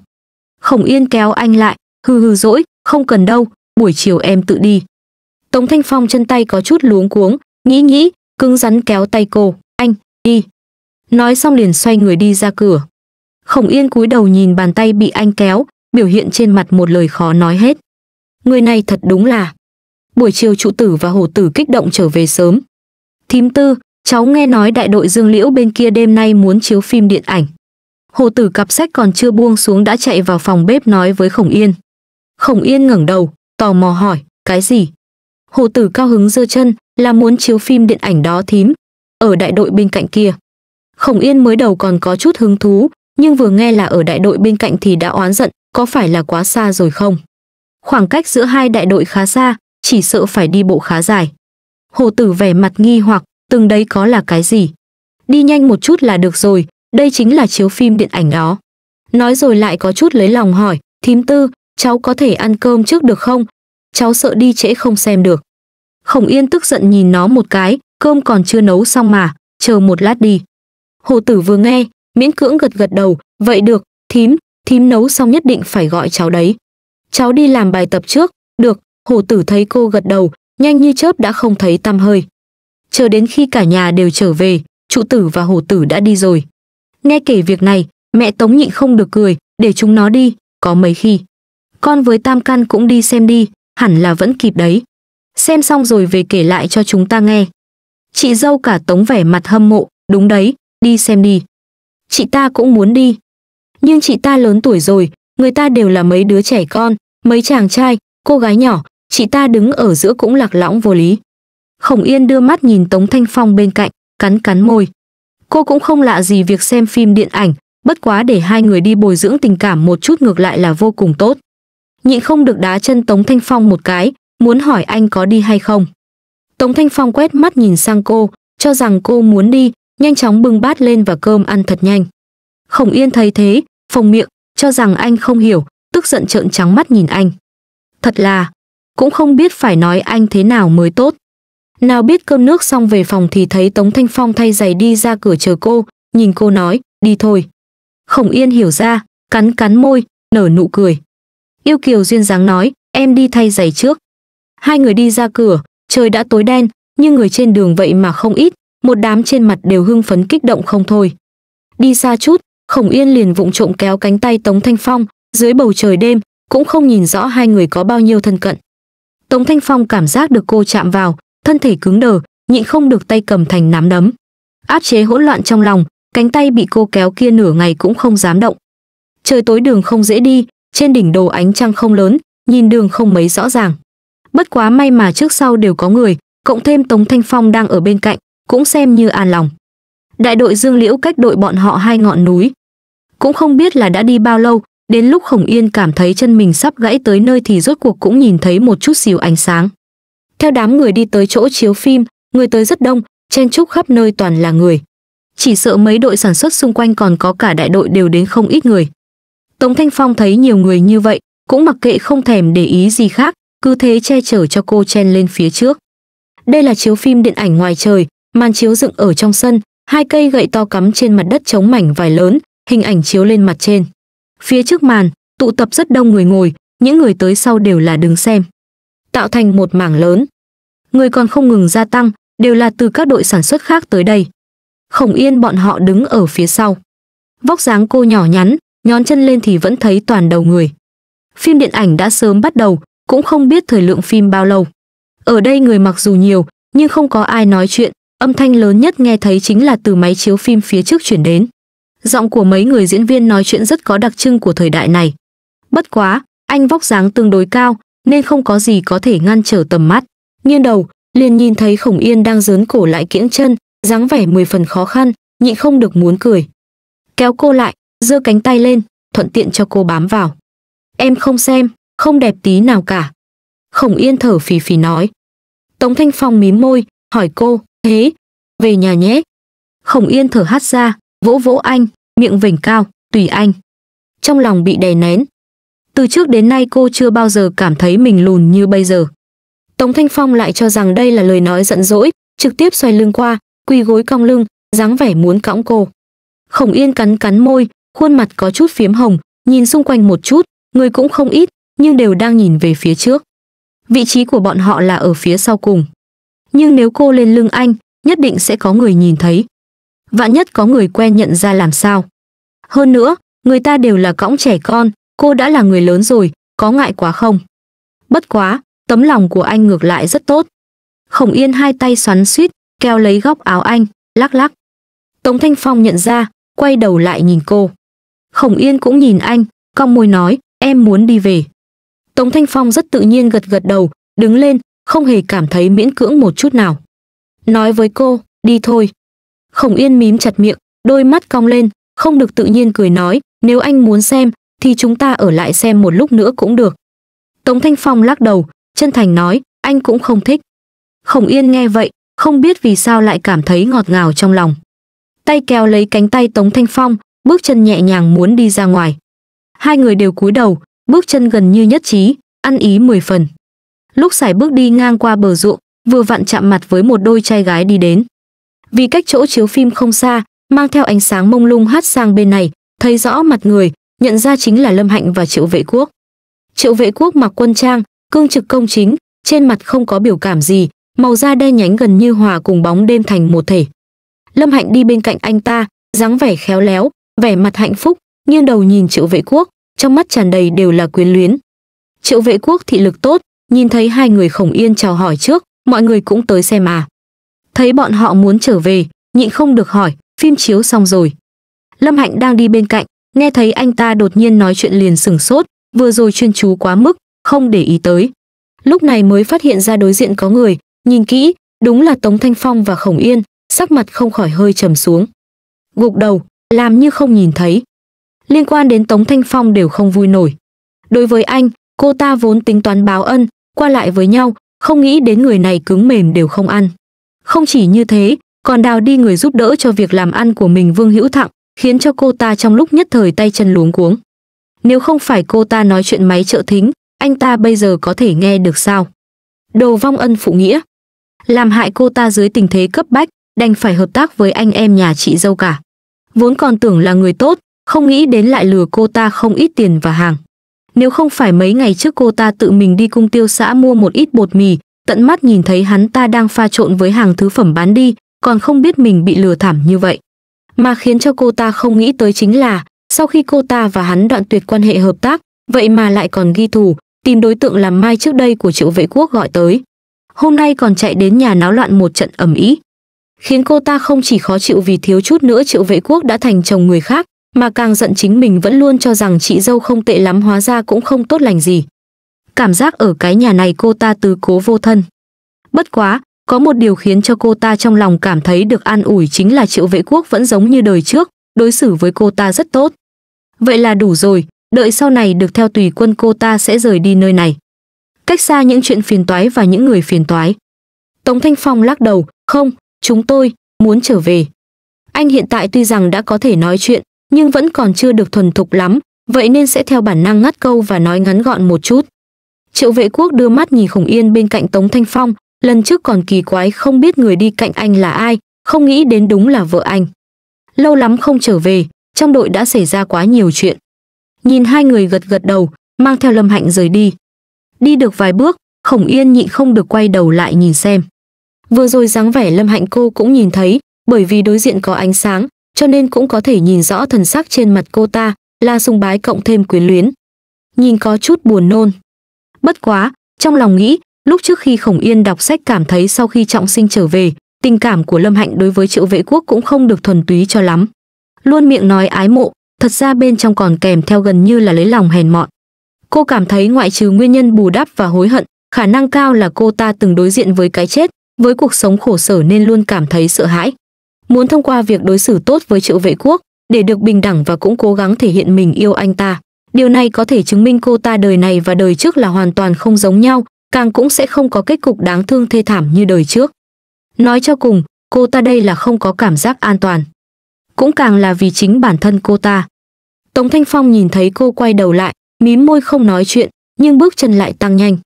Khổng Yên kéo anh lại, hừ hừ dỗi, không cần đâu, buổi chiều em tự đi. Tống Thanh Phong chân tay có chút luống cuống, nghĩ nghĩ, cứng rắn kéo tay cô, anh, đi. Nói xong liền xoay người đi ra cửa. Khổng Yên cúi đầu nhìn bàn tay bị anh kéo, biểu hiện trên mặt một lời khó nói hết. Người này thật đúng là. Buổi chiều trụ tử và hổ tử kích động trở về sớm. Thím tư, cháu nghe nói đại đội Dương Liễu bên kia đêm nay muốn chiếu phim điện ảnh. Hồ tử cặp sách còn chưa buông xuống đã chạy vào phòng bếp nói với Khổng Yên. Khổng Yên ngẩng đầu, tò mò hỏi, cái gì? Hồ tử cao hứng giơ chân, là muốn chiếu phim điện ảnh đó thím, ở đại đội bên cạnh kia. Khổng Yên mới đầu còn có chút hứng thú, nhưng vừa nghe là ở đại đội bên cạnh thì đã oán giận, có phải là quá xa rồi không? Khoảng cách giữa hai đại đội khá xa, chỉ sợ phải đi bộ khá dài. Hồ tử vẻ mặt nghi hoặc, từng đấy có là cái gì? Đi nhanh một chút là được rồi, đây chính là chiếu phim điện ảnh đó. Nói rồi lại có chút lấy lòng hỏi, thím tư, cháu có thể ăn cơm trước được không? Cháu sợ đi trễ không xem được. Khổng Yên tức giận nhìn nó một cái, cơm còn chưa nấu xong mà, chờ một lát đi. Hồ tử vừa nghe, miễn cưỡng gật gật đầu, vậy được, thím, thím nấu xong nhất định phải gọi cháu đấy. Cháu đi làm bài tập trước, được, Hồ tử thấy cô gật đầu, nhanh như chớp đã không thấy tăm hơi. Chờ đến khi cả nhà đều trở về, trụ tử và Hồ tử đã đi rồi. Nghe kể việc này, mẹ Tống nhịn không được cười, để chúng nó đi, có mấy khi. Con với Tam Căn cũng đi xem đi, hẳn là vẫn kịp đấy. Xem xong rồi về kể lại cho chúng ta nghe. Chị dâu cả Tống vẻ mặt hâm mộ, đúng đấy, đi xem đi. Chị ta cũng muốn đi, nhưng chị ta lớn tuổi rồi, người ta đều là mấy đứa trẻ con, mấy chàng trai, cô gái nhỏ, chị ta đứng ở giữa cũng lạc lõng vô lý. Khổng Yên đưa mắt nhìn Tống Thanh Phong bên cạnh, cắn cắn môi. Cô cũng không lạ gì việc xem phim điện ảnh, bất quá để hai người đi bồi dưỡng tình cảm một chút ngược lại là vô cùng tốt. Nhịn không được đá chân Tống Thanh Phong một cái, muốn hỏi anh có đi hay không. Tống Thanh Phong quét mắt nhìn sang cô, cho rằng cô muốn đi, nhanh chóng bưng bát lên và cơm ăn thật nhanh. Khổng Yên thấy thế, phồng miệng, cho rằng anh không hiểu, tức giận trợn trắng mắt nhìn anh. Thật là, cũng không biết phải nói anh thế nào mới tốt. Nào biết cơm nước xong về phòng thì thấy Tống Thanh Phong thay giày đi ra cửa chờ cô, nhìn cô nói, đi thôi. Khổng Yên hiểu ra, cắn cắn môi, nở nụ cười. Yêu Kiều duyên dáng nói, em đi thay giày trước. Hai người đi ra cửa, trời đã tối đen, nhưng người trên đường vậy mà không ít, một đám trên mặt đều hưng phấn kích động không thôi. Đi xa chút, Khổng Yên liền vụng trộm kéo cánh tay Tống Thanh Phong, dưới bầu trời đêm, cũng không nhìn rõ hai người có bao nhiêu thân cận. Tống Thanh Phong cảm giác được cô chạm vào, thân thể cứng đờ, nhịn không được tay cầm thành nắm đấm. Áp chế hỗn loạn trong lòng, cánh tay bị cô kéo kia nửa ngày cũng không dám động. Trời tối đường không dễ đi, trên đỉnh đồ ánh trăng không lớn, nhìn đường không mấy rõ ràng. Bất quá may mà trước sau đều có người, cộng thêm Tống Thanh Phong đang ở bên cạnh, cũng xem như an lòng. Đại đội Dương Liễu cách đội bọn họ hai ngọn núi, cũng không biết là đã đi bao lâu đến lúc khổng yên cảm thấy chân mình sắp gãy tới nơi thì rốt cuộc cũng nhìn thấy một chút xíu ánh sáng theo đám người đi tới chỗ chiếu phim người tới rất đông chen chúc khắp nơi toàn là người chỉ sợ mấy đội sản xuất xung quanh còn có cả đại đội đều đến không ít người tống thanh phong thấy nhiều người như vậy cũng mặc kệ không thèm để ý gì khác cứ thế che chở cho cô chen lên phía trước đây là chiếu phim điện ảnh ngoài trời màn chiếu dựng ở trong sân hai cây gậy to cắm trên mặt đất chống mảnh vài lớn hình ảnh chiếu lên mặt trên. Phía trước màn, tụ tập rất đông người ngồi, những người tới sau đều là đứng xem. Tạo thành một mảng lớn. Người còn không ngừng gia tăng, đều là từ các đội sản xuất khác tới đây. Khổng Yên bọn họ đứng ở phía sau. Vóc dáng cô nhỏ nhắn, nhón chân lên thì vẫn thấy toàn đầu người. Phim điện ảnh đã sớm bắt đầu, cũng không biết thời lượng phim bao lâu. Ở đây người mặc dù nhiều, nhưng không có ai nói chuyện, âm thanh lớn nhất nghe thấy chính là từ máy chiếu phim phía trước chuyển đến. Giọng của mấy người diễn viên nói chuyện rất có đặc trưng của thời đại này. Bất quá, anh vóc dáng tương đối cao nên không có gì có thể ngăn trở tầm mắt. Nghiêng đầu, liền nhìn thấy Khổng Yên đang giớn cổ lại kiễng chân, dáng vẻ mười phần khó khăn, nhịn không được muốn cười. Kéo cô lại, giơ cánh tay lên, thuận tiện cho cô bám vào. Em không xem, không đẹp tí nào cả. Khổng Yên thở phì phì nói. Tống Thanh Phong mím môi, hỏi cô, thế, về nhà nhé. Khổng Yên thở hắt ra, vỗ vỗ anh miệng vểnh cao tùy anh trong lòng bị đè nén từ trước đến nay cô chưa bao giờ cảm thấy mình lùn như bây giờ tống thanh phong lại cho rằng đây là lời nói giận dỗi trực tiếp xoay lưng qua quỳ gối cong lưng dáng vẻ muốn cõng cô khổng yên cắn cắn môi khuôn mặt có chút phiếm hồng nhìn xung quanh một chút người cũng không ít nhưng đều đang nhìn về phía trước vị trí của bọn họ là ở phía sau cùng nhưng nếu cô lên lưng anh nhất định sẽ có người nhìn thấy vạn nhất có người quen nhận ra làm sao. Hơn nữa, người ta đều là cõng trẻ con, cô đã là người lớn rồi, có ngại quá không? Bất quá, tấm lòng của anh ngược lại rất tốt. Khổng Yên hai tay xoắn suýt, kéo lấy góc áo anh, lắc lắc. Tống Thanh Phong nhận ra, quay đầu lại nhìn cô. Khổng Yên cũng nhìn anh, cong môi nói, em muốn đi về. Tống Thanh Phong rất tự nhiên gật gật đầu, đứng lên, không hề cảm thấy miễn cưỡng một chút nào. Nói với cô, đi thôi. Khổng Yên mím chặt miệng, đôi mắt cong lên, không được tự nhiên cười nói, nếu anh muốn xem thì chúng ta ở lại xem một lúc nữa cũng được. Tống Thanh Phong lắc đầu, chân thành nói, anh cũng không thích. Khổng Yên nghe vậy, không biết vì sao lại cảm thấy ngọt ngào trong lòng. Tay kéo lấy cánh tay Tống Thanh Phong, bước chân nhẹ nhàng muốn đi ra ngoài. Hai người đều cúi đầu, bước chân gần như nhất trí, ăn ý mười phần. Lúc xài bước đi ngang qua bờ ruộng, vừa vặn chạm mặt với một đôi trai gái đi đến vì cách chỗ chiếu phim không xa mang theo ánh sáng mông lung hắt sang bên này thấy rõ mặt người nhận ra chính là lâm hạnh và triệu vệ quốc triệu vệ quốc mặc quân trang cương trực công chính trên mặt không có biểu cảm gì màu da đen nhánh gần như hòa cùng bóng đêm thành một thể lâm hạnh đi bên cạnh anh ta dáng vẻ khéo léo vẻ mặt hạnh phúc nghiêng đầu nhìn triệu vệ quốc trong mắt tràn đầy đều là quyến luyến triệu vệ quốc thị lực tốt nhìn thấy hai người khổng yên chào hỏi trước mọi người cũng tới xem à Thấy bọn họ muốn trở về, nhịn không được hỏi, phim chiếu xong rồi. Lâm Hạnh đang đi bên cạnh, nghe thấy anh ta đột nhiên nói chuyện liền sửng sốt, vừa rồi chuyên chú quá mức, không để ý tới. Lúc này mới phát hiện ra đối diện có người, nhìn kỹ, đúng là Tống Thanh Phong và Khổng Yên, sắc mặt không khỏi hơi trầm xuống. Gục đầu, làm như không nhìn thấy. Liên quan đến Tống Thanh Phong đều không vui nổi. Đối với anh, cô ta vốn tính toán báo ân, qua lại với nhau, không nghĩ đến người này cứng mềm đều không ăn. Không chỉ như thế, còn đào đi người giúp đỡ cho việc làm ăn của mình Vương Hữu Thặng, khiến cho cô ta trong lúc nhất thời tay chân luống cuống. Nếu không phải cô ta nói chuyện máy trợ thính, anh ta bây giờ có thể nghe được sao? Đồ vong ân phụ nghĩa. Làm hại cô ta dưới tình thế cấp bách, đành phải hợp tác với anh em nhà chị dâu cả. Vốn còn tưởng là người tốt, không nghĩ đến lại lừa cô ta không ít tiền và hàng. Nếu không phải mấy ngày trước cô ta tự mình đi cung tiêu xã mua một ít bột mì, tận mắt nhìn thấy hắn ta đang pha trộn với hàng thứ phẩm bán đi, còn không biết mình bị lừa thảm như vậy. Mà khiến cho cô ta không nghĩ tới chính là, sau khi cô ta và hắn đoạn tuyệt quan hệ hợp tác, vậy mà lại còn ghi thù, tìm đối tượng làm mai trước đây của triệu vệ quốc gọi tới. Hôm nay còn chạy đến nhà náo loạn một trận ẩm ý. Khiến cô ta không chỉ khó chịu vì thiếu chút nữa triệu vệ quốc đã thành chồng người khác, mà càng giận chính mình vẫn luôn cho rằng chị dâu không tệ lắm hóa ra cũng không tốt lành gì cảm giác ở cái nhà này cô ta từ cố vô thân. Bất quá, có một điều khiến cho cô ta trong lòng cảm thấy được an ủi chính là triệu vệ quốc vẫn giống như đời trước, đối xử với cô ta rất tốt. Vậy là đủ rồi, đợi sau này được theo tùy quân cô ta sẽ rời đi nơi này. Cách xa những chuyện phiền toái và những người phiền toái. Tống Thanh Phong lắc đầu, không, chúng tôi, muốn trở về. Anh hiện tại tuy rằng đã có thể nói chuyện, nhưng vẫn còn chưa được thuần thục lắm, vậy nên sẽ theo bản năng ngắt câu và nói ngắn gọn một chút. Triệu vệ quốc đưa mắt nhìn Khổng Yên bên cạnh Tống Thanh Phong, lần trước còn kỳ quái không biết người đi cạnh anh là ai, không nghĩ đến đúng là vợ anh. Lâu lắm không trở về, trong đội đã xảy ra quá nhiều chuyện. Nhìn hai người gật gật đầu, mang theo Lâm Hạnh rời đi. Đi được vài bước, Khổng Yên nhịn không được quay đầu lại nhìn xem. Vừa rồi dáng vẻ Lâm Hạnh cô cũng nhìn thấy, bởi vì đối diện có ánh sáng, cho nên cũng có thể nhìn rõ thần sắc trên mặt cô ta, là sùng bái cộng thêm quyến luyến. Nhìn có chút buồn nôn bất quá trong lòng nghĩ lúc trước khi khổng yên đọc sách cảm thấy sau khi trọng sinh trở về tình cảm của lâm hạnh đối với triệu vệ quốc cũng không được thuần túy cho lắm luôn miệng nói ái mộ thật ra bên trong còn kèm theo gần như là lấy lòng hèn mọn cô cảm thấy ngoại trừ nguyên nhân bù đắp và hối hận khả năng cao là cô ta từng đối diện với cái chết với cuộc sống khổ sở nên luôn cảm thấy sợ hãi muốn thông qua việc đối xử tốt với triệu vệ quốc để được bình đẳng và cũng cố gắng thể hiện mình yêu anh ta Điều này có thể chứng minh cô ta đời này và đời trước là hoàn toàn không giống nhau, càng cũng sẽ không có kết cục đáng thương thê thảm như đời trước. Nói cho cùng, cô ta đây là không có cảm giác an toàn. Cũng càng là vì chính bản thân cô ta. Tống Thanh Phong nhìn thấy cô quay đầu lại, mím môi không nói chuyện, nhưng bước chân lại tăng nhanh.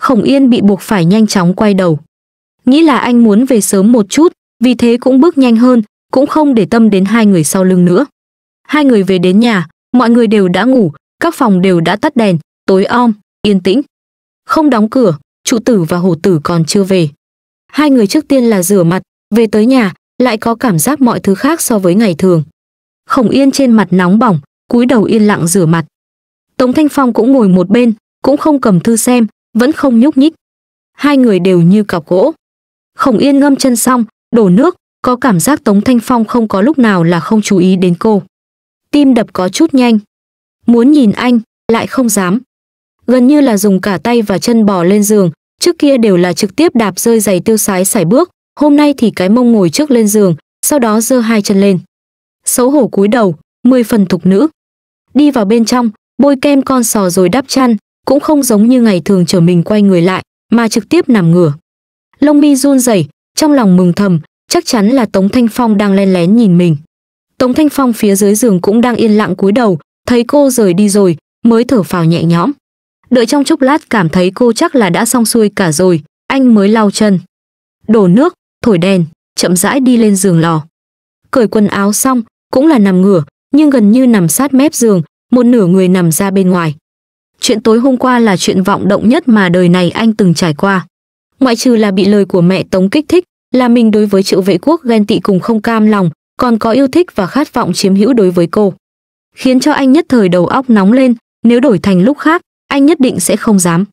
Khổng Yên bị buộc phải nhanh chóng quay đầu. Nghĩ là anh muốn về sớm một chút, vì thế cũng bước nhanh hơn, cũng không để tâm đến hai người sau lưng nữa. Hai người về đến nhà, mọi người đều đã ngủ các phòng đều đã tắt đèn tối om yên tĩnh không đóng cửa trụ tử và hổ tử còn chưa về hai người trước tiên là rửa mặt về tới nhà lại có cảm giác mọi thứ khác so với ngày thường khổng yên trên mặt nóng bỏng cúi đầu yên lặng rửa mặt tống thanh phong cũng ngồi một bên cũng không cầm thư xem vẫn không nhúc nhích hai người đều như cọc gỗ khổng yên ngâm chân xong đổ nước có cảm giác tống thanh phong không có lúc nào là không chú ý đến cô tim đập có chút nhanh. Muốn nhìn anh, lại không dám. Gần như là dùng cả tay và chân bò lên giường, trước kia đều là trực tiếp đạp rơi giày tiêu sái sải bước, hôm nay thì cái mông ngồi trước lên giường, sau đó giơ hai chân lên. Xấu hổ cúi đầu, mười phần thục nữ. Đi vào bên trong, bôi kem con sò rồi đắp chăn, cũng không giống như ngày thường trở mình quay người lại, mà trực tiếp nằm ngửa. Lông mi run rẩy, trong lòng mừng thầm, chắc chắn là Tống Thanh Phong đang len lén nhìn mình. Tống Thanh Phong phía dưới giường cũng đang yên lặng cúi đầu, thấy cô rời đi rồi, mới thở phào nhẹ nhõm. Đợi trong chốc lát cảm thấy cô chắc là đã xong xuôi cả rồi, anh mới lau chân. Đổ nước, thổi đèn, chậm rãi đi lên giường lò. Cởi quần áo xong, cũng là nằm ngửa, nhưng gần như nằm sát mép giường, một nửa người nằm ra bên ngoài. Chuyện tối hôm qua là chuyện vọng động nhất mà đời này anh từng trải qua. Ngoại trừ là bị lời của mẹ Tống kích thích, là mình đối với triệu vệ quốc ghen tị cùng không cam lòng, còn có yêu thích và khát vọng chiếm hữu đối với cô khiến cho anh nhất thời đầu óc nóng lên nếu đổi thành lúc khác anh nhất định sẽ không dám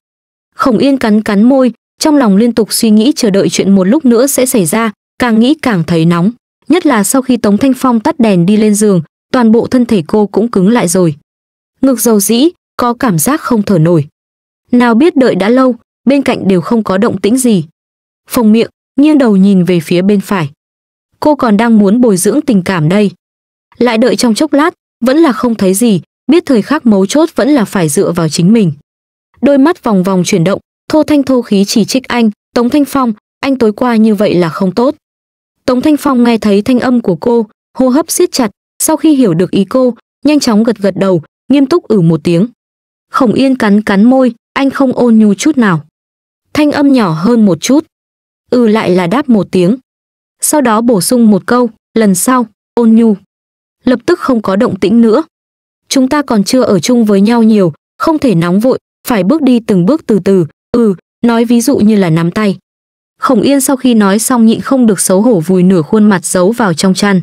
khổng yên cắn cắn môi trong lòng liên tục suy nghĩ chờ đợi chuyện một lúc nữa sẽ xảy ra càng nghĩ càng thấy nóng nhất là sau khi tống thanh phong tắt đèn đi lên giường toàn bộ thân thể cô cũng cứng lại rồi ngực dầu dĩ có cảm giác không thở nổi nào biết đợi đã lâu bên cạnh đều không có động tĩnh gì phồng miệng nghiêng đầu nhìn về phía bên phải cô còn đang muốn bồi dưỡng tình cảm đây. Lại đợi trong chốc lát, vẫn là không thấy gì, biết thời khắc mấu chốt vẫn là phải dựa vào chính mình. Đôi mắt vòng vòng chuyển động, thô thanh thô khí chỉ trích anh, Tống Thanh Phong, anh tối qua như vậy là không tốt. Tống Thanh Phong nghe thấy thanh âm của cô, hô hấp siết chặt, sau khi hiểu được ý cô, nhanh chóng gật gật đầu, nghiêm túc ử một tiếng. Khổng Yên cắn cắn môi, anh không ôn nhu chút nào. Thanh âm nhỏ hơn một chút. Ừ lại là đáp một tiếng sau đó bổ sung một câu, lần sau, ôn nhu. Lập tức không có động tĩnh nữa. Chúng ta còn chưa ở chung với nhau nhiều, không thể nóng vội, phải bước đi từng bước từ từ, ừ, nói ví dụ như là nắm tay. Khổng Yên sau khi nói xong nhịn không được xấu hổ vùi nửa khuôn mặt giấu vào trong chăn.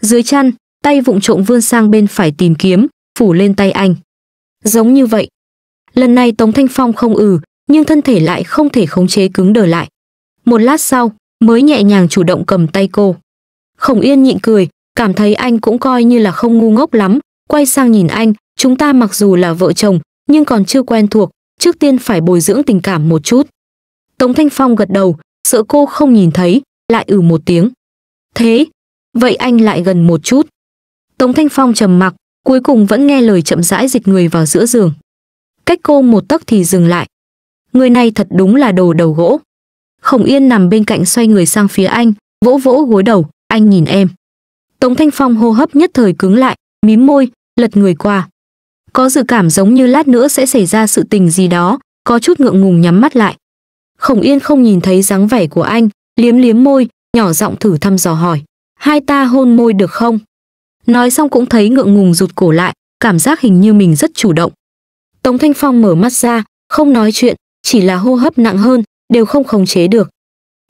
Dưới chăn, tay vụng trộm vươn sang bên phải tìm kiếm, phủ lên tay anh. Giống như vậy. Lần này Tống Thanh Phong không ừ, nhưng thân thể lại không thể khống chế cứng đờ lại. Một lát sau, mới nhẹ nhàng chủ động cầm tay cô. Khổng Yên nhịn cười, cảm thấy anh cũng coi như là không ngu ngốc lắm, quay sang nhìn anh, chúng ta mặc dù là vợ chồng, nhưng còn chưa quen thuộc, trước tiên phải bồi dưỡng tình cảm một chút. Tống Thanh Phong gật đầu, sợ cô không nhìn thấy, lại ừ một tiếng. Thế, vậy anh lại gần một chút. Tống Thanh Phong trầm mặc, cuối cùng vẫn nghe lời chậm rãi dịch người vào giữa giường. Cách cô một tấc thì dừng lại. Người này thật đúng là đồ đầu gỗ. Khổng Yên nằm bên cạnh xoay người sang phía anh, vỗ vỗ gối đầu, anh nhìn em. Tống Thanh Phong hô hấp nhất thời cứng lại, mím môi, lật người qua. Có dự cảm giống như lát nữa sẽ xảy ra sự tình gì đó, có chút ngượng ngùng nhắm mắt lại. Khổng Yên không nhìn thấy dáng vẻ của anh, liếm liếm môi, nhỏ giọng thử thăm dò hỏi, hai ta hôn môi được không? Nói xong cũng thấy ngượng ngùng rụt cổ lại, cảm giác hình như mình rất chủ động. Tống Thanh Phong mở mắt ra, không nói chuyện, chỉ là hô hấp nặng hơn, đều không khống chế được.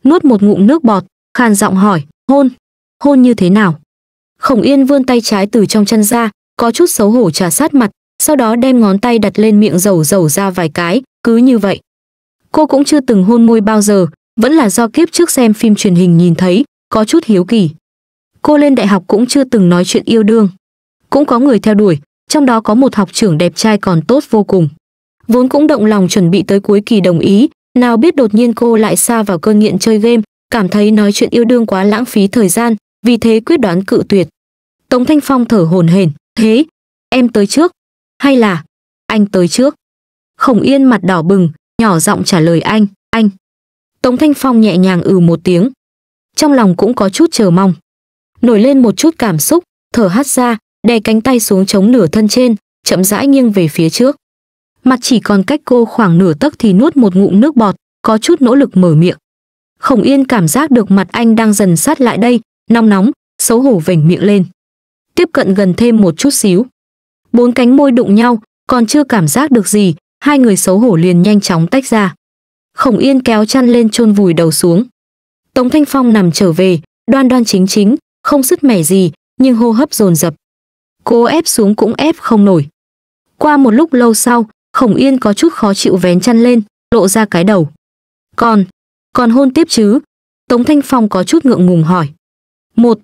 Nuốt một ngụm nước bọt, khàn giọng hỏi, hôn, hôn như thế nào? Khổng Yên vươn tay trái từ trong chân ra, có chút xấu hổ trà sát mặt, sau đó đem ngón tay đặt lên miệng dầu dầu ra vài cái, cứ như vậy. Cô cũng chưa từng hôn môi bao giờ, vẫn là do kiếp trước xem phim truyền hình nhìn thấy, có chút hiếu kỳ. Cô lên đại học cũng chưa từng nói chuyện yêu đương. Cũng có người theo đuổi, trong đó có một học trưởng đẹp trai còn tốt vô cùng. Vốn cũng động lòng chuẩn bị tới cuối kỳ đồng ý, nào biết đột nhiên cô lại xa vào cơn nghiện chơi game, cảm thấy nói chuyện yêu đương quá lãng phí thời gian, vì thế quyết đoán cự tuyệt. Tống Thanh Phong thở hổn hển, "Thế, em tới trước hay là anh tới trước?" Khổng Yên mặt đỏ bừng, nhỏ giọng trả lời anh, "Anh." Tống Thanh Phong nhẹ nhàng ừ một tiếng. Trong lòng cũng có chút chờ mong. Nổi lên một chút cảm xúc, thở hắt ra, đè cánh tay xuống chống nửa thân trên, chậm rãi nghiêng về phía trước mặt chỉ còn cách cô khoảng nửa tấc thì nuốt một ngụm nước bọt, có chút nỗ lực mở miệng. Khổng Yên cảm giác được mặt anh đang dần sát lại đây, nóng nóng, xấu hổ vểnh miệng lên. Tiếp cận gần thêm một chút xíu. Bốn cánh môi đụng nhau, còn chưa cảm giác được gì, hai người xấu hổ liền nhanh chóng tách ra. Khổng Yên kéo chăn lên chôn vùi đầu xuống. Tống Thanh Phong nằm trở về, đoan đoan chính chính, không sứt mẻ gì, nhưng hô hấp dồn dập. Cô ép xuống cũng ép không nổi. Qua một lúc lâu sau, Khổng Yên có chút khó chịu vén chăn lên, lộ ra cái đầu. Còn, còn hôn tiếp chứ? Tống Thanh Phong có chút ngượng ngùng hỏi. Một,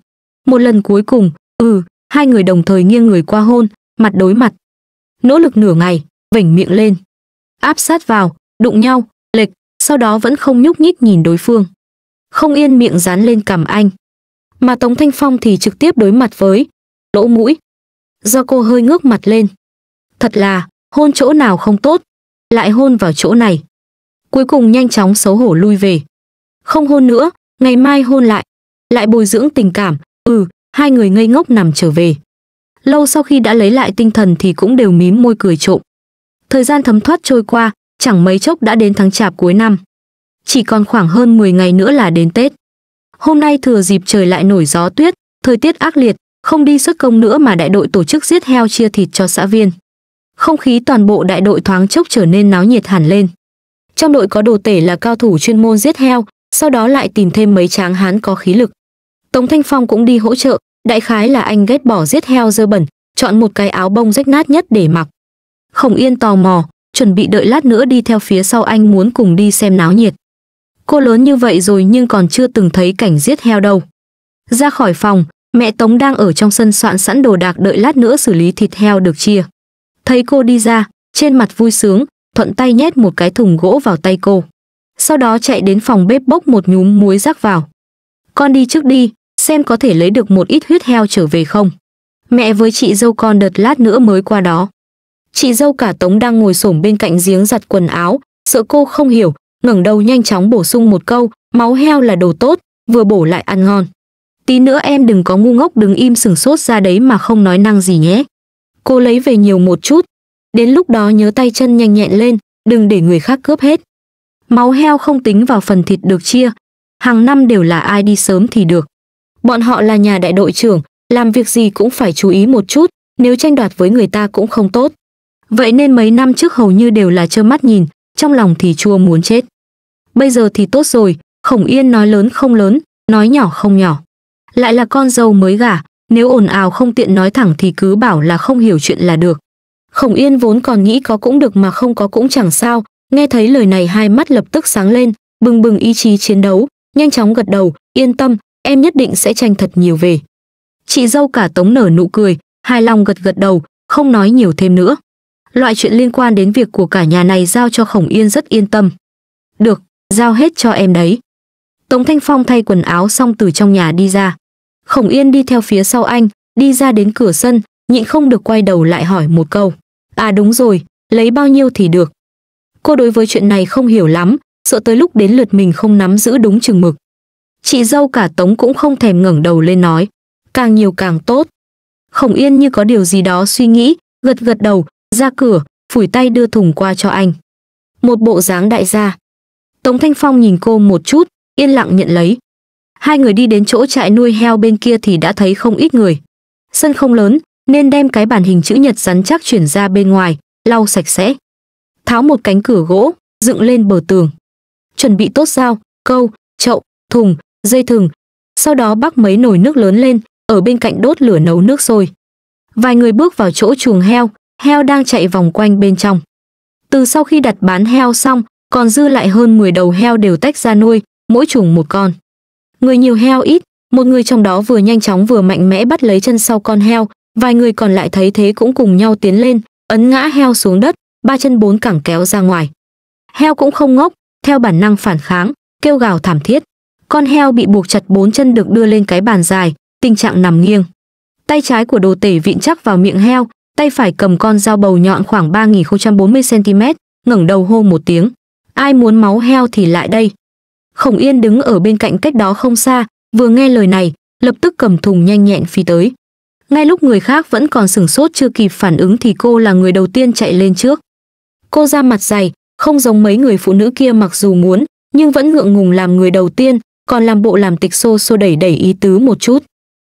một lần cuối cùng, ừ, hai người đồng thời nghiêng người qua hôn, mặt đối mặt. Nỗ lực nửa ngày, vểnh miệng lên. Áp sát vào, đụng nhau, lệch, sau đó vẫn không nhúc nhích nhìn đối phương. Không yên miệng dán lên cằm anh. Mà Tống Thanh Phong thì trực tiếp đối mặt với lỗ mũi. Do cô hơi ngước mặt lên. Thật là, hôn chỗ nào không tốt, lại hôn vào chỗ này. Cuối cùng nhanh chóng xấu hổ lui về. Không hôn nữa, ngày mai hôn lại, lại bồi dưỡng tình cảm, ừ, hai người ngây ngốc nằm trở về. Lâu sau khi đã lấy lại tinh thần thì cũng đều mím môi cười trộm. Thời gian thấm thoát trôi qua, chẳng mấy chốc đã đến tháng chạp cuối năm. Chỉ còn khoảng hơn 10 ngày nữa là đến Tết. Hôm nay thừa dịp trời lại nổi gió tuyết, thời tiết ác liệt, không đi xuất công nữa mà đại đội tổ chức giết heo chia thịt cho xã viên. Không khí toàn bộ đại đội thoáng chốc trở nên náo nhiệt hẳn lên. Trong đội có đồ tể là cao thủ chuyên môn giết heo, sau đó lại tìm thêm mấy tráng hán có khí lực. Tống Thanh Phong cũng đi hỗ trợ, đại khái là anh ghét bỏ giết heo dơ bẩn, chọn một cái áo bông rách nát nhất để mặc. Khổng Yên tò mò, chuẩn bị đợi lát nữa đi theo phía sau anh muốn cùng đi xem náo nhiệt. Cô lớn như vậy rồi nhưng còn chưa từng thấy cảnh giết heo đâu. Ra khỏi phòng, mẹ Tống đang ở trong sân soạn sẵn đồ đạc đợi lát nữa xử lý thịt heo được chia. Thấy cô đi ra, trên mặt vui sướng, thuận tay nhét một cái thùng gỗ vào tay cô. Sau đó chạy đến phòng bếp bốc một nhúm muối rắc vào. Con đi trước đi, xem có thể lấy được một ít huyết heo trở về không. Mẹ với chị dâu con đợt lát nữa mới qua đó. Chị dâu cả Tống đang ngồi xổm bên cạnh giếng giặt quần áo, sợ cô không hiểu, ngẩng đầu nhanh chóng bổ sung một câu, máu heo là đồ tốt, vừa bổ lại ăn ngon. Tí nữa em đừng có ngu ngốc đứng im sừng sốt ra đấy mà không nói năng gì nhé cô lấy về nhiều một chút. Đến lúc đó nhớ tay chân nhanh nhẹn lên, đừng để người khác cướp hết. Máu heo không tính vào phần thịt được chia, hàng năm đều là ai đi sớm thì được. Bọn họ là nhà đại đội trưởng, làm việc gì cũng phải chú ý một chút, nếu tranh đoạt với người ta cũng không tốt. Vậy nên mấy năm trước hầu như đều là trơ mắt nhìn, trong lòng thì chua muốn chết. Bây giờ thì tốt rồi, Khổng Yên nói lớn không lớn, nói nhỏ không nhỏ. Lại là con dâu mới gả, nếu ồn ào không tiện nói thẳng thì cứ bảo là không hiểu chuyện là được. Khổng Yên vốn còn nghĩ có cũng được mà không có cũng chẳng sao, nghe thấy lời này hai mắt lập tức sáng lên, bừng bừng ý chí chiến đấu, nhanh chóng gật đầu, yên tâm, em nhất định sẽ tranh thật nhiều về. Chị dâu cả tống nở nụ cười, hài lòng gật gật đầu, không nói nhiều thêm nữa. Loại chuyện liên quan đến việc của cả nhà này giao cho Khổng Yên rất yên tâm. Được, giao hết cho em đấy. Tống Thanh Phong thay quần áo xong từ trong nhà đi ra. Khổng Yên đi theo phía sau anh, đi ra đến cửa sân, nhịn không được quay đầu lại hỏi một câu. À đúng rồi, lấy bao nhiêu thì được. Cô đối với chuyện này không hiểu lắm, sợ tới lúc đến lượt mình không nắm giữ đúng chừng mực. Chị dâu cả Tống cũng không thèm ngẩng đầu lên nói, càng nhiều càng tốt. Khổng Yên như có điều gì đó suy nghĩ, gật gật đầu, ra cửa, phủi tay đưa thùng qua cho anh. Một bộ dáng đại gia. Tống Thanh Phong nhìn cô một chút, yên lặng nhận lấy. Hai người đi đến chỗ trại nuôi heo bên kia thì đã thấy không ít người. Sân không lớn, nên đem cái bản hình chữ nhật rắn chắc chuyển ra bên ngoài, lau sạch sẽ. Tháo một cánh cửa gỗ, dựng lên bờ tường. Chuẩn bị tốt dao, câu, chậu, thùng, dây thừng. Sau đó bắc mấy nồi nước lớn lên, ở bên cạnh đốt lửa nấu nước sôi. Vài người bước vào chỗ chuồng heo, heo đang chạy vòng quanh bên trong. Từ sau khi đặt bán heo xong, còn dư lại hơn 10 đầu heo đều tách ra nuôi, mỗi chuồng một con người nhiều heo ít một người trong đó vừa nhanh chóng vừa mạnh mẽ bắt lấy chân sau con heo vài người còn lại thấy thế cũng cùng nhau tiến lên ấn ngã heo xuống đất ba chân bốn cẳng kéo ra ngoài heo cũng không ngốc theo bản năng phản kháng kêu gào thảm thiết con heo bị buộc chặt bốn chân được đưa lên cái bàn dài tình trạng nằm nghiêng tay trái của đồ tể vịn chắc vào miệng heo tay phải cầm con dao bầu nhọn khoảng 3040 cm ngẩng đầu hô một tiếng ai muốn máu heo thì lại đây Khổng Yên đứng ở bên cạnh cách đó không xa, vừa nghe lời này, lập tức cầm thùng nhanh nhẹn phi tới. Ngay lúc người khác vẫn còn sửng sốt chưa kịp phản ứng thì cô là người đầu tiên chạy lên trước. Cô ra mặt dày, không giống mấy người phụ nữ kia mặc dù muốn, nhưng vẫn ngượng ngùng làm người đầu tiên, còn làm bộ làm tịch xô xô đẩy đẩy ý tứ một chút.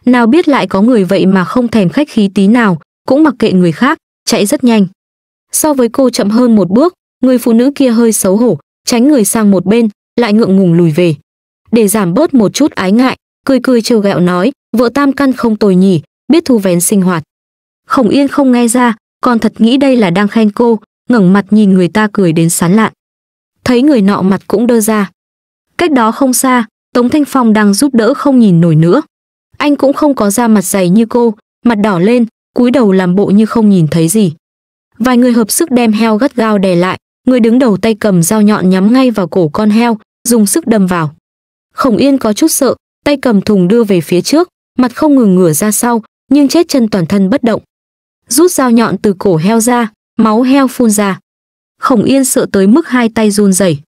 Nào biết lại có người vậy mà không thèm khách khí tí nào, cũng mặc kệ người khác, chạy rất nhanh. So với cô chậm hơn một bước, người phụ nữ kia hơi xấu hổ, tránh người sang một bên, lại ngượng ngùng lùi về. Để giảm bớt một chút ái ngại, cười cười trêu ghẹo nói, vợ tam căn không tồi nhỉ, biết thu vén sinh hoạt. Khổng Yên không nghe ra, còn thật nghĩ đây là đang khen cô, ngẩng mặt nhìn người ta cười đến sán lạn. Thấy người nọ mặt cũng đơ ra. Cách đó không xa, Tống Thanh Phong đang giúp đỡ không nhìn nổi nữa. Anh cũng không có da mặt dày như cô, mặt đỏ lên, cúi đầu làm bộ như không nhìn thấy gì. Vài người hợp sức đem heo gắt gao đè lại, người đứng đầu tay cầm dao nhọn nhắm ngay vào cổ con heo, dùng sức đâm vào. Khổng Yên có chút sợ, tay cầm thùng đưa về phía trước, mặt không ngừng ngửa ra sau, nhưng chết chân toàn thân bất động. Rút dao nhọn từ cổ heo ra, máu heo phun ra. Khổng Yên sợ tới mức hai tay run rẩy.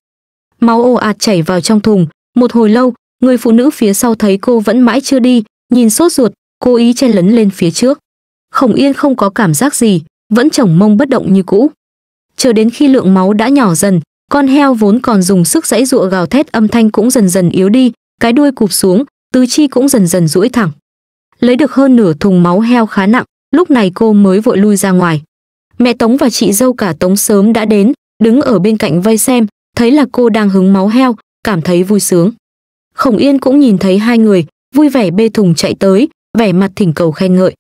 Máu ồ ạt chảy vào trong thùng, một hồi lâu, người phụ nữ phía sau thấy cô vẫn mãi chưa đi, nhìn sốt ruột, cố ý chen lấn lên phía trước. Khổng Yên không có cảm giác gì, vẫn chồng mông bất động như cũ. Chờ đến khi lượng máu đã nhỏ dần, con heo vốn còn dùng sức dãy dụa gào thét âm thanh cũng dần dần yếu đi, cái đuôi cụp xuống, tứ chi cũng dần dần duỗi thẳng. Lấy được hơn nửa thùng máu heo khá nặng, lúc này cô mới vội lui ra ngoài. Mẹ Tống và chị dâu cả Tống sớm đã đến, đứng ở bên cạnh vây xem, thấy là cô đang hứng máu heo, cảm thấy vui sướng. Khổng Yên cũng nhìn thấy hai người, vui vẻ bê thùng chạy tới, vẻ mặt thỉnh cầu khen ngợi.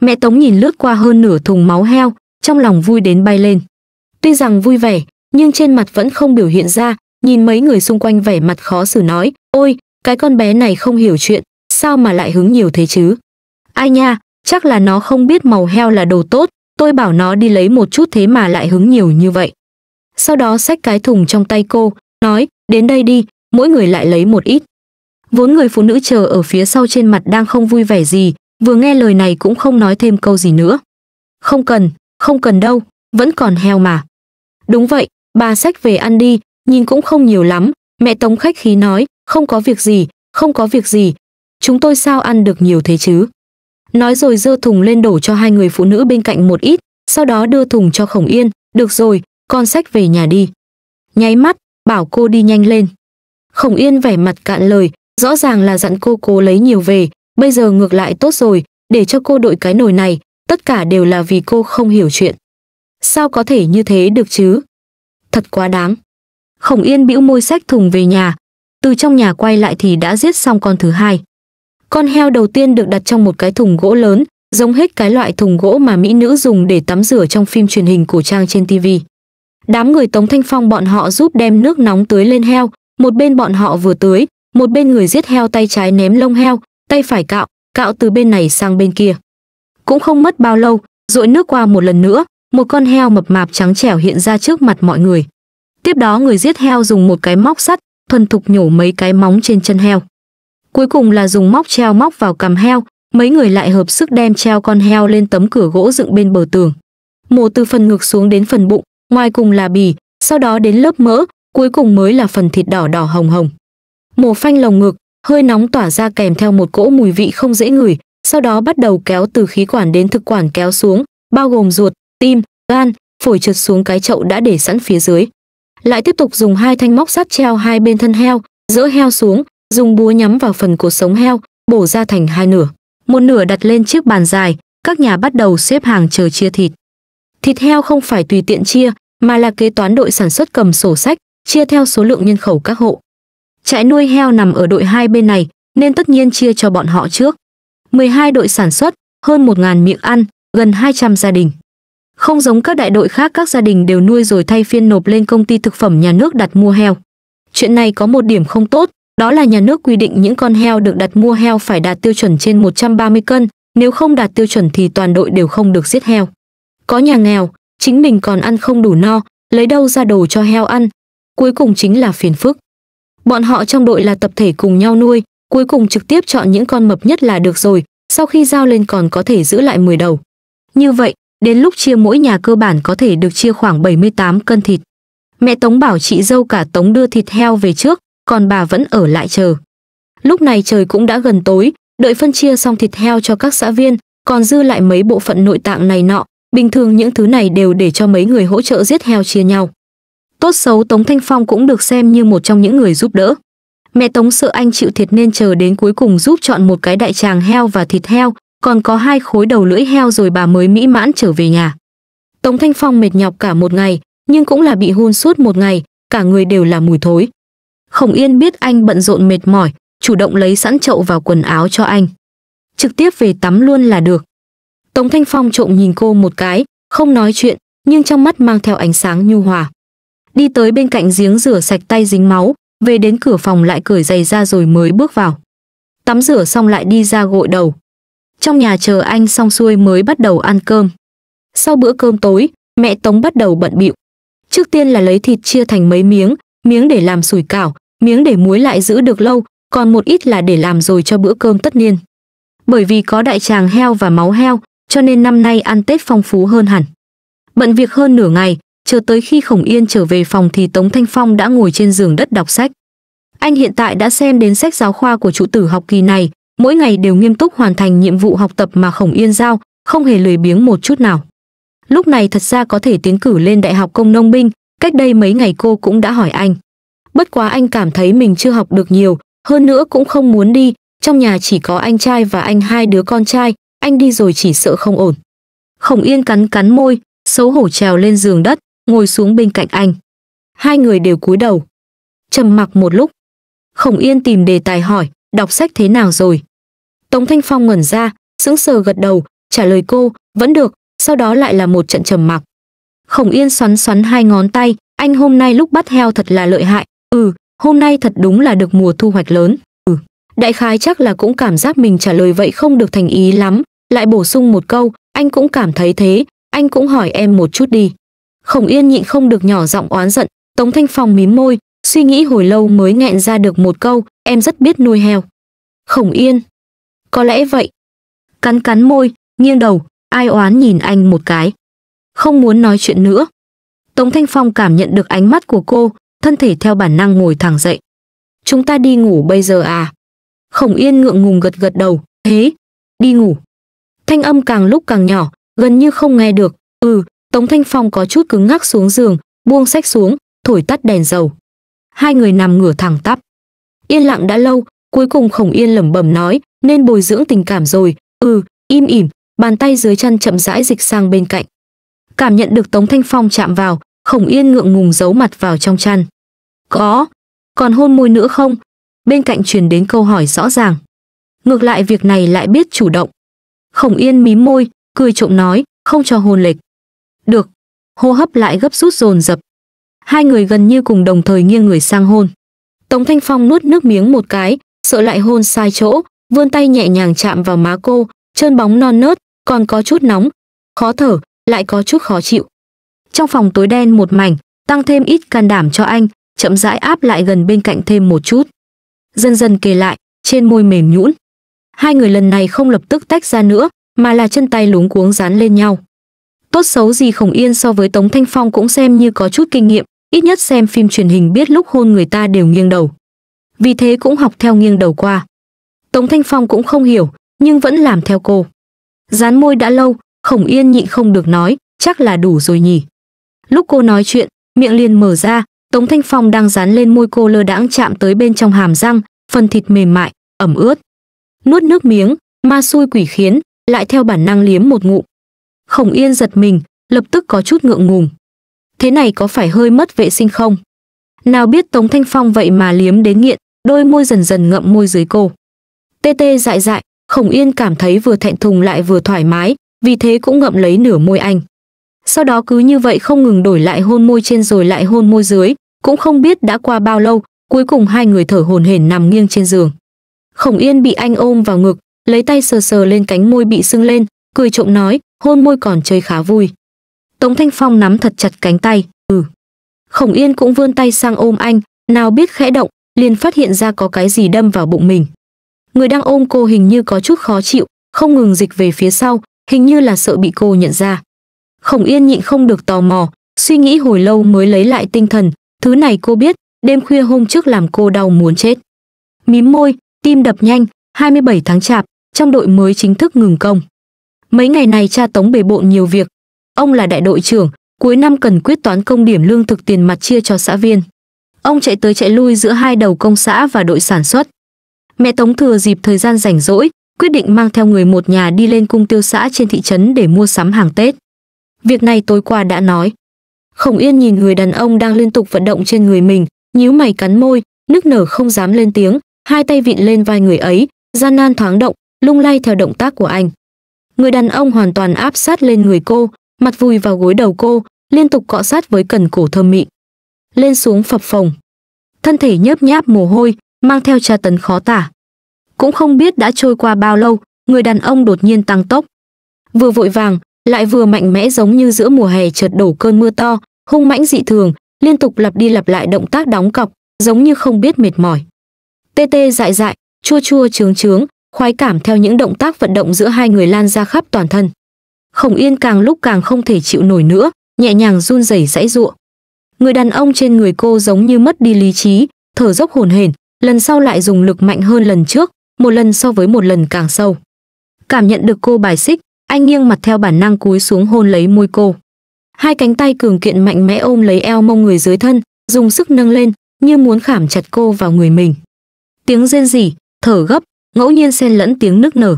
Mẹ Tống nhìn lướt qua hơn nửa thùng máu heo, trong lòng vui đến bay lên. Tuy rằng vui vẻ, nhưng trên mặt vẫn không biểu hiện ra, nhìn mấy người xung quanh vẻ mặt khó xử nói, ôi, cái con bé này không hiểu chuyện, sao mà lại hứng nhiều thế chứ? Ai nha, chắc là nó không biết màu heo là đồ tốt, tôi bảo nó đi lấy một chút thế mà lại hứng nhiều như vậy. Sau đó xách cái thùng trong tay cô, nói, đến đây đi, mỗi người lại lấy một ít. Vốn người phụ nữ chờ ở phía sau trên mặt đang không vui vẻ gì, vừa nghe lời này cũng không nói thêm câu gì nữa. Không cần, không cần đâu, vẫn còn heo mà. Đúng vậy, Bà sách về ăn đi, nhìn cũng không nhiều lắm. Mẹ Tống khách khí nói, không có việc gì, không có việc gì. Chúng tôi sao ăn được nhiều thế chứ? Nói rồi dơ thùng lên đổ cho hai người phụ nữ bên cạnh một ít, sau đó đưa thùng cho Khổng Yên. Được rồi, con sách về nhà đi. Nháy mắt, bảo cô đi nhanh lên. Khổng Yên vẻ mặt cạn lời, rõ ràng là dặn cô cố lấy nhiều về, bây giờ ngược lại tốt rồi, để cho cô đội cái nồi này, tất cả đều là vì cô không hiểu chuyện. Sao có thể như thế được chứ? thật quá đáng. Khổng Yên bĩu môi xách thùng về nhà, từ trong nhà quay lại thì đã giết xong con thứ hai. Con heo đầu tiên được đặt trong một cái thùng gỗ lớn, giống hết cái loại thùng gỗ mà mỹ nữ dùng để tắm rửa trong phim truyền hình cổ trang trên TV. Đám người Tống Thanh Phong bọn họ giúp đem nước nóng tưới lên heo, một bên bọn họ vừa tưới, một bên người giết heo tay trái ném lông heo, tay phải cạo, cạo từ bên này sang bên kia. Cũng không mất bao lâu, dội nước qua một lần nữa, một con heo mập mạp trắng trẻo hiện ra trước mặt mọi người. Tiếp đó người giết heo dùng một cái móc sắt, thuần thục nhổ mấy cái móng trên chân heo. Cuối cùng là dùng móc treo móc vào cằm heo, mấy người lại hợp sức đem treo con heo lên tấm cửa gỗ dựng bên bờ tường. Mổ từ phần ngực xuống đến phần bụng, ngoài cùng là bì, sau đó đến lớp mỡ, cuối cùng mới là phần thịt đỏ đỏ hồng hồng. Mổ phanh lồng ngực, hơi nóng tỏa ra kèm theo một cỗ mùi vị không dễ ngửi, sau đó bắt đầu kéo từ khí quản đến thực quản kéo xuống, bao gồm ruột, tim, gan, phổi trượt xuống cái chậu đã để sẵn phía dưới. Lại tiếp tục dùng hai thanh móc sắt treo hai bên thân heo, dỡ heo xuống, dùng búa nhắm vào phần cột sống heo, bổ ra thành hai nửa. Một nửa đặt lên chiếc bàn dài, các nhà bắt đầu xếp hàng chờ chia thịt. Thịt heo không phải tùy tiện chia, mà là kế toán đội sản xuất cầm sổ sách, chia theo số lượng nhân khẩu các hộ. Trại nuôi heo nằm ở đội hai bên này, nên tất nhiên chia cho bọn họ trước. 12 đội sản xuất, hơn 1.000 miệng ăn, gần 200 gia đình. Không giống các đại đội khác các gia đình đều nuôi rồi thay phiên nộp lên công ty thực phẩm nhà nước đặt mua heo. Chuyện này có một điểm không tốt, đó là nhà nước quy định những con heo được đặt mua heo phải đạt tiêu chuẩn trên 130 cân, nếu không đạt tiêu chuẩn thì toàn đội đều không được giết heo. Có nhà nghèo, chính mình còn ăn không đủ no, lấy đâu ra đồ cho heo ăn, cuối cùng chính là phiền phức. Bọn họ trong đội là tập thể cùng nhau nuôi, cuối cùng trực tiếp chọn những con mập nhất là được rồi, sau khi giao lên còn có thể giữ lại 10 đầu. Như vậy, Đến lúc chia mỗi nhà cơ bản có thể được chia khoảng 78 cân thịt. Mẹ Tống bảo chị dâu cả Tống đưa thịt heo về trước, còn bà vẫn ở lại chờ. Lúc này trời cũng đã gần tối, đợi phân chia xong thịt heo cho các xã viên, còn dư lại mấy bộ phận nội tạng này nọ, bình thường những thứ này đều để cho mấy người hỗ trợ giết heo chia nhau. Tốt xấu Tống Thanh Phong cũng được xem như một trong những người giúp đỡ. Mẹ Tống sợ anh chịu thiệt nên chờ đến cuối cùng giúp chọn một cái đại tràng heo và thịt heo, còn có hai khối đầu lưỡi heo rồi bà mới mỹ mãn trở về nhà. Tống Thanh Phong mệt nhọc cả một ngày, nhưng cũng là bị hôn suốt một ngày, cả người đều là mùi thối. Khổng Yên biết anh bận rộn mệt mỏi, chủ động lấy sẵn chậu vào quần áo cho anh. Trực tiếp về tắm luôn là được. Tống Thanh Phong trộm nhìn cô một cái, không nói chuyện, nhưng trong mắt mang theo ánh sáng nhu hòa. Đi tới bên cạnh giếng rửa sạch tay dính máu, về đến cửa phòng lại cởi giày ra rồi mới bước vào. Tắm rửa xong lại đi ra gội đầu, trong nhà chờ anh xong xuôi mới bắt đầu ăn cơm. Sau bữa cơm tối, mẹ Tống bắt đầu bận bịu. Trước tiên là lấy thịt chia thành mấy miếng, miếng để làm sủi cảo, miếng để muối lại giữ được lâu, còn một ít là để làm rồi cho bữa cơm tất niên. Bởi vì có đại tràng heo và máu heo, cho nên năm nay ăn Tết phong phú hơn hẳn. Bận việc hơn nửa ngày, chờ tới khi Khổng Yên trở về phòng thì Tống Thanh Phong đã ngồi trên giường đất đọc sách. Anh hiện tại đã xem đến sách giáo khoa của trụ tử học kỳ này, mỗi ngày đều nghiêm túc hoàn thành nhiệm vụ học tập mà Khổng Yên giao, không hề lười biếng một chút nào. Lúc này thật ra có thể tiến cử lên Đại học Công Nông Binh, cách đây mấy ngày cô cũng đã hỏi anh. Bất quá anh cảm thấy mình chưa học được nhiều, hơn nữa cũng không muốn đi, trong nhà chỉ có anh trai và anh hai đứa con trai, anh đi rồi chỉ sợ không ổn. Khổng Yên cắn cắn môi, xấu hổ trèo lên giường đất, ngồi xuống bên cạnh anh. Hai người đều cúi đầu. Trầm mặc một lúc. Khổng Yên tìm đề tài hỏi, đọc sách thế nào rồi? Tống Thanh Phong ngẩn ra, sững sờ gật đầu, trả lời cô, vẫn được, sau đó lại là một trận trầm mặc. Khổng Yên xoắn xoắn hai ngón tay, anh hôm nay lúc bắt heo thật là lợi hại, ừ, hôm nay thật đúng là được mùa thu hoạch lớn, ừ. Đại khái chắc là cũng cảm giác mình trả lời vậy không được thành ý lắm, lại bổ sung một câu, anh cũng cảm thấy thế, anh cũng hỏi em một chút đi. Khổng Yên nhịn không được nhỏ giọng oán giận, Tống Thanh Phong mím môi, suy nghĩ hồi lâu mới nghẹn ra được một câu, em rất biết nuôi heo. Khổng Yên, có lẽ vậy. Cắn cắn môi, nghiêng đầu, ai oán nhìn anh một cái. Không muốn nói chuyện nữa. Tống Thanh Phong cảm nhận được ánh mắt của cô, thân thể theo bản năng ngồi thẳng dậy. Chúng ta đi ngủ bây giờ à? Khổng Yên ngượng ngùng gật gật đầu, thế, đi ngủ. Thanh âm càng lúc càng nhỏ, gần như không nghe được. Ừ, Tống Thanh Phong có chút cứng ngắc xuống giường, buông sách xuống, thổi tắt đèn dầu. Hai người nằm ngửa thẳng tắp. Yên lặng đã lâu, cuối cùng Khổng Yên lẩm bẩm nói, nên bồi dưỡng tình cảm rồi ừ im ỉm bàn tay dưới chân chậm rãi dịch sang bên cạnh cảm nhận được tống thanh phong chạm vào khổng yên ngượng ngùng giấu mặt vào trong chăn có còn hôn môi nữa không bên cạnh truyền đến câu hỏi rõ ràng ngược lại việc này lại biết chủ động khổng yên mím môi cười trộm nói không cho hôn lệch được hô hấp lại gấp rút dồn dập hai người gần như cùng đồng thời nghiêng người sang hôn tống thanh phong nuốt nước miếng một cái sợ lại hôn sai chỗ vươn tay nhẹ nhàng chạm vào má cô, trơn bóng non nớt, còn có chút nóng, khó thở, lại có chút khó chịu. Trong phòng tối đen một mảnh, tăng thêm ít can đảm cho anh, chậm rãi áp lại gần bên cạnh thêm một chút. Dần dần kề lại, trên môi mềm nhũn. Hai người lần này không lập tức tách ra nữa, mà là chân tay luống cuống dán lên nhau. Tốt xấu gì Khổng Yên so với Tống Thanh Phong cũng xem như có chút kinh nghiệm, ít nhất xem phim truyền hình biết lúc hôn người ta đều nghiêng đầu. Vì thế cũng học theo nghiêng đầu qua. Tống Thanh Phong cũng không hiểu, nhưng vẫn làm theo cô. Dán môi đã lâu, Khổng Yên nhịn không được nói, chắc là đủ rồi nhỉ. Lúc cô nói chuyện, miệng liền mở ra, Tống Thanh Phong đang dán lên môi cô lơ đãng chạm tới bên trong hàm răng, phần thịt mềm mại, ẩm ướt. Nuốt nước miếng, ma xui quỷ khiến, lại theo bản năng liếm một ngụm. Khổng Yên giật mình, lập tức có chút ngượng ngùng. Thế này có phải hơi mất vệ sinh không? Nào biết Tống Thanh Phong vậy mà liếm đến nghiện, đôi môi dần dần ngậm môi dưới cô tê tê dại dại khổng yên cảm thấy vừa thẹn thùng lại vừa thoải mái vì thế cũng ngậm lấy nửa môi anh sau đó cứ như vậy không ngừng đổi lại hôn môi trên rồi lại hôn môi dưới cũng không biết đã qua bao lâu cuối cùng hai người thở hồn hển nằm nghiêng trên giường khổng yên bị anh ôm vào ngực lấy tay sờ sờ lên cánh môi bị sưng lên cười trộm nói hôn môi còn chơi khá vui tống thanh phong nắm thật chặt cánh tay ừ khổng yên cũng vươn tay sang ôm anh nào biết khẽ động liền phát hiện ra có cái gì đâm vào bụng mình người đang ôm cô hình như có chút khó chịu, không ngừng dịch về phía sau, hình như là sợ bị cô nhận ra. Khổng Yên nhịn không được tò mò, suy nghĩ hồi lâu mới lấy lại tinh thần, thứ này cô biết, đêm khuya hôm trước làm cô đau muốn chết. Mím môi, tim đập nhanh, 27 tháng chạp, trong đội mới chính thức ngừng công. Mấy ngày này cha Tống bề bộn nhiều việc. Ông là đại đội trưởng, cuối năm cần quyết toán công điểm lương thực tiền mặt chia cho xã viên. Ông chạy tới chạy lui giữa hai đầu công xã và đội sản xuất, mẹ Tống thừa dịp thời gian rảnh rỗi, quyết định mang theo người một nhà đi lên cung tiêu xã trên thị trấn để mua sắm hàng Tết. Việc này tối qua đã nói. Khổng Yên nhìn người đàn ông đang liên tục vận động trên người mình, nhíu mày cắn môi, nước nở không dám lên tiếng, hai tay vịn lên vai người ấy, gian nan thoáng động, lung lay theo động tác của anh. Người đàn ông hoàn toàn áp sát lên người cô, mặt vùi vào gối đầu cô, liên tục cọ sát với cần cổ thơm mị. Lên xuống phập phồng. Thân thể nhớp nháp mồ hôi, mang theo tra tấn khó tả. Cũng không biết đã trôi qua bao lâu, người đàn ông đột nhiên tăng tốc. Vừa vội vàng, lại vừa mạnh mẽ giống như giữa mùa hè chợt đổ cơn mưa to, hung mãnh dị thường, liên tục lặp đi lặp lại động tác đóng cọc, giống như không biết mệt mỏi. Tê tê dại dại, chua chua trướng trướng, khoái cảm theo những động tác vận động giữa hai người lan ra khắp toàn thân. Khổng Yên càng lúc càng không thể chịu nổi nữa, nhẹ nhàng run rẩy dãy giụa. Người đàn ông trên người cô giống như mất đi lý trí, thở dốc hồn hển, lần sau lại dùng lực mạnh hơn lần trước, một lần so với một lần càng sâu. Cảm nhận được cô bài xích, anh nghiêng mặt theo bản năng cúi xuống hôn lấy môi cô. Hai cánh tay cường kiện mạnh mẽ ôm lấy eo mông người dưới thân, dùng sức nâng lên, như muốn khảm chặt cô vào người mình. Tiếng rên rỉ, thở gấp, ngẫu nhiên xen lẫn tiếng nức nở.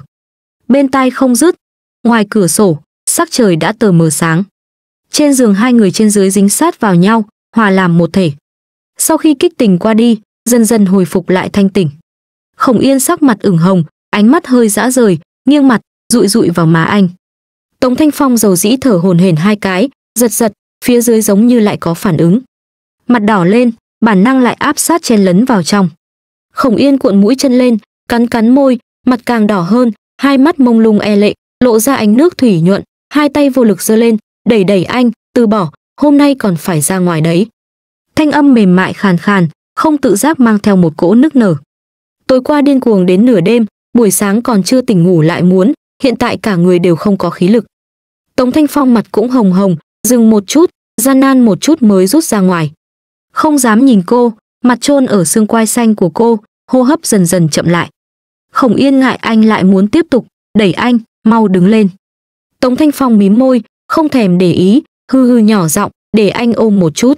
Bên tai không dứt, ngoài cửa sổ, sắc trời đã tờ mờ sáng. Trên giường hai người trên dưới dính sát vào nhau, hòa làm một thể. Sau khi kích tình qua đi, dần dần hồi phục lại thanh tỉnh. Khổng Yên sắc mặt ửng hồng, ánh mắt hơi dã rời, nghiêng mặt, dụi dụi vào má anh. Tống Thanh Phong dầu dĩ thở hồn hển hai cái, giật giật, phía dưới giống như lại có phản ứng. Mặt đỏ lên, bản năng lại áp sát chen lấn vào trong. Khổng Yên cuộn mũi chân lên, cắn cắn môi, mặt càng đỏ hơn, hai mắt mông lung e lệ, lộ ra ánh nước thủy nhuận, hai tay vô lực giơ lên, đẩy đẩy anh, từ bỏ, hôm nay còn phải ra ngoài đấy. Thanh âm mềm mại khàn khàn, không tự giác mang theo một cỗ nức nở. Tối qua điên cuồng đến nửa đêm, buổi sáng còn chưa tỉnh ngủ lại muốn, hiện tại cả người đều không có khí lực. Tống Thanh Phong mặt cũng hồng hồng, dừng một chút, gian nan một chút mới rút ra ngoài. Không dám nhìn cô, mặt chôn ở xương quai xanh của cô, hô hấp dần dần chậm lại. Khổng Yên ngại anh lại muốn tiếp tục, đẩy anh, mau đứng lên. Tống Thanh Phong mím môi, không thèm để ý, hư hư nhỏ giọng, để anh ôm một chút.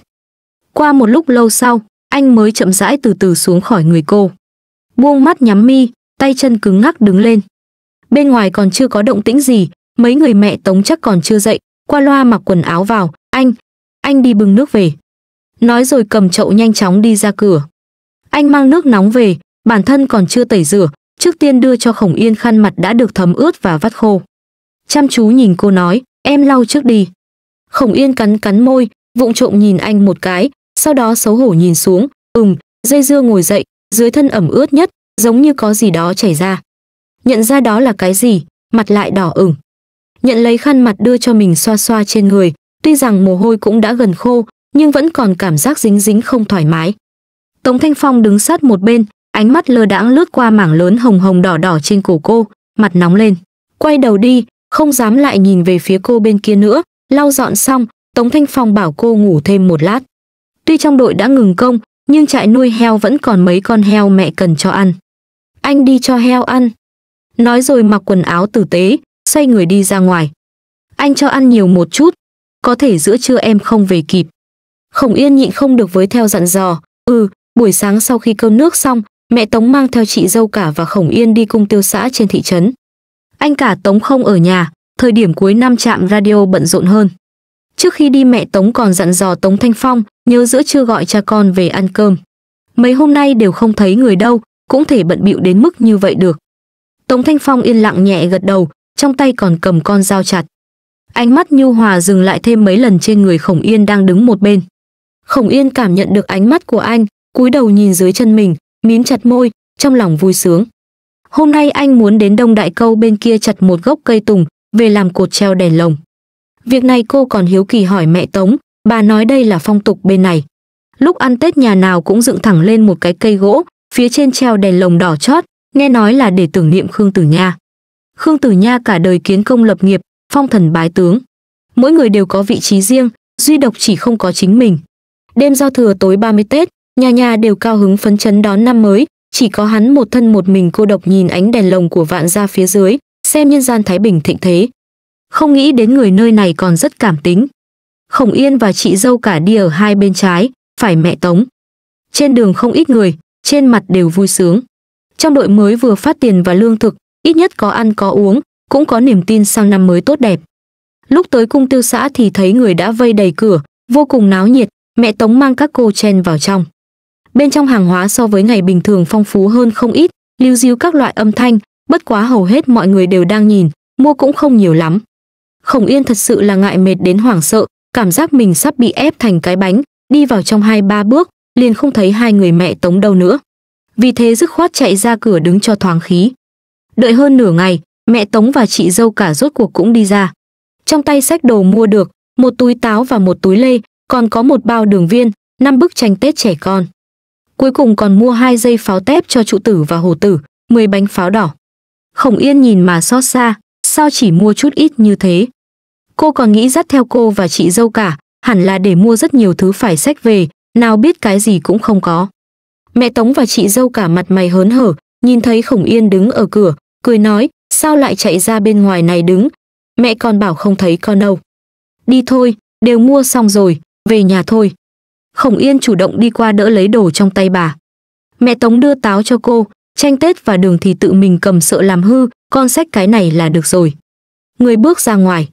Qua một lúc lâu sau, anh mới chậm rãi từ từ xuống khỏi người cô. Buông mắt nhắm mi, tay chân cứng ngắc đứng lên. Bên ngoài còn chưa có động tĩnh gì, mấy người mẹ Tống chắc còn chưa dậy, qua loa mặc quần áo vào, anh, anh đi bưng nước về. Nói rồi cầm chậu nhanh chóng đi ra cửa. Anh mang nước nóng về, bản thân còn chưa tẩy rửa, trước tiên đưa cho Khổng Yên khăn mặt đã được thấm ướt và vắt khô. Chăm chú nhìn cô nói, em lau trước đi. Khổng Yên cắn cắn môi, vụng trộm nhìn anh một cái, sau đó xấu hổ nhìn xuống ừm dây dưa ngồi dậy dưới thân ẩm ướt nhất giống như có gì đó chảy ra nhận ra đó là cái gì mặt lại đỏ ửng nhận lấy khăn mặt đưa cho mình xoa xoa trên người tuy rằng mồ hôi cũng đã gần khô nhưng vẫn còn cảm giác dính dính không thoải mái tống thanh phong đứng sát một bên ánh mắt lơ đãng lướt qua mảng lớn hồng hồng đỏ đỏ trên cổ cô mặt nóng lên quay đầu đi không dám lại nhìn về phía cô bên kia nữa lau dọn xong tống thanh phong bảo cô ngủ thêm một lát Tuy trong đội đã ngừng công, nhưng trại nuôi heo vẫn còn mấy con heo mẹ cần cho ăn. Anh đi cho heo ăn. Nói rồi mặc quần áo tử tế, xoay người đi ra ngoài. Anh cho ăn nhiều một chút, có thể giữa trưa em không về kịp. Khổng Yên nhịn không được với theo dặn dò, ừ, buổi sáng sau khi cơm nước xong, mẹ Tống mang theo chị dâu cả và Khổng Yên đi cung tiêu xã trên thị trấn. Anh cả Tống không ở nhà, thời điểm cuối năm trạm radio bận rộn hơn. Trước khi đi mẹ Tống còn dặn dò Tống Thanh Phong, nhớ giữa chưa gọi cha con về ăn cơm. Mấy hôm nay đều không thấy người đâu, cũng thể bận bịu đến mức như vậy được. Tống Thanh Phong yên lặng nhẹ gật đầu, trong tay còn cầm con dao chặt. Ánh mắt nhu hòa dừng lại thêm mấy lần trên người Khổng Yên đang đứng một bên. Khổng Yên cảm nhận được ánh mắt của anh, cúi đầu nhìn dưới chân mình, mím chặt môi, trong lòng vui sướng. Hôm nay anh muốn đến Đông Đại Câu bên kia chặt một gốc cây tùng, về làm cột treo đèn lồng. Việc này cô còn hiếu kỳ hỏi mẹ Tống, bà nói đây là phong tục bên này. Lúc ăn Tết nhà nào cũng dựng thẳng lên một cái cây gỗ, phía trên treo đèn lồng đỏ chót, nghe nói là để tưởng niệm Khương Tử Nha. Khương Tử Nha cả đời kiến công lập nghiệp, phong thần bái tướng. Mỗi người đều có vị trí riêng, duy độc chỉ không có chính mình. Đêm giao thừa tối 30 Tết, nhà nhà đều cao hứng phấn chấn đón năm mới, chỉ có hắn một thân một mình cô độc nhìn ánh đèn lồng của vạn gia phía dưới, xem nhân gian thái bình thịnh thế không nghĩ đến người nơi này còn rất cảm tính. Khổng Yên và chị dâu cả đi ở hai bên trái, phải mẹ tống. Trên đường không ít người, trên mặt đều vui sướng. Trong đội mới vừa phát tiền và lương thực, ít nhất có ăn có uống, cũng có niềm tin sang năm mới tốt đẹp. Lúc tới cung tiêu xã thì thấy người đã vây đầy cửa, vô cùng náo nhiệt, mẹ Tống mang các cô chen vào trong. Bên trong hàng hóa so với ngày bình thường phong phú hơn không ít, lưu diêu các loại âm thanh, bất quá hầu hết mọi người đều đang nhìn, mua cũng không nhiều lắm. Khổng Yên thật sự là ngại mệt đến hoảng sợ, cảm giác mình sắp bị ép thành cái bánh, đi vào trong hai ba bước, liền không thấy hai người mẹ tống đâu nữa. Vì thế dứt khoát chạy ra cửa đứng cho thoáng khí. Đợi hơn nửa ngày, mẹ tống và chị dâu cả rốt cuộc cũng đi ra. Trong tay sách đồ mua được, một túi táo và một túi lê, còn có một bao đường viên, năm bức tranh Tết trẻ con. Cuối cùng còn mua hai dây pháo tép cho trụ tử và hồ tử, 10 bánh pháo đỏ. Khổng Yên nhìn mà xót xa, sao chỉ mua chút ít như thế cô còn nghĩ dắt theo cô và chị dâu cả, hẳn là để mua rất nhiều thứ phải sách về, nào biết cái gì cũng không có. Mẹ Tống và chị dâu cả mặt mày hớn hở, nhìn thấy Khổng Yên đứng ở cửa, cười nói, sao lại chạy ra bên ngoài này đứng, mẹ còn bảo không thấy con đâu. Đi thôi, đều mua xong rồi, về nhà thôi. Khổng Yên chủ động đi qua đỡ lấy đồ trong tay bà. Mẹ Tống đưa táo cho cô, chanh tết và đường thì tự mình cầm sợ làm hư, con sách cái này là được rồi. Người bước ra ngoài.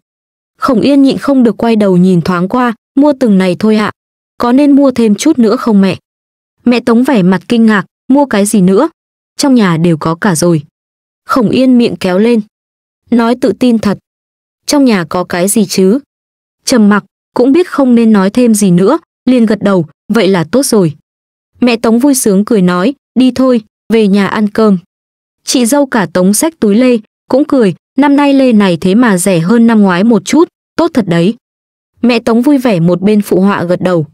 Khổng Yên nhịn không được quay đầu nhìn thoáng qua, mua từng này thôi ạ. Có nên mua thêm chút nữa không mẹ? Mẹ Tống vẻ mặt kinh ngạc, mua cái gì nữa? Trong nhà đều có cả rồi. Khổng Yên miệng kéo lên. Nói tự tin thật. Trong nhà có cái gì chứ? Trầm mặc, cũng biết không nên nói thêm gì nữa, liền gật đầu, vậy là tốt rồi. Mẹ Tống vui sướng cười nói, đi thôi, về nhà ăn cơm. Chị dâu cả Tống xách túi lê, cũng cười, Năm nay lê này thế mà rẻ hơn năm ngoái một chút, tốt thật đấy. Mẹ Tống vui vẻ một bên phụ họa gật đầu.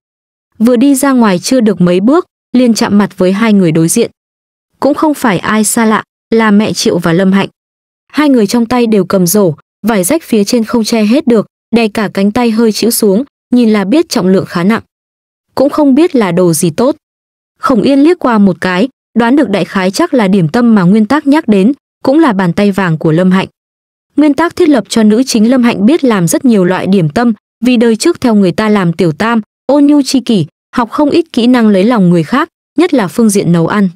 Vừa đi ra ngoài chưa được mấy bước, liền chạm mặt với hai người đối diện. Cũng không phải ai xa lạ, là mẹ Triệu và Lâm Hạnh. Hai người trong tay đều cầm rổ, vải rách phía trên không che hết được, đè cả cánh tay hơi chĩu xuống, nhìn là biết trọng lượng khá nặng. Cũng không biết là đồ gì tốt. Khổng Yên liếc qua một cái, đoán được đại khái chắc là điểm tâm mà nguyên tắc nhắc đến, cũng là bàn tay vàng của Lâm Hạnh nguyên tắc thiết lập cho nữ chính lâm hạnh biết làm rất nhiều loại điểm tâm vì đời trước theo người ta làm tiểu tam ôn nhu chi kỷ học không ít kỹ năng lấy lòng người khác nhất là phương diện nấu ăn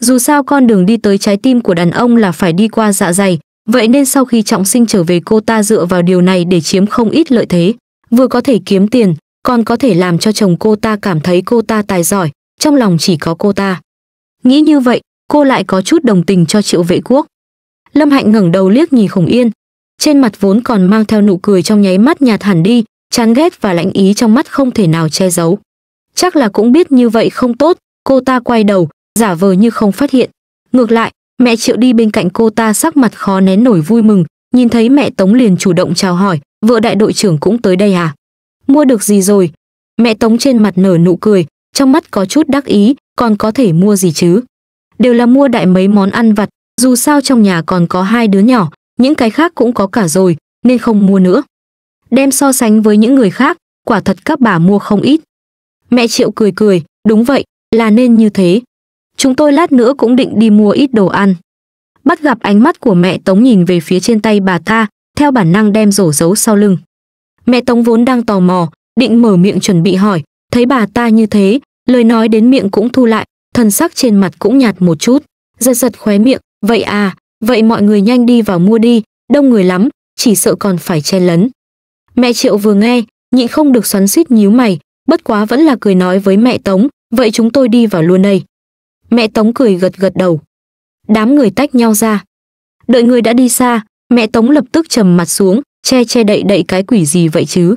dù sao con đường đi tới trái tim của đàn ông là phải đi qua dạ dày vậy nên sau khi trọng sinh trở về cô ta dựa vào điều này để chiếm không ít lợi thế vừa có thể kiếm tiền còn có thể làm cho chồng cô ta cảm thấy cô ta tài giỏi trong lòng chỉ có cô ta nghĩ như vậy cô lại có chút đồng tình cho triệu vệ quốc lâm hạnh ngẩng đầu liếc nhìn khổng yên trên mặt vốn còn mang theo nụ cười trong nháy mắt nhạt hẳn đi, chán ghét và lãnh ý trong mắt không thể nào che giấu. Chắc là cũng biết như vậy không tốt, cô ta quay đầu, giả vờ như không phát hiện. Ngược lại, mẹ Triệu đi bên cạnh cô ta sắc mặt khó nén nổi vui mừng, nhìn thấy mẹ Tống liền chủ động chào hỏi, vợ đại đội trưởng cũng tới đây à? Mua được gì rồi? Mẹ Tống trên mặt nở nụ cười, trong mắt có chút đắc ý, còn có thể mua gì chứ? Đều là mua đại mấy món ăn vặt, dù sao trong nhà còn có hai đứa nhỏ, những cái khác cũng có cả rồi, nên không mua nữa. Đem so sánh với những người khác, quả thật các bà mua không ít. Mẹ Triệu cười cười, đúng vậy, là nên như thế. Chúng tôi lát nữa cũng định đi mua ít đồ ăn. Bắt gặp ánh mắt của mẹ Tống nhìn về phía trên tay bà ta, theo bản năng đem rổ giấu sau lưng. Mẹ Tống vốn đang tò mò, định mở miệng chuẩn bị hỏi, thấy bà ta như thế, lời nói đến miệng cũng thu lại, thần sắc trên mặt cũng nhạt một chút, giật giật khóe miệng, vậy à, Vậy mọi người nhanh đi vào mua đi, đông người lắm, chỉ sợ còn phải chen lấn. Mẹ Triệu vừa nghe, nhịn không được xoắn xít nhíu mày, bất quá vẫn là cười nói với mẹ Tống, vậy chúng tôi đi vào luôn đây. Mẹ Tống cười gật gật đầu. Đám người tách nhau ra. Đợi người đã đi xa, mẹ Tống lập tức trầm mặt xuống, che che đậy đậy cái quỷ gì vậy chứ.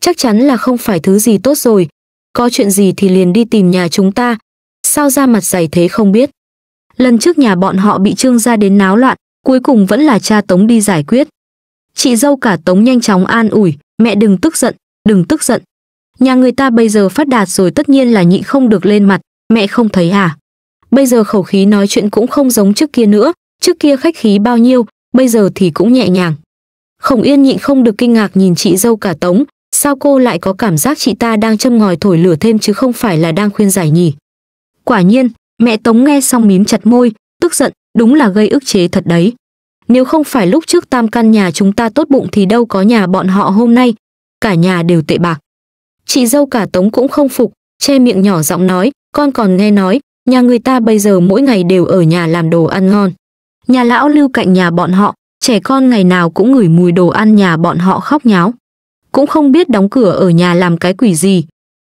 Chắc chắn là không phải thứ gì tốt rồi, có chuyện gì thì liền đi tìm nhà chúng ta, sao ra mặt dày thế không biết lần trước nhà bọn họ bị trương gia đến náo loạn, cuối cùng vẫn là cha Tống đi giải quyết. Chị dâu cả Tống nhanh chóng an ủi, mẹ đừng tức giận, đừng tức giận. Nhà người ta bây giờ phát đạt rồi tất nhiên là nhịn không được lên mặt, mẹ không thấy à? Bây giờ khẩu khí nói chuyện cũng không giống trước kia nữa, trước kia khách khí bao nhiêu, bây giờ thì cũng nhẹ nhàng. Khổng Yên nhịn không được kinh ngạc nhìn chị dâu cả Tống, sao cô lại có cảm giác chị ta đang châm ngòi thổi lửa thêm chứ không phải là đang khuyên giải nhỉ? Quả nhiên, Mẹ Tống nghe xong mím chặt môi, tức giận, đúng là gây ức chế thật đấy. Nếu không phải lúc trước tam căn nhà chúng ta tốt bụng thì đâu có nhà bọn họ hôm nay, cả nhà đều tệ bạc. Chị dâu cả Tống cũng không phục, che miệng nhỏ giọng nói, con còn nghe nói, nhà người ta bây giờ mỗi ngày đều ở nhà làm đồ ăn ngon. Nhà lão lưu cạnh nhà bọn họ, trẻ con ngày nào cũng ngửi mùi đồ ăn nhà bọn họ khóc nháo. Cũng không biết đóng cửa ở nhà làm cái quỷ gì.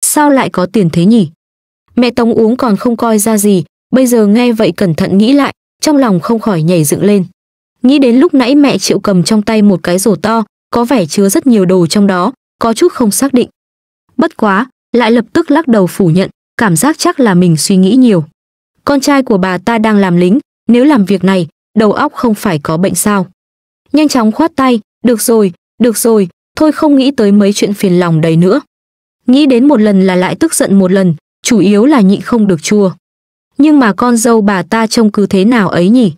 Sao lại có tiền thế nhỉ? Mẹ Tống uống còn không coi ra gì, bây giờ nghe vậy cẩn thận nghĩ lại, trong lòng không khỏi nhảy dựng lên. Nghĩ đến lúc nãy mẹ Triệu cầm trong tay một cái rổ to, có vẻ chứa rất nhiều đồ trong đó, có chút không xác định. Bất quá, lại lập tức lắc đầu phủ nhận, cảm giác chắc là mình suy nghĩ nhiều. Con trai của bà ta đang làm lính, nếu làm việc này, đầu óc không phải có bệnh sao. Nhanh chóng khoát tay, được rồi, được rồi, thôi không nghĩ tới mấy chuyện phiền lòng đầy nữa. Nghĩ đến một lần là lại tức giận một lần, chủ yếu là nhịn không được chua. Nhưng mà con dâu bà ta trông cứ thế nào ấy nhỉ?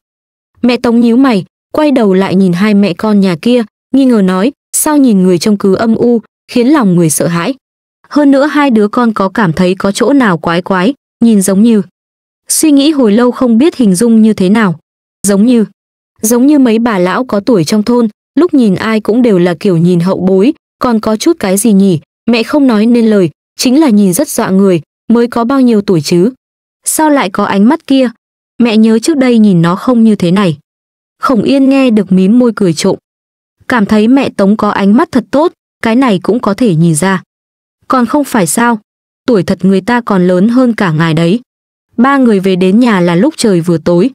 Mẹ Tống nhíu mày, quay đầu lại nhìn hai mẹ con nhà kia, nghi ngờ nói, sao nhìn người trông cứ âm u, khiến lòng người sợ hãi. Hơn nữa hai đứa con có cảm thấy có chỗ nào quái quái, nhìn giống như. Suy nghĩ hồi lâu không biết hình dung như thế nào. Giống như. Giống như mấy bà lão có tuổi trong thôn, lúc nhìn ai cũng đều là kiểu nhìn hậu bối, còn có chút cái gì nhỉ, mẹ không nói nên lời, chính là nhìn rất dọa người, mới có bao nhiêu tuổi chứ? Sao lại có ánh mắt kia? Mẹ nhớ trước đây nhìn nó không như thế này. Khổng Yên nghe được mím môi cười trộm. Cảm thấy mẹ Tống có ánh mắt thật tốt, cái này cũng có thể nhìn ra. Còn không phải sao, tuổi thật người ta còn lớn hơn cả ngài đấy. Ba người về đến nhà là lúc trời vừa tối.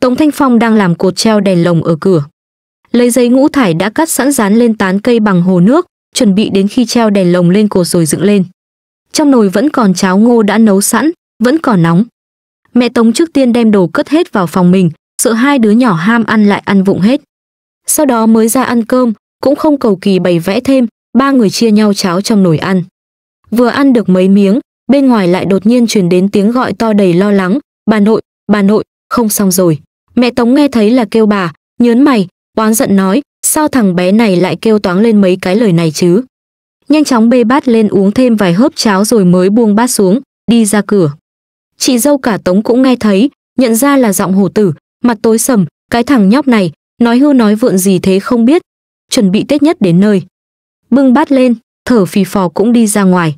Tống Thanh Phong đang làm cột treo đèn lồng ở cửa. Lấy giấy ngũ thải đã cắt sẵn dán lên tán cây bằng hồ nước, chuẩn bị đến khi treo đèn lồng lên cột rồi dựng lên. Trong nồi vẫn còn cháo ngô đã nấu sẵn, vẫn còn nóng. Mẹ Tống trước tiên đem đồ cất hết vào phòng mình, sợ hai đứa nhỏ ham ăn lại ăn vụng hết. Sau đó mới ra ăn cơm, cũng không cầu kỳ bày vẽ thêm, ba người chia nhau cháo trong nồi ăn. Vừa ăn được mấy miếng, bên ngoài lại đột nhiên truyền đến tiếng gọi to đầy lo lắng, "Bà nội, bà nội, không xong rồi." Mẹ Tống nghe thấy là kêu bà, nhớn mày, oán giận nói, sao thằng bé này lại kêu toáng lên mấy cái lời này chứ? nhanh chóng bê bát lên uống thêm vài hớp cháo rồi mới buông bát xuống, đi ra cửa. Chị dâu cả Tống cũng nghe thấy, nhận ra là giọng hổ tử, mặt tối sầm, cái thằng nhóc này, nói hưu nói vượn gì thế không biết, chuẩn bị Tết nhất đến nơi. Bưng bát lên, thở phì phò cũng đi ra ngoài.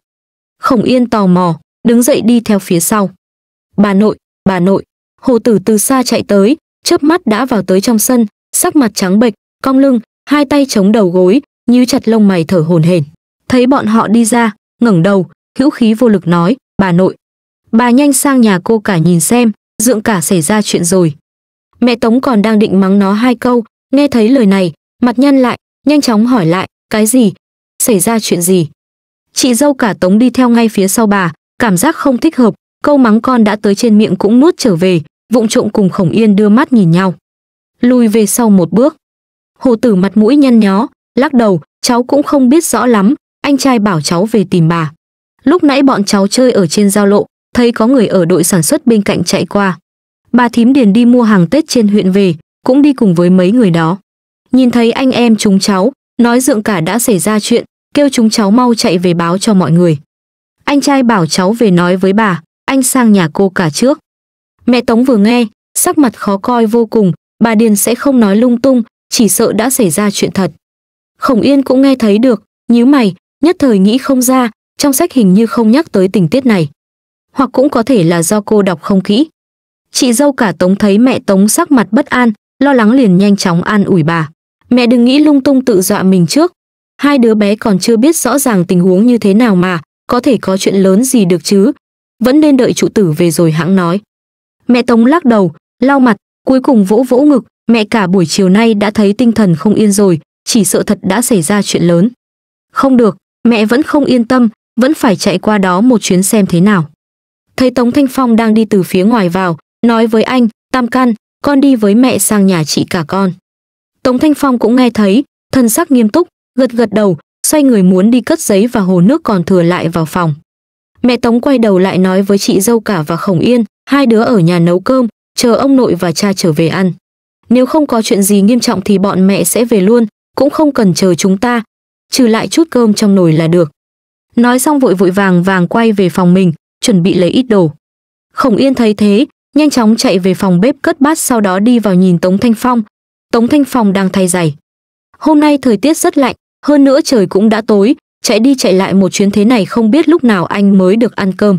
Khổng Yên tò mò, đứng dậy đi theo phía sau. Bà nội, bà nội, hồ tử từ xa chạy tới, chớp mắt đã vào tới trong sân, sắc mặt trắng bệch, cong lưng, hai tay chống đầu gối, như chặt lông mày thở hổn hển thấy bọn họ đi ra ngẩng đầu hữu khí vô lực nói bà nội bà nhanh sang nhà cô cả nhìn xem dượng cả xảy ra chuyện rồi mẹ tống còn đang định mắng nó hai câu nghe thấy lời này mặt nhăn lại nhanh chóng hỏi lại cái gì xảy ra chuyện gì chị dâu cả tống đi theo ngay phía sau bà cảm giác không thích hợp câu mắng con đã tới trên miệng cũng nuốt trở về vụng trộm cùng khổng yên đưa mắt nhìn nhau lùi về sau một bước hồ tử mặt mũi nhăn nhó lắc đầu cháu cũng không biết rõ lắm anh trai bảo cháu về tìm bà. Lúc nãy bọn cháu chơi ở trên giao lộ, thấy có người ở đội sản xuất bên cạnh chạy qua. Bà thím Điền đi mua hàng Tết trên huyện về, cũng đi cùng với mấy người đó. Nhìn thấy anh em chúng cháu, nói dượng cả đã xảy ra chuyện, kêu chúng cháu mau chạy về báo cho mọi người. Anh trai bảo cháu về nói với bà, anh sang nhà cô cả trước. Mẹ Tống vừa nghe, sắc mặt khó coi vô cùng, bà Điền sẽ không nói lung tung, chỉ sợ đã xảy ra chuyện thật. Khổng Yên cũng nghe thấy được, nhíu mày, nhất thời nghĩ không ra, trong sách hình như không nhắc tới tình tiết này. Hoặc cũng có thể là do cô đọc không kỹ. Chị dâu cả Tống thấy mẹ Tống sắc mặt bất an, lo lắng liền nhanh chóng an ủi bà. Mẹ đừng nghĩ lung tung tự dọa mình trước. Hai đứa bé còn chưa biết rõ ràng tình huống như thế nào mà, có thể có chuyện lớn gì được chứ. Vẫn nên đợi trụ tử về rồi hãng nói. Mẹ Tống lắc đầu, lau mặt, cuối cùng vỗ vỗ ngực, mẹ cả buổi chiều nay đã thấy tinh thần không yên rồi, chỉ sợ thật đã xảy ra chuyện lớn. Không được, mẹ vẫn không yên tâm, vẫn phải chạy qua đó một chuyến xem thế nào. Thấy Tống Thanh Phong đang đi từ phía ngoài vào, nói với anh, Tam Căn, con đi với mẹ sang nhà chị cả con. Tống Thanh Phong cũng nghe thấy, thân sắc nghiêm túc, gật gật đầu, xoay người muốn đi cất giấy và hồ nước còn thừa lại vào phòng. Mẹ Tống quay đầu lại nói với chị dâu cả và Khổng Yên, hai đứa ở nhà nấu cơm, chờ ông nội và cha trở về ăn. Nếu không có chuyện gì nghiêm trọng thì bọn mẹ sẽ về luôn, cũng không cần chờ chúng ta, trừ lại chút cơm trong nồi là được. Nói xong vội vội vàng vàng quay về phòng mình, chuẩn bị lấy ít đồ. Khổng Yên thấy thế, nhanh chóng chạy về phòng bếp cất bát sau đó đi vào nhìn Tống Thanh Phong. Tống Thanh Phong đang thay giày. Hôm nay thời tiết rất lạnh, hơn nữa trời cũng đã tối, chạy đi chạy lại một chuyến thế này không biết lúc nào anh mới được ăn cơm.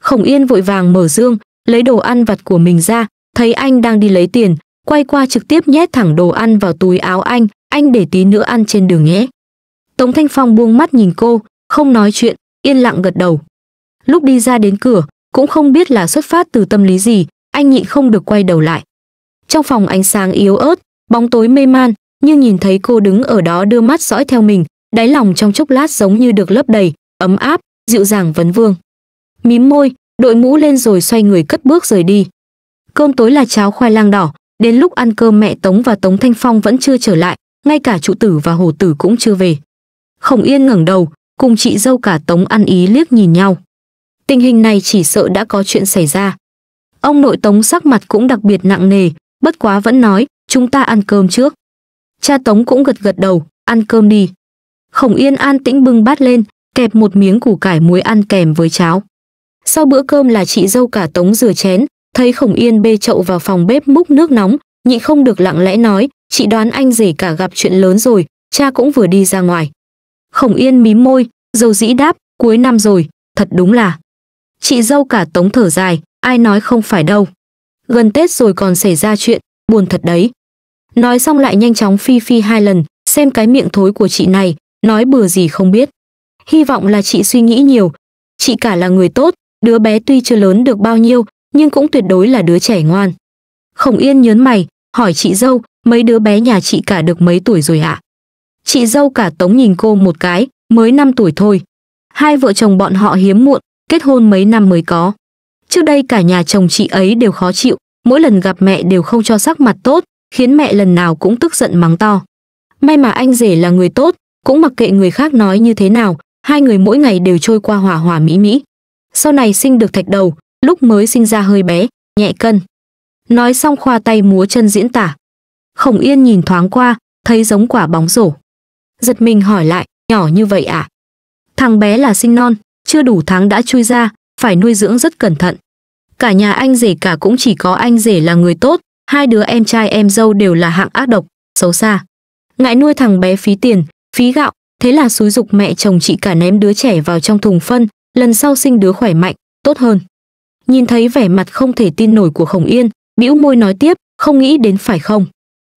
Khổng Yên vội vàng mở dương, lấy đồ ăn vặt của mình ra, thấy anh đang đi lấy tiền, quay qua trực tiếp nhét thẳng đồ ăn vào túi áo anh, anh để tí nữa ăn trên đường nhé. Tống Thanh Phong buông mắt nhìn cô, không nói chuyện, yên lặng gật đầu. Lúc đi ra đến cửa, cũng không biết là xuất phát từ tâm lý gì, anh nhịn không được quay đầu lại. Trong phòng ánh sáng yếu ớt, bóng tối mê man, nhưng nhìn thấy cô đứng ở đó đưa mắt dõi theo mình, đáy lòng trong chốc lát giống như được lấp đầy, ấm áp, dịu dàng vấn vương. Mím môi, đội mũ lên rồi xoay người cất bước rời đi. Cơm tối là cháo khoai lang đỏ, đến lúc ăn cơm mẹ Tống và Tống Thanh Phong vẫn chưa trở lại, ngay cả trụ tử và hồ tử cũng chưa về. Khổng Yên ngẩng đầu, cùng chị dâu cả Tống ăn ý liếc nhìn nhau. Tình hình này chỉ sợ đã có chuyện xảy ra. Ông nội Tống sắc mặt cũng đặc biệt nặng nề, bất quá vẫn nói, chúng ta ăn cơm trước. Cha Tống cũng gật gật đầu, ăn cơm đi. Khổng Yên an tĩnh bưng bát lên, kẹp một miếng củ cải muối ăn kèm với cháo. Sau bữa cơm là chị dâu cả Tống rửa chén, thấy Khổng Yên bê chậu vào phòng bếp múc nước nóng, nhị không được lặng lẽ nói, chị đoán anh rể cả gặp chuyện lớn rồi, cha cũng vừa đi ra ngoài. Khổng Yên mím môi, dầu dĩ đáp, cuối năm rồi, thật đúng là. Chị dâu cả tống thở dài, ai nói không phải đâu. Gần Tết rồi còn xảy ra chuyện, buồn thật đấy. Nói xong lại nhanh chóng phi phi hai lần, xem cái miệng thối của chị này, nói bừa gì không biết. Hy vọng là chị suy nghĩ nhiều. Chị cả là người tốt, đứa bé tuy chưa lớn được bao nhiêu, nhưng cũng tuyệt đối là đứa trẻ ngoan. Khổng Yên nhớn mày, hỏi chị dâu, mấy đứa bé nhà chị cả được mấy tuổi rồi ạ? À? chị dâu cả tống nhìn cô một cái mới 5 tuổi thôi hai vợ chồng bọn họ hiếm muộn kết hôn mấy năm mới có trước đây cả nhà chồng chị ấy đều khó chịu mỗi lần gặp mẹ đều không cho sắc mặt tốt khiến mẹ lần nào cũng tức giận mắng to may mà anh rể là người tốt cũng mặc kệ người khác nói như thế nào hai người mỗi ngày đều trôi qua hòa hòa mỹ mỹ sau này sinh được thạch đầu lúc mới sinh ra hơi bé nhẹ cân nói xong khoa tay múa chân diễn tả khổng yên nhìn thoáng qua thấy giống quả bóng rổ giật mình hỏi lại, nhỏ như vậy à? Thằng bé là sinh non, chưa đủ tháng đã chui ra, phải nuôi dưỡng rất cẩn thận. Cả nhà anh rể cả cũng chỉ có anh rể là người tốt, hai đứa em trai em dâu đều là hạng ác độc, xấu xa. Ngại nuôi thằng bé phí tiền, phí gạo, thế là xúi dục mẹ chồng chị cả ném đứa trẻ vào trong thùng phân, lần sau sinh đứa khỏe mạnh, tốt hơn. Nhìn thấy vẻ mặt không thể tin nổi của Khổng Yên, bĩu môi nói tiếp, không nghĩ đến phải không?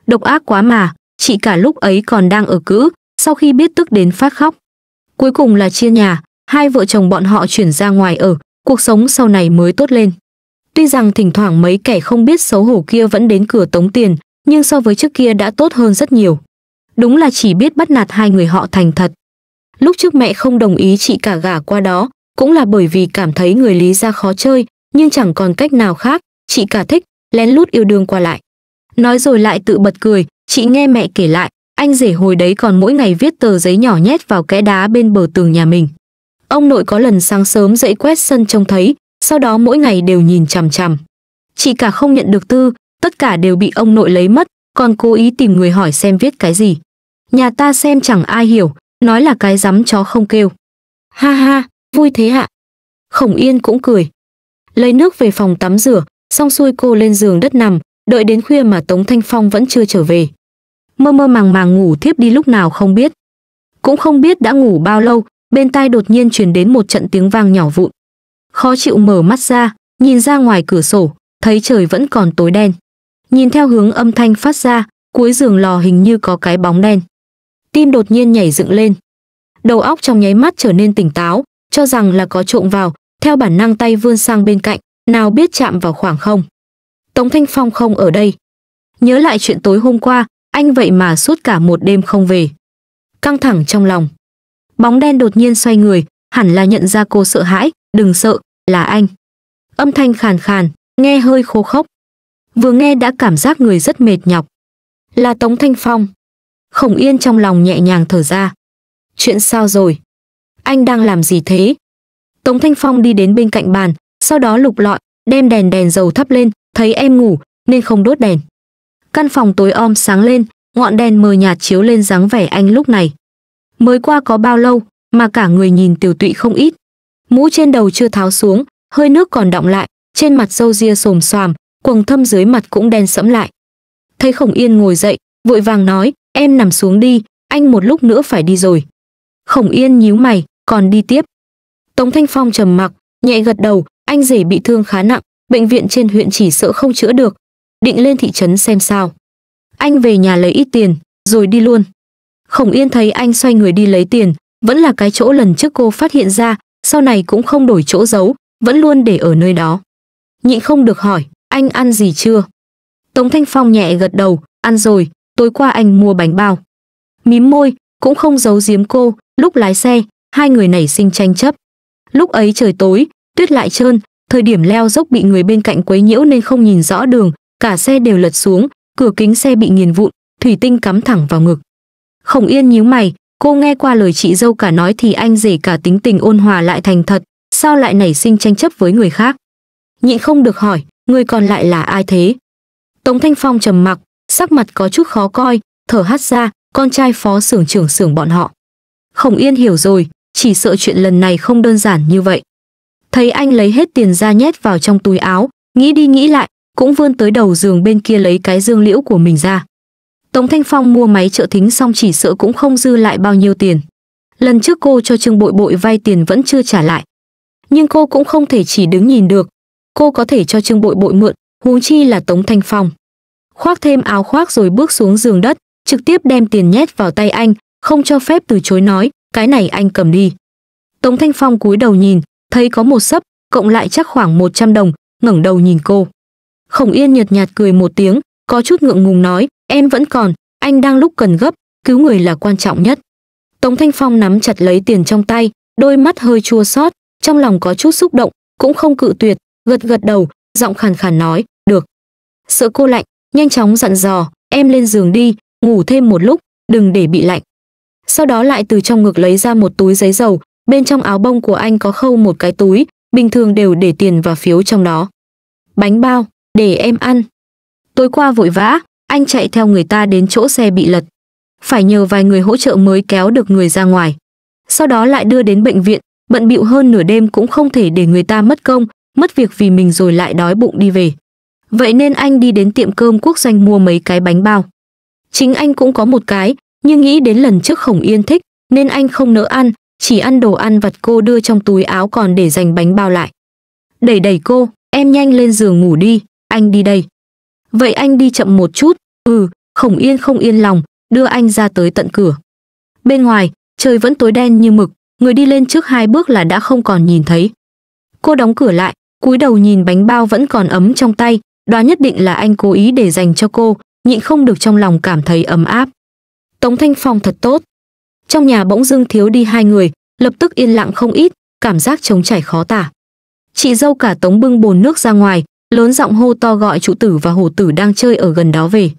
Độc ác quá mà, chị cả lúc ấy còn đang ở cữ, sau khi biết tức đến phát khóc. Cuối cùng là chia nhà, hai vợ chồng bọn họ chuyển ra ngoài ở, cuộc sống sau này mới tốt lên. Tuy rằng thỉnh thoảng mấy kẻ không biết xấu hổ kia vẫn đến cửa tống tiền, nhưng so với trước kia đã tốt hơn rất nhiều. Đúng là chỉ biết bắt nạt hai người họ thành thật. Lúc trước mẹ không đồng ý chị cả gả qua đó, cũng là bởi vì cảm thấy người Lý ra khó chơi, nhưng chẳng còn cách nào khác, chị cả thích, lén lút yêu đương qua lại. Nói rồi lại tự bật cười, chị nghe mẹ kể lại, anh rể hồi đấy còn mỗi ngày viết tờ giấy nhỏ nhét vào kẽ đá bên bờ tường nhà mình. Ông nội có lần sáng sớm dậy quét sân trông thấy, sau đó mỗi ngày đều nhìn chằm chằm. Chị cả không nhận được tư, tất cả đều bị ông nội lấy mất, còn cố ý tìm người hỏi xem viết cái gì. Nhà ta xem chẳng ai hiểu, nói là cái rắm chó không kêu. Ha ha, vui thế ạ. Khổng Yên cũng cười. Lấy nước về phòng tắm rửa, xong xuôi cô lên giường đất nằm, đợi đến khuya mà Tống Thanh Phong vẫn chưa trở về mơ mơ màng màng ngủ thiếp đi lúc nào không biết. Cũng không biết đã ngủ bao lâu, bên tai đột nhiên truyền đến một trận tiếng vang nhỏ vụn. Khó chịu mở mắt ra, nhìn ra ngoài cửa sổ, thấy trời vẫn còn tối đen. Nhìn theo hướng âm thanh phát ra, cuối giường lò hình như có cái bóng đen. Tim đột nhiên nhảy dựng lên. Đầu óc trong nháy mắt trở nên tỉnh táo, cho rằng là có trộm vào, theo bản năng tay vươn sang bên cạnh, nào biết chạm vào khoảng không. Tống Thanh Phong không ở đây. Nhớ lại chuyện tối hôm qua, anh vậy mà suốt cả một đêm không về. Căng thẳng trong lòng. Bóng đen đột nhiên xoay người, hẳn là nhận ra cô sợ hãi, đừng sợ, là anh. Âm thanh khàn khàn, nghe hơi khô khốc. Vừa nghe đã cảm giác người rất mệt nhọc. Là Tống Thanh Phong. Khổng Yên trong lòng nhẹ nhàng thở ra. Chuyện sao rồi? Anh đang làm gì thế? Tống Thanh Phong đi đến bên cạnh bàn, sau đó lục lọi, đem đèn đèn dầu thắp lên, thấy em ngủ nên không đốt đèn căn phòng tối om sáng lên ngọn đèn mờ nhạt chiếu lên dáng vẻ anh lúc này mới qua có bao lâu mà cả người nhìn tiểu tụy không ít mũ trên đầu chưa tháo xuống hơi nước còn đọng lại trên mặt râu ria xồm xoàm quầng thâm dưới mặt cũng đen sẫm lại thấy khổng yên ngồi dậy vội vàng nói em nằm xuống đi anh một lúc nữa phải đi rồi khổng yên nhíu mày còn đi tiếp tống thanh phong trầm mặc nhẹ gật đầu anh rể bị thương khá nặng bệnh viện trên huyện chỉ sợ không chữa được định lên thị trấn xem sao. Anh về nhà lấy ít tiền, rồi đi luôn. Khổng Yên thấy anh xoay người đi lấy tiền, vẫn là cái chỗ lần trước cô phát hiện ra, sau này cũng không đổi chỗ giấu, vẫn luôn để ở nơi đó. Nhịn không được hỏi, anh ăn gì chưa? Tống Thanh Phong nhẹ gật đầu, ăn rồi, tối qua anh mua bánh bao. Mím môi, cũng không giấu giếm cô, lúc lái xe, hai người nảy sinh tranh chấp. Lúc ấy trời tối, tuyết lại trơn, thời điểm leo dốc bị người bên cạnh quấy nhiễu nên không nhìn rõ đường, cả xe đều lật xuống, cửa kính xe bị nghiền vụn, thủy tinh cắm thẳng vào ngực. Khổng Yên nhíu mày, cô nghe qua lời chị dâu cả nói thì anh rể cả tính tình ôn hòa lại thành thật, sao lại nảy sinh tranh chấp với người khác? Nhịn không được hỏi, người còn lại là ai thế? Tống Thanh Phong trầm mặc, sắc mặt có chút khó coi, thở hắt ra, con trai phó xưởng trưởng xưởng bọn họ. Khổng Yên hiểu rồi, chỉ sợ chuyện lần này không đơn giản như vậy. Thấy anh lấy hết tiền ra nhét vào trong túi áo, nghĩ đi nghĩ lại, cũng vươn tới đầu giường bên kia lấy cái dương liễu của mình ra. Tống Thanh Phong mua máy trợ thính xong chỉ sợ cũng không dư lại bao nhiêu tiền. Lần trước cô cho Trương Bội Bội vay tiền vẫn chưa trả lại. Nhưng cô cũng không thể chỉ đứng nhìn được. Cô có thể cho Trương Bội Bội mượn, huống chi là Tống Thanh Phong. Khoác thêm áo khoác rồi bước xuống giường đất, trực tiếp đem tiền nhét vào tay anh, không cho phép từ chối nói, cái này anh cầm đi. Tống Thanh Phong cúi đầu nhìn, thấy có một sấp, cộng lại chắc khoảng 100 đồng, ngẩng đầu nhìn cô. Khổng Yên nhợt nhạt cười một tiếng, có chút ngượng ngùng nói, em vẫn còn, anh đang lúc cần gấp, cứu người là quan trọng nhất. Tống Thanh Phong nắm chặt lấy tiền trong tay, đôi mắt hơi chua xót, trong lòng có chút xúc động, cũng không cự tuyệt, gật gật đầu, giọng khàn khàn nói, "Được." Sợ cô lạnh, nhanh chóng dặn dò, "Em lên giường đi, ngủ thêm một lúc, đừng để bị lạnh." Sau đó lại từ trong ngực lấy ra một túi giấy dầu, bên trong áo bông của anh có khâu một cái túi, bình thường đều để tiền và phiếu trong đó. Bánh bao, để em ăn. Tối qua vội vã, anh chạy theo người ta đến chỗ xe bị lật. Phải nhờ vài người hỗ trợ mới kéo được người ra ngoài. Sau đó lại đưa đến bệnh viện, bận bịu hơn nửa đêm cũng không thể để người ta mất công, mất việc vì mình rồi lại đói bụng đi về. Vậy nên anh đi đến tiệm cơm quốc doanh mua mấy cái bánh bao. Chính anh cũng có một cái, nhưng nghĩ đến lần trước Khổng Yên thích, nên anh không nỡ ăn, chỉ ăn đồ ăn vặt cô đưa trong túi áo còn để dành bánh bao lại. Đẩy đẩy cô, em nhanh lên giường ngủ đi, anh đi đây. Vậy anh đi chậm một chút, ừ, khổng yên không yên lòng, đưa anh ra tới tận cửa. Bên ngoài, trời vẫn tối đen như mực, người đi lên trước hai bước là đã không còn nhìn thấy. Cô đóng cửa lại, cúi đầu nhìn bánh bao vẫn còn ấm trong tay, đoán nhất định là anh cố ý để dành cho cô, nhịn không được trong lòng cảm thấy ấm áp. Tống Thanh Phong thật tốt. Trong nhà bỗng dưng thiếu đi hai người, lập tức yên lặng không ít, cảm giác trống trải khó tả. Chị dâu cả Tống bưng bồn nước ra ngoài, lớn giọng hô to gọi chủ tử và hồ tử đang chơi ở gần đó về.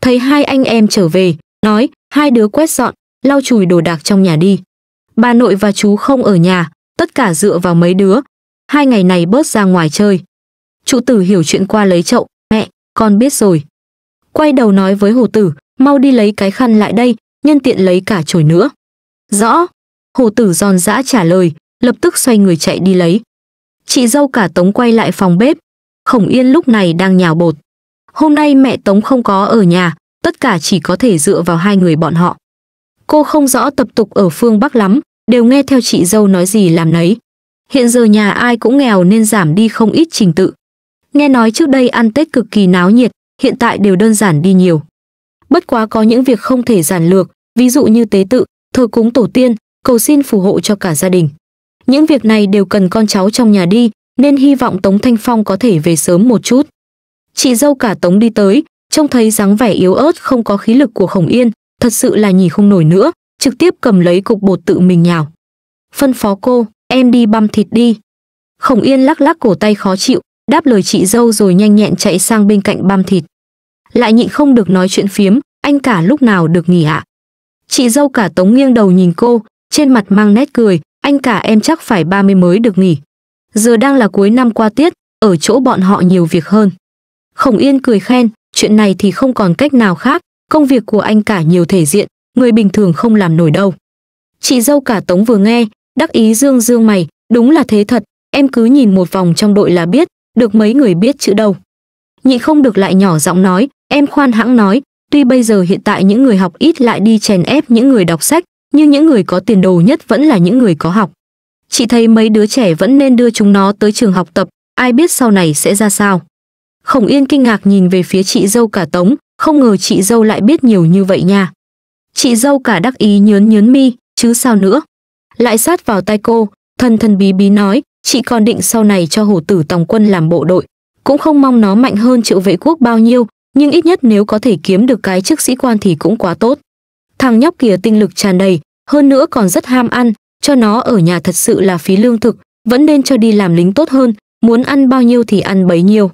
Thấy hai anh em trở về, nói, hai đứa quét dọn, lau chùi đồ đạc trong nhà đi. Bà nội và chú không ở nhà, tất cả dựa vào mấy đứa. Hai ngày này bớt ra ngoài chơi. Chủ tử hiểu chuyện qua lấy chậu, mẹ, con biết rồi. Quay đầu nói với hồ tử, mau đi lấy cái khăn lại đây, nhân tiện lấy cả chổi nữa. Rõ, hồ tử giòn giã trả lời, lập tức xoay người chạy đi lấy. Chị dâu cả tống quay lại phòng bếp, Khổng Yên lúc này đang nhào bột. Hôm nay mẹ Tống không có ở nhà, tất cả chỉ có thể dựa vào hai người bọn họ. Cô không rõ tập tục ở phương Bắc lắm, đều nghe theo chị dâu nói gì làm nấy. Hiện giờ nhà ai cũng nghèo nên giảm đi không ít trình tự. Nghe nói trước đây ăn Tết cực kỳ náo nhiệt, hiện tại đều đơn giản đi nhiều. Bất quá có những việc không thể giản lược, ví dụ như tế tự, thờ cúng tổ tiên, cầu xin phù hộ cho cả gia đình. Những việc này đều cần con cháu trong nhà đi, nên hy vọng Tống Thanh Phong có thể về sớm một chút. Chị dâu cả Tống đi tới, trông thấy dáng vẻ yếu ớt không có khí lực của Khổng Yên, thật sự là nhìn không nổi nữa, trực tiếp cầm lấy cục bột tự mình nhào. Phân phó cô, em đi băm thịt đi. Khổng Yên lắc lắc cổ tay khó chịu, đáp lời chị dâu rồi nhanh nhẹn chạy sang bên cạnh băm thịt. Lại nhịn không được nói chuyện phiếm, anh cả lúc nào được nghỉ ạ. Chị dâu cả Tống nghiêng đầu nhìn cô, trên mặt mang nét cười, anh cả em chắc phải 30 mới được nghỉ. Giờ đang là cuối năm qua tiết, ở chỗ bọn họ nhiều việc hơn. Khổng Yên cười khen, chuyện này thì không còn cách nào khác, công việc của anh cả nhiều thể diện, người bình thường không làm nổi đâu. Chị dâu cả Tống vừa nghe, đắc ý dương dương mày, đúng là thế thật, em cứ nhìn một vòng trong đội là biết, được mấy người biết chữ đâu. Nhị không được lại nhỏ giọng nói, em khoan hãng nói, tuy bây giờ hiện tại những người học ít lại đi chèn ép những người đọc sách, nhưng những người có tiền đồ nhất vẫn là những người có học chị thấy mấy đứa trẻ vẫn nên đưa chúng nó tới trường học tập, ai biết sau này sẽ ra sao. Khổng Yên kinh ngạc nhìn về phía chị dâu cả Tống, không ngờ chị dâu lại biết nhiều như vậy nha. Chị dâu cả đắc ý nhớn nhớn mi, chứ sao nữa. Lại sát vào tay cô, thân thân bí bí nói, chị còn định sau này cho hổ tử tòng quân làm bộ đội. Cũng không mong nó mạnh hơn triệu vệ quốc bao nhiêu, nhưng ít nhất nếu có thể kiếm được cái chức sĩ quan thì cũng quá tốt. Thằng nhóc kia tinh lực tràn đầy, hơn nữa còn rất ham ăn, cho nó ở nhà thật sự là phí lương thực, vẫn nên cho đi làm lính tốt hơn, muốn ăn bao nhiêu thì ăn bấy nhiêu.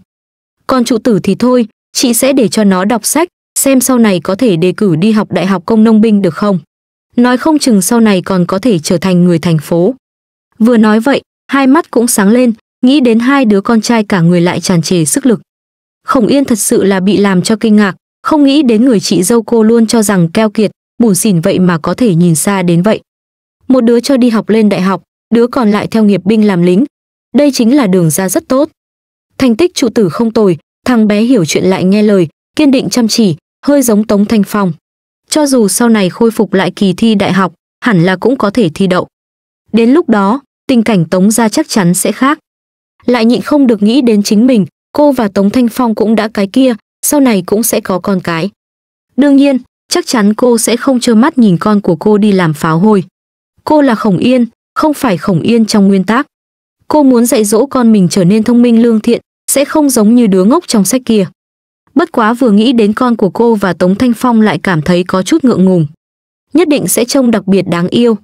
Còn trụ tử thì thôi, chị sẽ để cho nó đọc sách, xem sau này có thể đề cử đi học đại học công nông binh được không. Nói không chừng sau này còn có thể trở thành người thành phố. Vừa nói vậy, hai mắt cũng sáng lên, nghĩ đến hai đứa con trai cả người lại tràn trề sức lực. Khổng Yên thật sự là bị làm cho kinh ngạc, không nghĩ đến người chị dâu cô luôn cho rằng keo kiệt, bùn xỉn vậy mà có thể nhìn xa đến vậy một đứa cho đi học lên đại học, đứa còn lại theo nghiệp binh làm lính. Đây chính là đường ra rất tốt. Thành tích trụ tử không tồi, thằng bé hiểu chuyện lại nghe lời, kiên định chăm chỉ, hơi giống Tống Thanh Phong. Cho dù sau này khôi phục lại kỳ thi đại học, hẳn là cũng có thể thi đậu. Đến lúc đó, tình cảnh Tống gia chắc chắn sẽ khác. Lại nhịn không được nghĩ đến chính mình, cô và Tống Thanh Phong cũng đã cái kia, sau này cũng sẽ có con cái. Đương nhiên, chắc chắn cô sẽ không trơ mắt nhìn con của cô đi làm pháo hôi. Cô là Khổng Yên, không phải Khổng Yên trong nguyên tắc. Cô muốn dạy dỗ con mình trở nên thông minh lương thiện, sẽ không giống như đứa ngốc trong sách kia. Bất quá vừa nghĩ đến con của cô và Tống Thanh Phong lại cảm thấy có chút ngượng ngùng. Nhất định sẽ trông đặc biệt đáng yêu.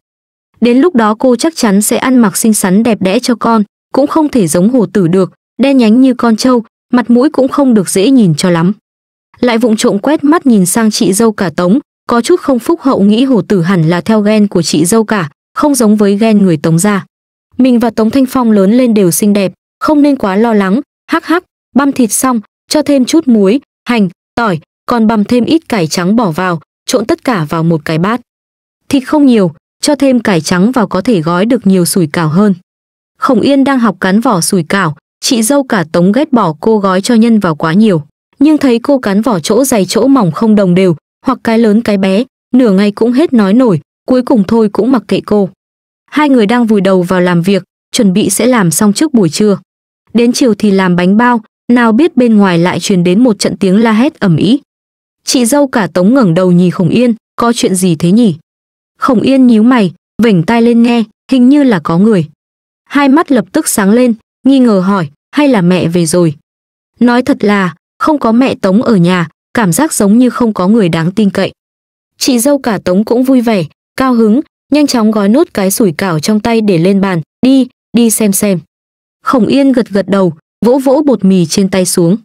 Đến lúc đó cô chắc chắn sẽ ăn mặc xinh xắn đẹp đẽ cho con, cũng không thể giống hồ tử được, đen nhánh như con trâu, mặt mũi cũng không được dễ nhìn cho lắm. Lại vụng trộm quét mắt nhìn sang chị dâu cả Tống, có chút không phúc hậu nghĩ hồ tử hẳn là theo ghen của chị dâu cả không giống với ghen người tống gia mình và tống thanh phong lớn lên đều xinh đẹp không nên quá lo lắng hắc hắc băm thịt xong cho thêm chút muối hành tỏi còn băm thêm ít cải trắng bỏ vào trộn tất cả vào một cái bát thịt không nhiều cho thêm cải trắng vào có thể gói được nhiều sủi cảo hơn khổng yên đang học cắn vỏ sủi cảo chị dâu cả tống ghét bỏ cô gói cho nhân vào quá nhiều nhưng thấy cô cắn vỏ chỗ dày chỗ mỏng không đồng đều hoặc cái lớn cái bé, nửa ngày cũng hết nói nổi, cuối cùng thôi cũng mặc kệ cô. Hai người đang vùi đầu vào làm việc, chuẩn bị sẽ làm xong trước buổi trưa. Đến chiều thì làm bánh bao, nào biết bên ngoài lại truyền đến một trận tiếng la hét ầm ĩ. Chị dâu cả Tống ngẩng đầu nhìn Khổng Yên, có chuyện gì thế nhỉ? Khổng Yên nhíu mày, vểnh tai lên nghe, hình như là có người. Hai mắt lập tức sáng lên, nghi ngờ hỏi, hay là mẹ về rồi? Nói thật là, không có mẹ Tống ở nhà, cảm giác giống như không có người đáng tin cậy. Chị dâu cả Tống cũng vui vẻ, cao hứng, nhanh chóng gói nốt cái sủi cảo trong tay để lên bàn, đi, đi xem xem. Khổng Yên gật gật đầu, vỗ vỗ bột mì trên tay xuống.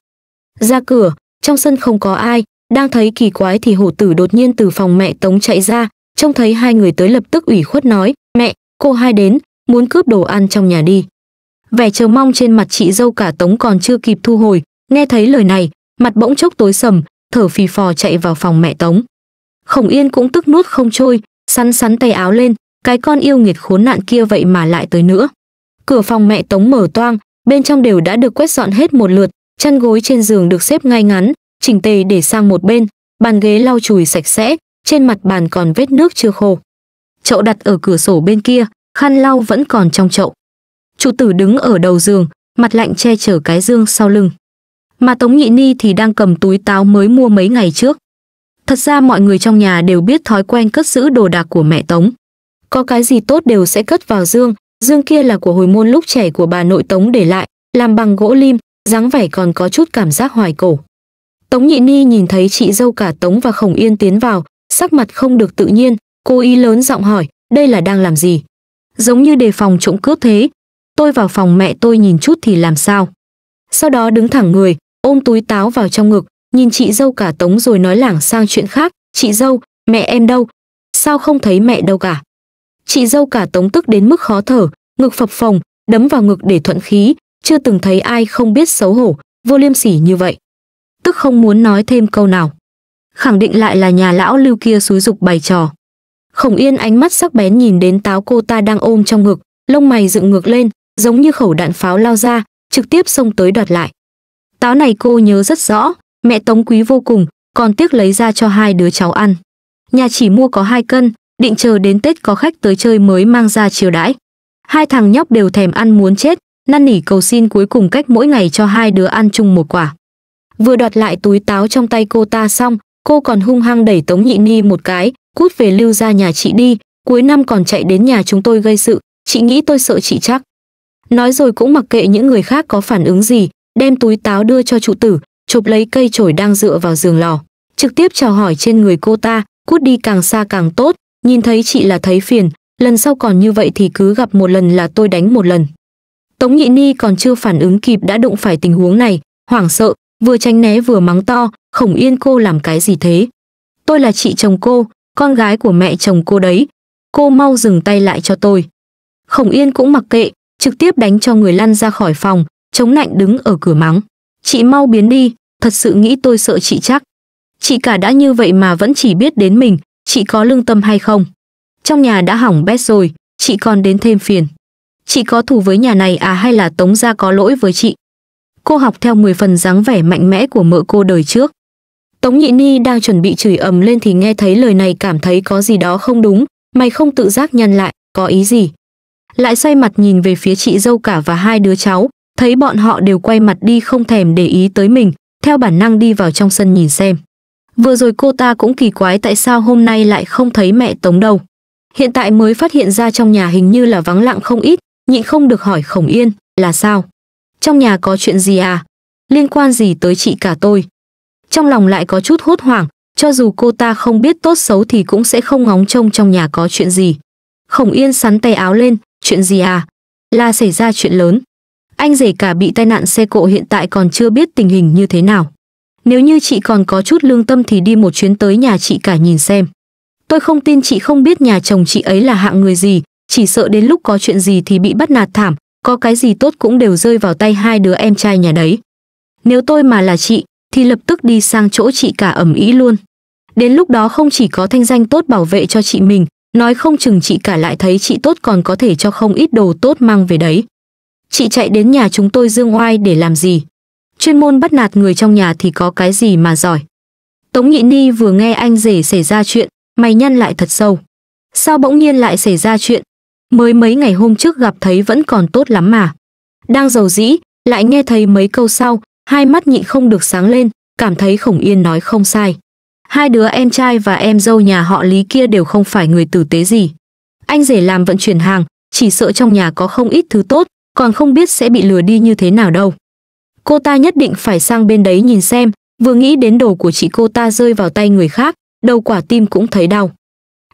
Ra cửa, trong sân không có ai, đang thấy kỳ quái thì hổ tử đột nhiên từ phòng mẹ Tống chạy ra, trông thấy hai người tới lập tức ủy khuất nói, mẹ, cô hai đến, muốn cướp đồ ăn trong nhà đi. Vẻ chờ mong trên mặt chị dâu cả Tống còn chưa kịp thu hồi, nghe thấy lời này, mặt bỗng chốc tối sầm, thở phì phò chạy vào phòng mẹ Tống. Khổng Yên cũng tức nuốt không trôi, sắn sắn tay áo lên, cái con yêu nghiệt khốn nạn kia vậy mà lại tới nữa. Cửa phòng mẹ Tống mở toang, bên trong đều đã được quét dọn hết một lượt, chăn gối trên giường được xếp ngay ngắn, chỉnh tề để sang một bên, bàn ghế lau chùi sạch sẽ, trên mặt bàn còn vết nước chưa khô. Chậu đặt ở cửa sổ bên kia, khăn lau vẫn còn trong chậu. Chủ tử đứng ở đầu giường, mặt lạnh che chở cái dương sau lưng mà Tống Nhị Ni thì đang cầm túi táo mới mua mấy ngày trước. Thật ra mọi người trong nhà đều biết thói quen cất giữ đồ đạc của mẹ Tống. Có cái gì tốt đều sẽ cất vào dương, dương kia là của hồi môn lúc trẻ của bà nội Tống để lại, làm bằng gỗ lim, dáng vẻ còn có chút cảm giác hoài cổ. Tống Nhị Ni nhìn thấy chị dâu cả Tống và Khổng Yên tiến vào, sắc mặt không được tự nhiên, cô ý lớn giọng hỏi, đây là đang làm gì? Giống như đề phòng trộm cướp thế, tôi vào phòng mẹ tôi nhìn chút thì làm sao? Sau đó đứng thẳng người, ôm túi táo vào trong ngực, nhìn chị dâu cả tống rồi nói lảng sang chuyện khác, chị dâu, mẹ em đâu? Sao không thấy mẹ đâu cả? Chị dâu cả tống tức đến mức khó thở, ngực phập phồng, đấm vào ngực để thuận khí, chưa từng thấy ai không biết xấu hổ, vô liêm sỉ như vậy. Tức không muốn nói thêm câu nào. Khẳng định lại là nhà lão lưu kia xúi dục bày trò. Khổng Yên ánh mắt sắc bén nhìn đến táo cô ta đang ôm trong ngực, lông mày dựng ngược lên, giống như khẩu đạn pháo lao ra, trực tiếp xông tới đoạt lại. Táo này cô nhớ rất rõ, mẹ Tống Quý vô cùng, còn tiếc lấy ra cho hai đứa cháu ăn. Nhà chỉ mua có hai cân, định chờ đến Tết có khách tới chơi mới mang ra chiều đãi. Hai thằng nhóc đều thèm ăn muốn chết, năn nỉ cầu xin cuối cùng cách mỗi ngày cho hai đứa ăn chung một quả. Vừa đoạt lại túi táo trong tay cô ta xong, cô còn hung hăng đẩy Tống Nhị Ni một cái, cút về lưu ra nhà chị đi, cuối năm còn chạy đến nhà chúng tôi gây sự, chị nghĩ tôi sợ chị chắc. Nói rồi cũng mặc kệ những người khác có phản ứng gì, đem túi táo đưa cho trụ tử, chụp lấy cây chổi đang dựa vào giường lò. Trực tiếp chào hỏi trên người cô ta, cút đi càng xa càng tốt, nhìn thấy chị là thấy phiền, lần sau còn như vậy thì cứ gặp một lần là tôi đánh một lần. Tống Nhị Ni còn chưa phản ứng kịp đã đụng phải tình huống này, hoảng sợ, vừa tránh né vừa mắng to, khổng yên cô làm cái gì thế? Tôi là chị chồng cô, con gái của mẹ chồng cô đấy. Cô mau dừng tay lại cho tôi. Khổng yên cũng mặc kệ, trực tiếp đánh cho người lăn ra khỏi phòng, chống nạnh đứng ở cửa mắng. Chị mau biến đi, thật sự nghĩ tôi sợ chị chắc. Chị cả đã như vậy mà vẫn chỉ biết đến mình, chị có lương tâm hay không? Trong nhà đã hỏng bét rồi, chị còn đến thêm phiền. Chị có thù với nhà này à hay là tống gia có lỗi với chị? Cô học theo 10 phần dáng vẻ mạnh mẽ của mợ cô đời trước. Tống Nhị Ni đang chuẩn bị chửi ầm lên thì nghe thấy lời này cảm thấy có gì đó không đúng, mày không tự giác nhăn lại, có ý gì? Lại xoay mặt nhìn về phía chị dâu cả và hai đứa cháu, thấy bọn họ đều quay mặt đi không thèm để ý tới mình, theo bản năng đi vào trong sân nhìn xem. Vừa rồi cô ta cũng kỳ quái tại sao hôm nay lại không thấy mẹ Tống đâu. Hiện tại mới phát hiện ra trong nhà hình như là vắng lặng không ít, nhịn không được hỏi Khổng Yên, là sao? Trong nhà có chuyện gì à? Liên quan gì tới chị cả tôi? Trong lòng lại có chút hốt hoảng, cho dù cô ta không biết tốt xấu thì cũng sẽ không ngóng trông trong nhà có chuyện gì. Khổng Yên sắn tay áo lên, chuyện gì à? Là xảy ra chuyện lớn. Anh rể cả bị tai nạn xe cộ hiện tại còn chưa biết tình hình như thế nào. Nếu như chị còn có chút lương tâm thì đi một chuyến tới nhà chị cả nhìn xem. Tôi không tin chị không biết nhà chồng chị ấy là hạng người gì, chỉ sợ đến lúc có chuyện gì thì bị bắt nạt thảm, có cái gì tốt cũng đều rơi vào tay hai đứa em trai nhà đấy. Nếu tôi mà là chị, thì lập tức đi sang chỗ chị cả ẩm ý luôn. Đến lúc đó không chỉ có thanh danh tốt bảo vệ cho chị mình, nói không chừng chị cả lại thấy chị tốt còn có thể cho không ít đồ tốt mang về đấy chị chạy đến nhà chúng tôi dương oai để làm gì? Chuyên môn bắt nạt người trong nhà thì có cái gì mà giỏi. Tống Nhị Ni vừa nghe anh rể xảy ra chuyện, mày nhăn lại thật sâu. Sao bỗng nhiên lại xảy ra chuyện? Mới mấy ngày hôm trước gặp thấy vẫn còn tốt lắm mà. Đang giàu dĩ, lại nghe thấy mấy câu sau, hai mắt nhị không được sáng lên, cảm thấy khổng yên nói không sai. Hai đứa em trai và em dâu nhà họ Lý kia đều không phải người tử tế gì. Anh rể làm vận chuyển hàng, chỉ sợ trong nhà có không ít thứ tốt, còn không biết sẽ bị lừa đi như thế nào đâu. Cô ta nhất định phải sang bên đấy nhìn xem, vừa nghĩ đến đồ của chị cô ta rơi vào tay người khác, đầu quả tim cũng thấy đau.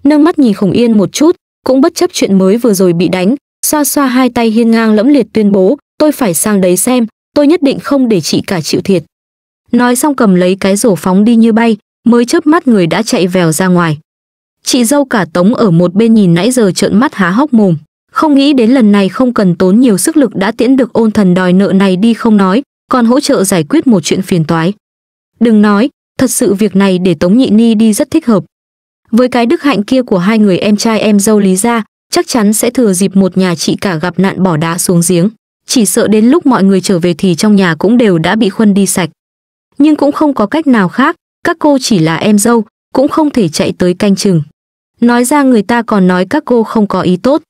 Nâng mắt nhìn Khổng Yên một chút, cũng bất chấp chuyện mới vừa rồi bị đánh, xoa xoa hai tay hiên ngang lẫm liệt tuyên bố, tôi phải sang đấy xem, tôi nhất định không để chị cả chịu thiệt. Nói xong cầm lấy cái rổ phóng đi như bay, mới chớp mắt người đã chạy vèo ra ngoài. Chị dâu cả tống ở một bên nhìn nãy giờ trợn mắt há hốc mồm. Không nghĩ đến lần này không cần tốn nhiều sức lực đã tiễn được ôn thần đòi nợ này đi không nói, còn hỗ trợ giải quyết một chuyện phiền toái. Đừng nói, thật sự việc này để Tống Nhị Ni đi rất thích hợp. Với cái đức hạnh kia của hai người em trai em dâu Lý gia, chắc chắn sẽ thừa dịp một nhà chị cả gặp nạn bỏ đá xuống giếng. Chỉ sợ đến lúc mọi người trở về thì trong nhà cũng đều đã bị khuân đi sạch. Nhưng cũng không có cách nào khác, các cô chỉ là em dâu, cũng không thể chạy tới canh chừng. Nói ra người ta còn nói các cô không có ý tốt,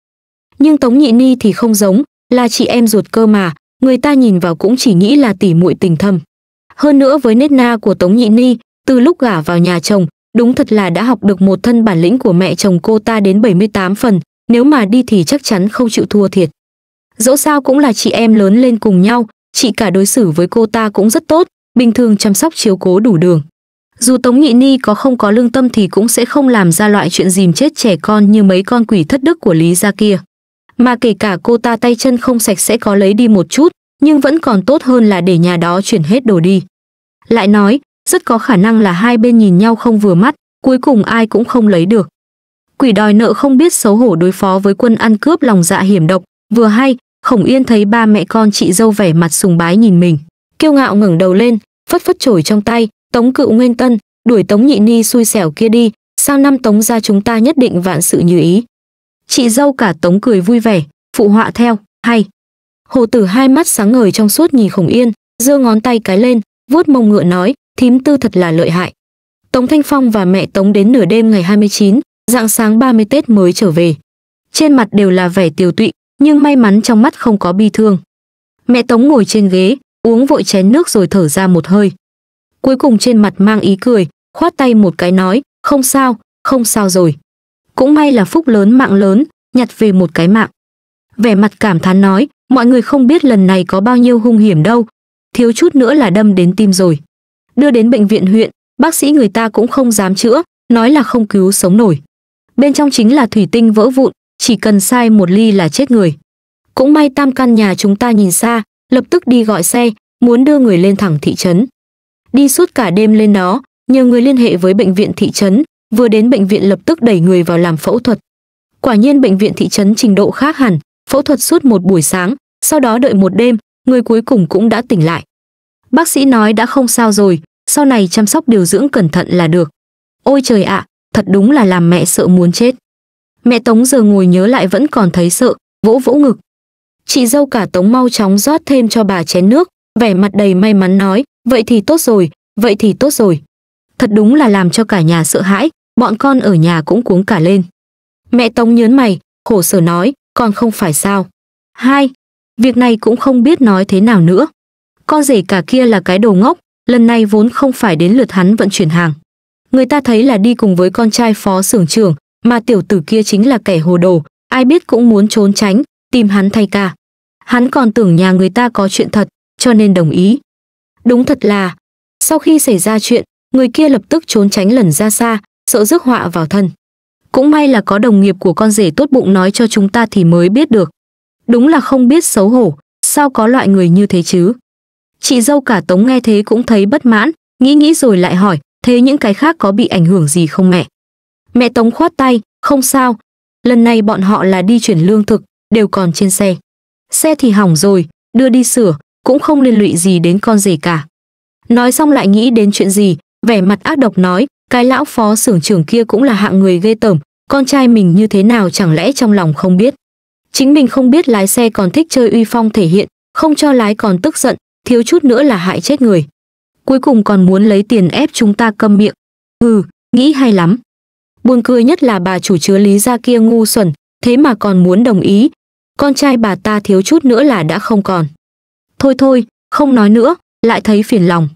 nhưng tống nhị ni thì không giống là chị em ruột cơ mà người ta nhìn vào cũng chỉ nghĩ là tỉ muội tình thâm hơn nữa với nết na của tống nhị ni từ lúc gả vào nhà chồng đúng thật là đã học được một thân bản lĩnh của mẹ chồng cô ta đến 78 phần nếu mà đi thì chắc chắn không chịu thua thiệt dẫu sao cũng là chị em lớn lên cùng nhau chị cả đối xử với cô ta cũng rất tốt bình thường chăm sóc chiếu cố đủ đường dù tống nhị ni có không có lương tâm thì cũng sẽ không làm ra loại chuyện dìm chết trẻ con như mấy con quỷ thất đức của lý gia kia mà kể cả cô ta tay chân không sạch sẽ có lấy đi một chút, nhưng vẫn còn tốt hơn là để nhà đó chuyển hết đồ đi. Lại nói, rất có khả năng là hai bên nhìn nhau không vừa mắt, cuối cùng ai cũng không lấy được. Quỷ đòi nợ không biết xấu hổ đối phó với quân ăn cướp lòng dạ hiểm độc, vừa hay, Khổng Yên thấy ba mẹ con chị dâu vẻ mặt sùng bái nhìn mình, kiêu ngạo ngẩng đầu lên, phất phất chổi trong tay, Tống Cựu Nguyên Tân, đuổi Tống Nhị Ni xui xẻo kia đi, sang năm Tống gia chúng ta nhất định vạn sự như ý. Chị dâu cả tống cười vui vẻ, phụ họa theo, hay. Hồ tử hai mắt sáng ngời trong suốt nhìn khổng yên, giơ ngón tay cái lên, vuốt mông ngựa nói, thím tư thật là lợi hại. Tống Thanh Phong và mẹ Tống đến nửa đêm ngày 29, dạng sáng 30 Tết mới trở về. Trên mặt đều là vẻ tiều tụy, nhưng may mắn trong mắt không có bi thương. Mẹ Tống ngồi trên ghế, uống vội chén nước rồi thở ra một hơi. Cuối cùng trên mặt mang ý cười, khoát tay một cái nói, không sao, không sao rồi cũng may là phúc lớn mạng lớn, nhặt về một cái mạng. Vẻ mặt cảm thán nói, mọi người không biết lần này có bao nhiêu hung hiểm đâu, thiếu chút nữa là đâm đến tim rồi. Đưa đến bệnh viện huyện, bác sĩ người ta cũng không dám chữa, nói là không cứu sống nổi. Bên trong chính là thủy tinh vỡ vụn, chỉ cần sai một ly là chết người. Cũng may tam căn nhà chúng ta nhìn xa, lập tức đi gọi xe, muốn đưa người lên thẳng thị trấn. Đi suốt cả đêm lên đó, nhờ người liên hệ với bệnh viện thị trấn, vừa đến bệnh viện lập tức đẩy người vào làm phẫu thuật. Quả nhiên bệnh viện thị trấn trình độ khác hẳn, phẫu thuật suốt một buổi sáng, sau đó đợi một đêm, người cuối cùng cũng đã tỉnh lại. Bác sĩ nói đã không sao rồi, sau này chăm sóc điều dưỡng cẩn thận là được. Ôi trời ạ, à, thật đúng là làm mẹ sợ muốn chết. Mẹ Tống giờ ngồi nhớ lại vẫn còn thấy sợ, vỗ vỗ ngực. Chị dâu cả Tống mau chóng rót thêm cho bà chén nước, vẻ mặt đầy may mắn nói, vậy thì tốt rồi, vậy thì tốt rồi. Thật đúng là làm cho cả nhà sợ hãi, bọn con ở nhà cũng cuống cả lên. Mẹ Tống nhớn mày, khổ sở nói, con không phải sao. Hai, việc này cũng không biết nói thế nào nữa. Con rể cả kia là cái đồ ngốc, lần này vốn không phải đến lượt hắn vận chuyển hàng. Người ta thấy là đi cùng với con trai phó xưởng trưởng, mà tiểu tử kia chính là kẻ hồ đồ, ai biết cũng muốn trốn tránh, tìm hắn thay cả. Hắn còn tưởng nhà người ta có chuyện thật, cho nên đồng ý. Đúng thật là, sau khi xảy ra chuyện, người kia lập tức trốn tránh lần ra xa, sợ rước họa vào thân. Cũng may là có đồng nghiệp của con rể tốt bụng nói cho chúng ta thì mới biết được. Đúng là không biết xấu hổ, sao có loại người như thế chứ? Chị dâu cả Tống nghe thế cũng thấy bất mãn, nghĩ nghĩ rồi lại hỏi, thế những cái khác có bị ảnh hưởng gì không mẹ? Mẹ Tống khoát tay, không sao. Lần này bọn họ là đi chuyển lương thực, đều còn trên xe. Xe thì hỏng rồi, đưa đi sửa, cũng không liên lụy gì đến con rể cả. Nói xong lại nghĩ đến chuyện gì, vẻ mặt ác độc nói, cái lão phó xưởng trưởng kia cũng là hạng người ghê tởm, con trai mình như thế nào chẳng lẽ trong lòng không biết. Chính mình không biết lái xe còn thích chơi uy phong thể hiện, không cho lái còn tức giận, thiếu chút nữa là hại chết người. Cuối cùng còn muốn lấy tiền ép chúng ta câm miệng. Ừ, nghĩ hay lắm. Buồn cười nhất là bà chủ chứa lý ra kia ngu xuẩn, thế mà còn muốn đồng ý. Con trai bà ta thiếu chút nữa là đã không còn. Thôi thôi, không nói nữa, lại thấy phiền lòng.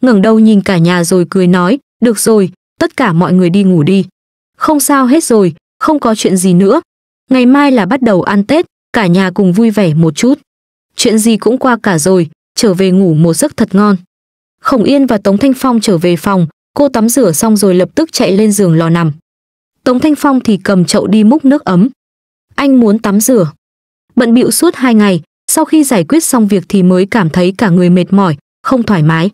ngẩng đầu nhìn cả nhà rồi cười nói, được rồi, tất cả mọi người đi ngủ đi. Không sao hết rồi, không có chuyện gì nữa. Ngày mai là bắt đầu ăn Tết, cả nhà cùng vui vẻ một chút. Chuyện gì cũng qua cả rồi, trở về ngủ một giấc thật ngon. Khổng Yên và Tống Thanh Phong trở về phòng, cô tắm rửa xong rồi lập tức chạy lên giường lò nằm. Tống Thanh Phong thì cầm chậu đi múc nước ấm. Anh muốn tắm rửa. Bận bịu suốt hai ngày, sau khi giải quyết xong việc thì mới cảm thấy cả người mệt mỏi, không thoải mái.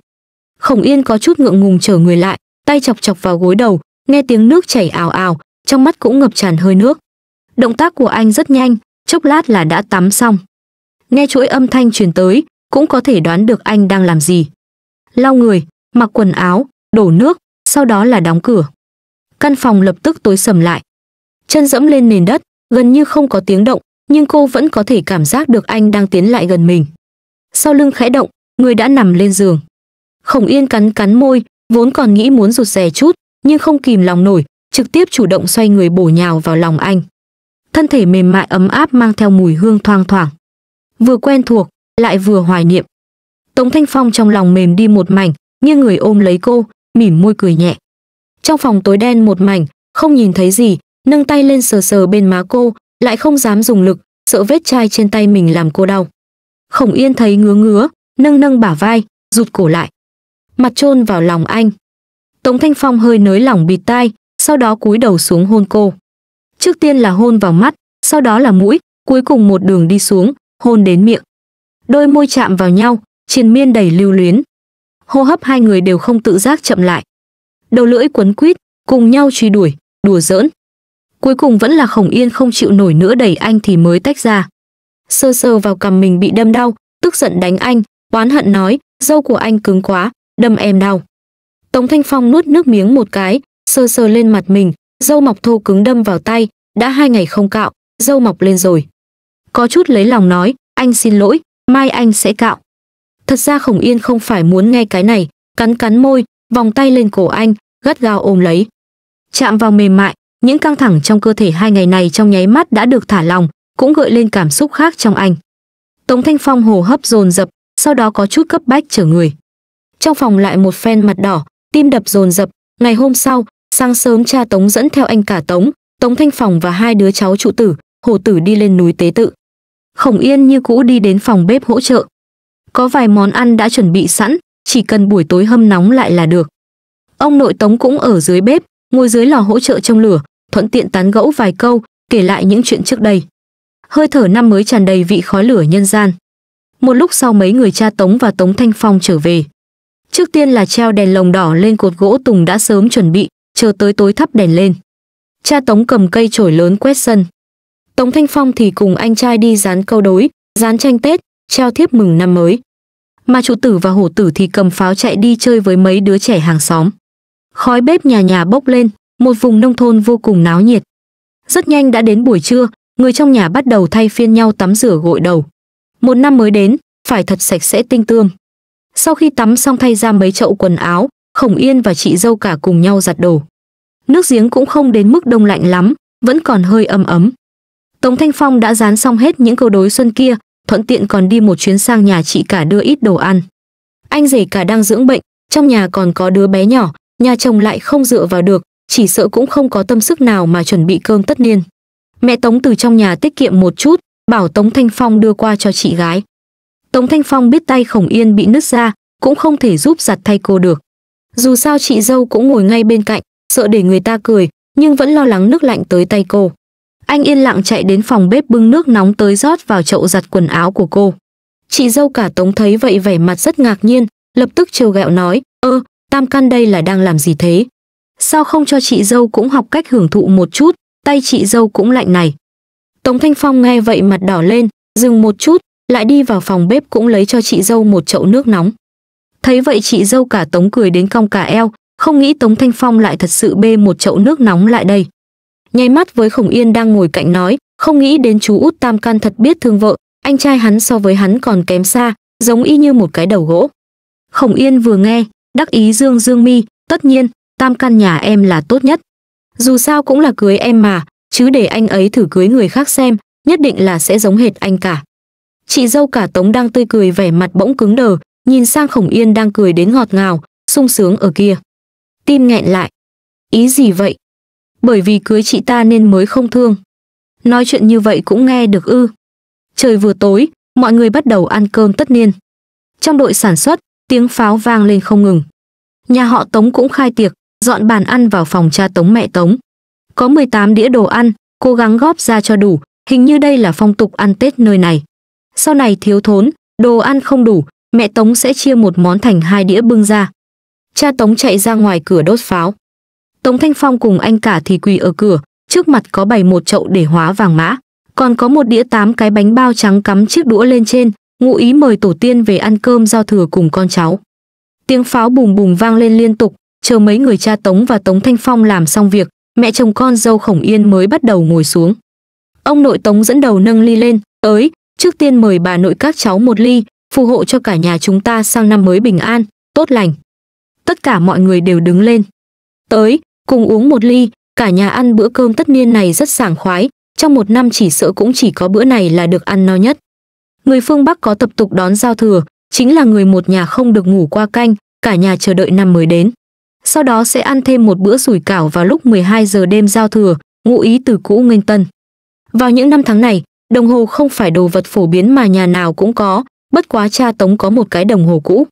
Khổng Yên có chút ngượng ngùng trở người lại, tay chọc chọc vào gối đầu, nghe tiếng nước chảy ào ào, trong mắt cũng ngập tràn hơi nước. Động tác của anh rất nhanh, chốc lát là đã tắm xong. Nghe chuỗi âm thanh truyền tới, cũng có thể đoán được anh đang làm gì. Lau người, mặc quần áo, đổ nước, sau đó là đóng cửa. Căn phòng lập tức tối sầm lại. Chân dẫm lên nền đất, gần như không có tiếng động, nhưng cô vẫn có thể cảm giác được anh đang tiến lại gần mình. Sau lưng khẽ động, người đã nằm lên giường. Khổng Yên cắn cắn môi, vốn còn nghĩ muốn rụt rè chút nhưng không kìm lòng nổi trực tiếp chủ động xoay người bổ nhào vào lòng anh thân thể mềm mại ấm áp mang theo mùi hương thoang thoảng vừa quen thuộc lại vừa hoài niệm tống thanh phong trong lòng mềm đi một mảnh như người ôm lấy cô mỉm môi cười nhẹ trong phòng tối đen một mảnh không nhìn thấy gì nâng tay lên sờ sờ bên má cô lại không dám dùng lực sợ vết chai trên tay mình làm cô đau khổng yên thấy ngứa ngứa nâng nâng bả vai rụt cổ lại mặt chôn vào lòng anh. Tống Thanh Phong hơi nới lỏng bịt tai, sau đó cúi đầu xuống hôn cô. Trước tiên là hôn vào mắt, sau đó là mũi, cuối cùng một đường đi xuống, hôn đến miệng. Đôi môi chạm vào nhau, triền miên đầy lưu luyến. Hô hấp hai người đều không tự giác chậm lại. Đầu lưỡi quấn quýt, cùng nhau truy đuổi, đùa giỡn. Cuối cùng vẫn là Khổng Yên không chịu nổi nữa đẩy anh thì mới tách ra. Sơ sơ vào cằm mình bị đâm đau, tức giận đánh anh, oán hận nói, dâu của anh cứng quá, đâm em đau tống thanh phong nuốt nước miếng một cái sơ sơ lên mặt mình dâu mọc thô cứng đâm vào tay đã hai ngày không cạo dâu mọc lên rồi có chút lấy lòng nói anh xin lỗi mai anh sẽ cạo thật ra khổng yên không phải muốn nghe cái này cắn cắn môi vòng tay lên cổ anh gắt gao ôm lấy chạm vào mềm mại những căng thẳng trong cơ thể hai ngày này trong nháy mắt đã được thả lòng cũng gợi lên cảm xúc khác trong anh tống thanh phong hồ hấp dồn dập sau đó có chút cấp bách chở người trong phòng lại một phen mặt đỏ tim đập dồn dập ngày hôm sau sáng sớm cha tống dẫn theo anh cả tống tống thanh phòng và hai đứa cháu trụ tử hồ tử đi lên núi tế tự khổng yên như cũ đi đến phòng bếp hỗ trợ có vài món ăn đã chuẩn bị sẵn chỉ cần buổi tối hâm nóng lại là được ông nội tống cũng ở dưới bếp ngồi dưới lò hỗ trợ trong lửa thuận tiện tán gẫu vài câu kể lại những chuyện trước đây hơi thở năm mới tràn đầy vị khói lửa nhân gian một lúc sau mấy người cha tống và tống thanh phong trở về Trước tiên là treo đèn lồng đỏ lên cột gỗ Tùng đã sớm chuẩn bị, chờ tới tối thắp đèn lên. Cha Tống cầm cây chổi lớn quét sân. Tống Thanh Phong thì cùng anh trai đi dán câu đối, dán tranh Tết, treo thiếp mừng năm mới. Mà chủ tử và hổ tử thì cầm pháo chạy đi chơi với mấy đứa trẻ hàng xóm. Khói bếp nhà nhà bốc lên, một vùng nông thôn vô cùng náo nhiệt. Rất nhanh đã đến buổi trưa, người trong nhà bắt đầu thay phiên nhau tắm rửa gội đầu. Một năm mới đến, phải thật sạch sẽ tinh tươm. Sau khi tắm xong thay ra mấy chậu quần áo, Khổng Yên và chị dâu cả cùng nhau giặt đồ. Nước giếng cũng không đến mức đông lạnh lắm, vẫn còn hơi ấm ấm. Tống Thanh Phong đã dán xong hết những câu đối xuân kia, thuận tiện còn đi một chuyến sang nhà chị cả đưa ít đồ ăn. Anh rể cả đang dưỡng bệnh, trong nhà còn có đứa bé nhỏ, nhà chồng lại không dựa vào được, chỉ sợ cũng không có tâm sức nào mà chuẩn bị cơm tất niên. Mẹ Tống từ trong nhà tiết kiệm một chút, bảo Tống Thanh Phong đưa qua cho chị gái. Tống Thanh Phong biết tay Khổng Yên bị nứt ra, cũng không thể giúp giặt thay cô được. Dù sao chị dâu cũng ngồi ngay bên cạnh, sợ để người ta cười, nhưng vẫn lo lắng nước lạnh tới tay cô. Anh yên lặng chạy đến phòng bếp bưng nước nóng tới rót vào chậu giặt quần áo của cô. Chị dâu cả Tống thấy vậy vẻ mặt rất ngạc nhiên, lập tức trêu ghẹo nói, ơ, tam căn đây là đang làm gì thế? Sao không cho chị dâu cũng học cách hưởng thụ một chút, tay chị dâu cũng lạnh này. Tống Thanh Phong nghe vậy mặt đỏ lên, dừng một chút, lại đi vào phòng bếp cũng lấy cho chị dâu một chậu nước nóng. Thấy vậy chị dâu cả Tống cười đến cong cả eo, không nghĩ Tống Thanh Phong lại thật sự bê một chậu nước nóng lại đây. Nháy mắt với Khổng Yên đang ngồi cạnh nói, không nghĩ đến chú út Tam Can thật biết thương vợ, anh trai hắn so với hắn còn kém xa, giống y như một cái đầu gỗ. Khổng Yên vừa nghe, đắc ý dương dương mi, tất nhiên, Tam Can nhà em là tốt nhất. Dù sao cũng là cưới em mà, chứ để anh ấy thử cưới người khác xem, nhất định là sẽ giống hệt anh cả. Chị dâu cả Tống đang tươi cười vẻ mặt bỗng cứng đờ, nhìn sang Khổng Yên đang cười đến ngọt ngào, sung sướng ở kia. Tim nghẹn lại. Ý gì vậy? Bởi vì cưới chị ta nên mới không thương. Nói chuyện như vậy cũng nghe được ư. Trời vừa tối, mọi người bắt đầu ăn cơm tất niên. Trong đội sản xuất, tiếng pháo vang lên không ngừng. Nhà họ Tống cũng khai tiệc, dọn bàn ăn vào phòng cha Tống mẹ Tống. Có 18 đĩa đồ ăn, cố gắng góp ra cho đủ, hình như đây là phong tục ăn Tết nơi này sau này thiếu thốn, đồ ăn không đủ, mẹ Tống sẽ chia một món thành hai đĩa bưng ra. Cha Tống chạy ra ngoài cửa đốt pháo. Tống Thanh Phong cùng anh cả thì quỳ ở cửa, trước mặt có bày một chậu để hóa vàng mã, còn có một đĩa tám cái bánh bao trắng cắm chiếc đũa lên trên, ngụ ý mời tổ tiên về ăn cơm giao thừa cùng con cháu. Tiếng pháo bùm bùm vang lên liên tục, chờ mấy người cha Tống và Tống Thanh Phong làm xong việc, mẹ chồng con dâu Khổng Yên mới bắt đầu ngồi xuống. Ông nội Tống dẫn đầu nâng ly lên, "Ới, trước tiên mời bà nội các cháu một ly, phù hộ cho cả nhà chúng ta sang năm mới bình an, tốt lành. Tất cả mọi người đều đứng lên. Tới, cùng uống một ly, cả nhà ăn bữa cơm tất niên này rất sảng khoái, trong một năm chỉ sợ cũng chỉ có bữa này là được ăn no nhất. Người phương Bắc có tập tục đón giao thừa, chính là người một nhà không được ngủ qua canh, cả nhà chờ đợi năm mới đến. Sau đó sẽ ăn thêm một bữa sủi cảo vào lúc 12 giờ đêm giao thừa, ngụ ý từ cũ nghênh tân. Vào những năm tháng này, Đồng hồ không phải đồ vật phổ biến mà nhà nào cũng có, bất quá cha Tống có một cái đồng hồ cũ.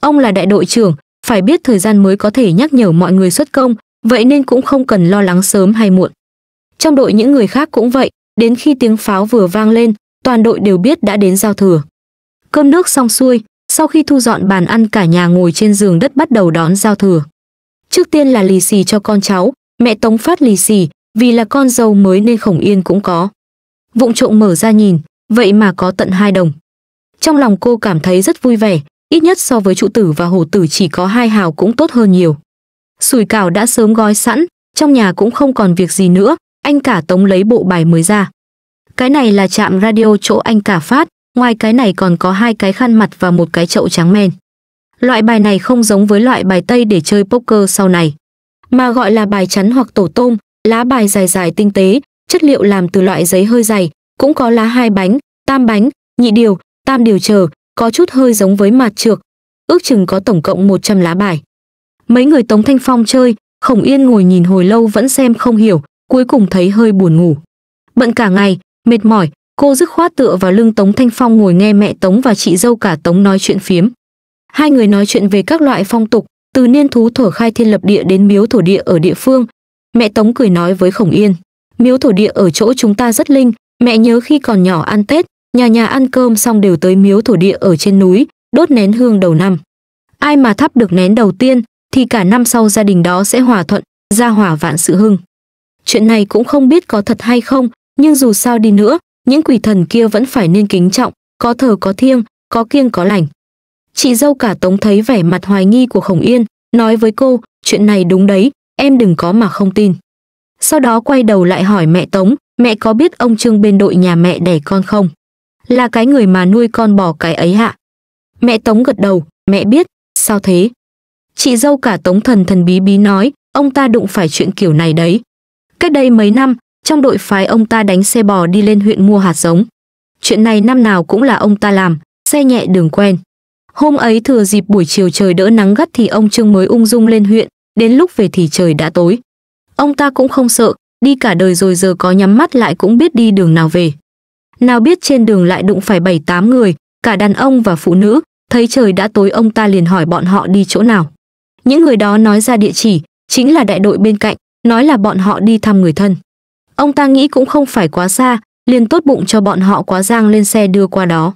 Ông là đại đội trưởng, phải biết thời gian mới có thể nhắc nhở mọi người xuất công, vậy nên cũng không cần lo lắng sớm hay muộn. Trong đội những người khác cũng vậy, đến khi tiếng pháo vừa vang lên, toàn đội đều biết đã đến giao thừa. Cơm nước xong xuôi, sau khi thu dọn bàn ăn cả nhà ngồi trên giường đất bắt đầu đón giao thừa. Trước tiên là lì xì cho con cháu, mẹ Tống phát lì xì, vì là con dâu mới nên khổng yên cũng có vụng trộm mở ra nhìn, vậy mà có tận hai đồng. Trong lòng cô cảm thấy rất vui vẻ, ít nhất so với trụ tử và hổ tử chỉ có hai hào cũng tốt hơn nhiều. Sủi cảo đã sớm gói sẵn, trong nhà cũng không còn việc gì nữa, anh cả tống lấy bộ bài mới ra. Cái này là trạm radio chỗ anh cả phát, ngoài cái này còn có hai cái khăn mặt và một cái chậu trắng men. Loại bài này không giống với loại bài Tây để chơi poker sau này, mà gọi là bài chắn hoặc tổ tôm, lá bài dài dài tinh tế, chất liệu làm từ loại giấy hơi dày, cũng có lá hai bánh, tam bánh, nhị điều, tam điều chờ, có chút hơi giống với mạt trược. Ước chừng có tổng cộng 100 lá bài. Mấy người Tống Thanh Phong chơi, Khổng Yên ngồi nhìn hồi lâu vẫn xem không hiểu, cuối cùng thấy hơi buồn ngủ. Bận cả ngày, mệt mỏi, cô dứt khoát tựa vào lưng Tống Thanh Phong ngồi nghe mẹ Tống và chị dâu cả Tống nói chuyện phiếm. Hai người nói chuyện về các loại phong tục, từ niên thú thổ khai thiên lập địa đến miếu thổ địa ở địa phương. Mẹ Tống cười nói với Khổng Yên miếu thổ địa ở chỗ chúng ta rất linh mẹ nhớ khi còn nhỏ ăn tết nhà nhà ăn cơm xong đều tới miếu thổ địa ở trên núi đốt nén hương đầu năm ai mà thắp được nén đầu tiên thì cả năm sau gia đình đó sẽ hòa thuận gia hỏa vạn sự hưng chuyện này cũng không biết có thật hay không nhưng dù sao đi nữa những quỷ thần kia vẫn phải nên kính trọng có thờ có thiêng có kiêng có lành chị dâu cả tống thấy vẻ mặt hoài nghi của khổng yên nói với cô chuyện này đúng đấy em đừng có mà không tin sau đó quay đầu lại hỏi mẹ Tống, mẹ có biết ông Trương bên đội nhà mẹ đẻ con không? Là cái người mà nuôi con bỏ cái ấy hạ. Mẹ Tống gật đầu, mẹ biết, sao thế? Chị dâu cả Tống thần thần bí bí nói, ông ta đụng phải chuyện kiểu này đấy. Cách đây mấy năm, trong đội phái ông ta đánh xe bò đi lên huyện mua hạt giống. Chuyện này năm nào cũng là ông ta làm, xe nhẹ đường quen. Hôm ấy thừa dịp buổi chiều trời đỡ nắng gắt thì ông Trương mới ung dung lên huyện, đến lúc về thì trời đã tối. Ông ta cũng không sợ, đi cả đời rồi giờ có nhắm mắt lại cũng biết đi đường nào về. Nào biết trên đường lại đụng phải 7-8 người, cả đàn ông và phụ nữ, thấy trời đã tối ông ta liền hỏi bọn họ đi chỗ nào. Những người đó nói ra địa chỉ, chính là đại đội bên cạnh, nói là bọn họ đi thăm người thân. Ông ta nghĩ cũng không phải quá xa, liền tốt bụng cho bọn họ quá giang lên xe đưa qua đó.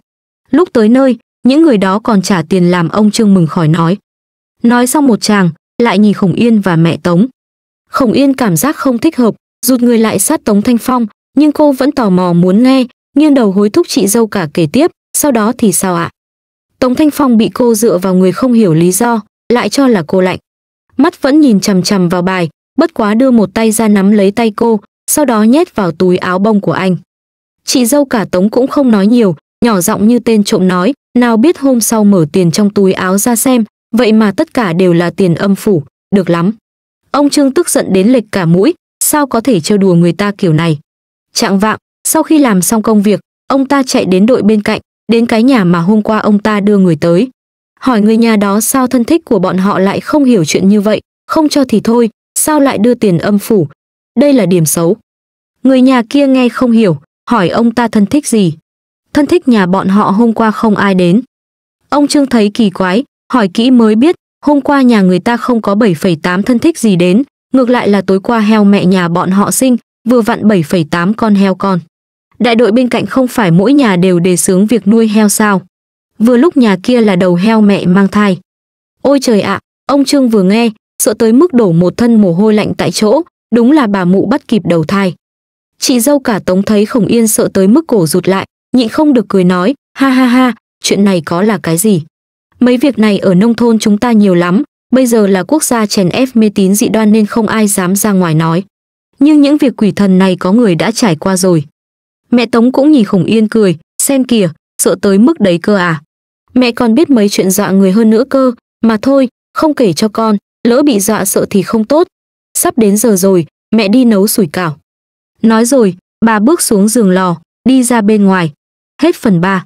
Lúc tới nơi, những người đó còn trả tiền làm ông Trương mừng khỏi nói. Nói xong một chàng, lại nhìn Khổng Yên và mẹ Tống, Khổng Yên cảm giác không thích hợp, rụt người lại sát Tống Thanh Phong, nhưng cô vẫn tò mò muốn nghe, nghiêng đầu hối thúc chị dâu cả kể tiếp, sau đó thì sao ạ? Tống Thanh Phong bị cô dựa vào người không hiểu lý do, lại cho là cô lạnh. Mắt vẫn nhìn chằm chằm vào bài, bất quá đưa một tay ra nắm lấy tay cô, sau đó nhét vào túi áo bông của anh. Chị dâu cả Tống cũng không nói nhiều, nhỏ giọng như tên trộm nói, nào biết hôm sau mở tiền trong túi áo ra xem, vậy mà tất cả đều là tiền âm phủ, được lắm. Ông Trương tức giận đến lệch cả mũi, sao có thể trêu đùa người ta kiểu này. Trạng vạng, sau khi làm xong công việc, ông ta chạy đến đội bên cạnh, đến cái nhà mà hôm qua ông ta đưa người tới. Hỏi người nhà đó sao thân thích của bọn họ lại không hiểu chuyện như vậy, không cho thì thôi, sao lại đưa tiền âm phủ. Đây là điểm xấu. Người nhà kia nghe không hiểu, hỏi ông ta thân thích gì. Thân thích nhà bọn họ hôm qua không ai đến. Ông Trương thấy kỳ quái, hỏi kỹ mới biết Hôm qua nhà người ta không có 7,8 thân thích gì đến, ngược lại là tối qua heo mẹ nhà bọn họ sinh, vừa vặn 7,8 con heo con. Đại đội bên cạnh không phải mỗi nhà đều đề xướng việc nuôi heo sao. Vừa lúc nhà kia là đầu heo mẹ mang thai. Ôi trời ạ, à, ông Trương vừa nghe, sợ tới mức đổ một thân mồ hôi lạnh tại chỗ, đúng là bà mụ bắt kịp đầu thai. Chị dâu cả tống thấy khổng yên sợ tới mức cổ rụt lại, nhịn không được cười nói, ha ha ha, chuyện này có là cái gì. Mấy việc này ở nông thôn chúng ta nhiều lắm, bây giờ là quốc gia chèn ép mê tín dị đoan nên không ai dám ra ngoài nói. Nhưng những việc quỷ thần này có người đã trải qua rồi. Mẹ Tống cũng nhìn Khổng Yên cười, xem kìa, sợ tới mức đấy cơ à. Mẹ còn biết mấy chuyện dọa người hơn nữa cơ, mà thôi, không kể cho con, lỡ bị dọa sợ thì không tốt. Sắp đến giờ rồi, mẹ đi nấu sủi cảo. Nói rồi, bà bước xuống giường lò, đi ra bên ngoài. Hết phần 3.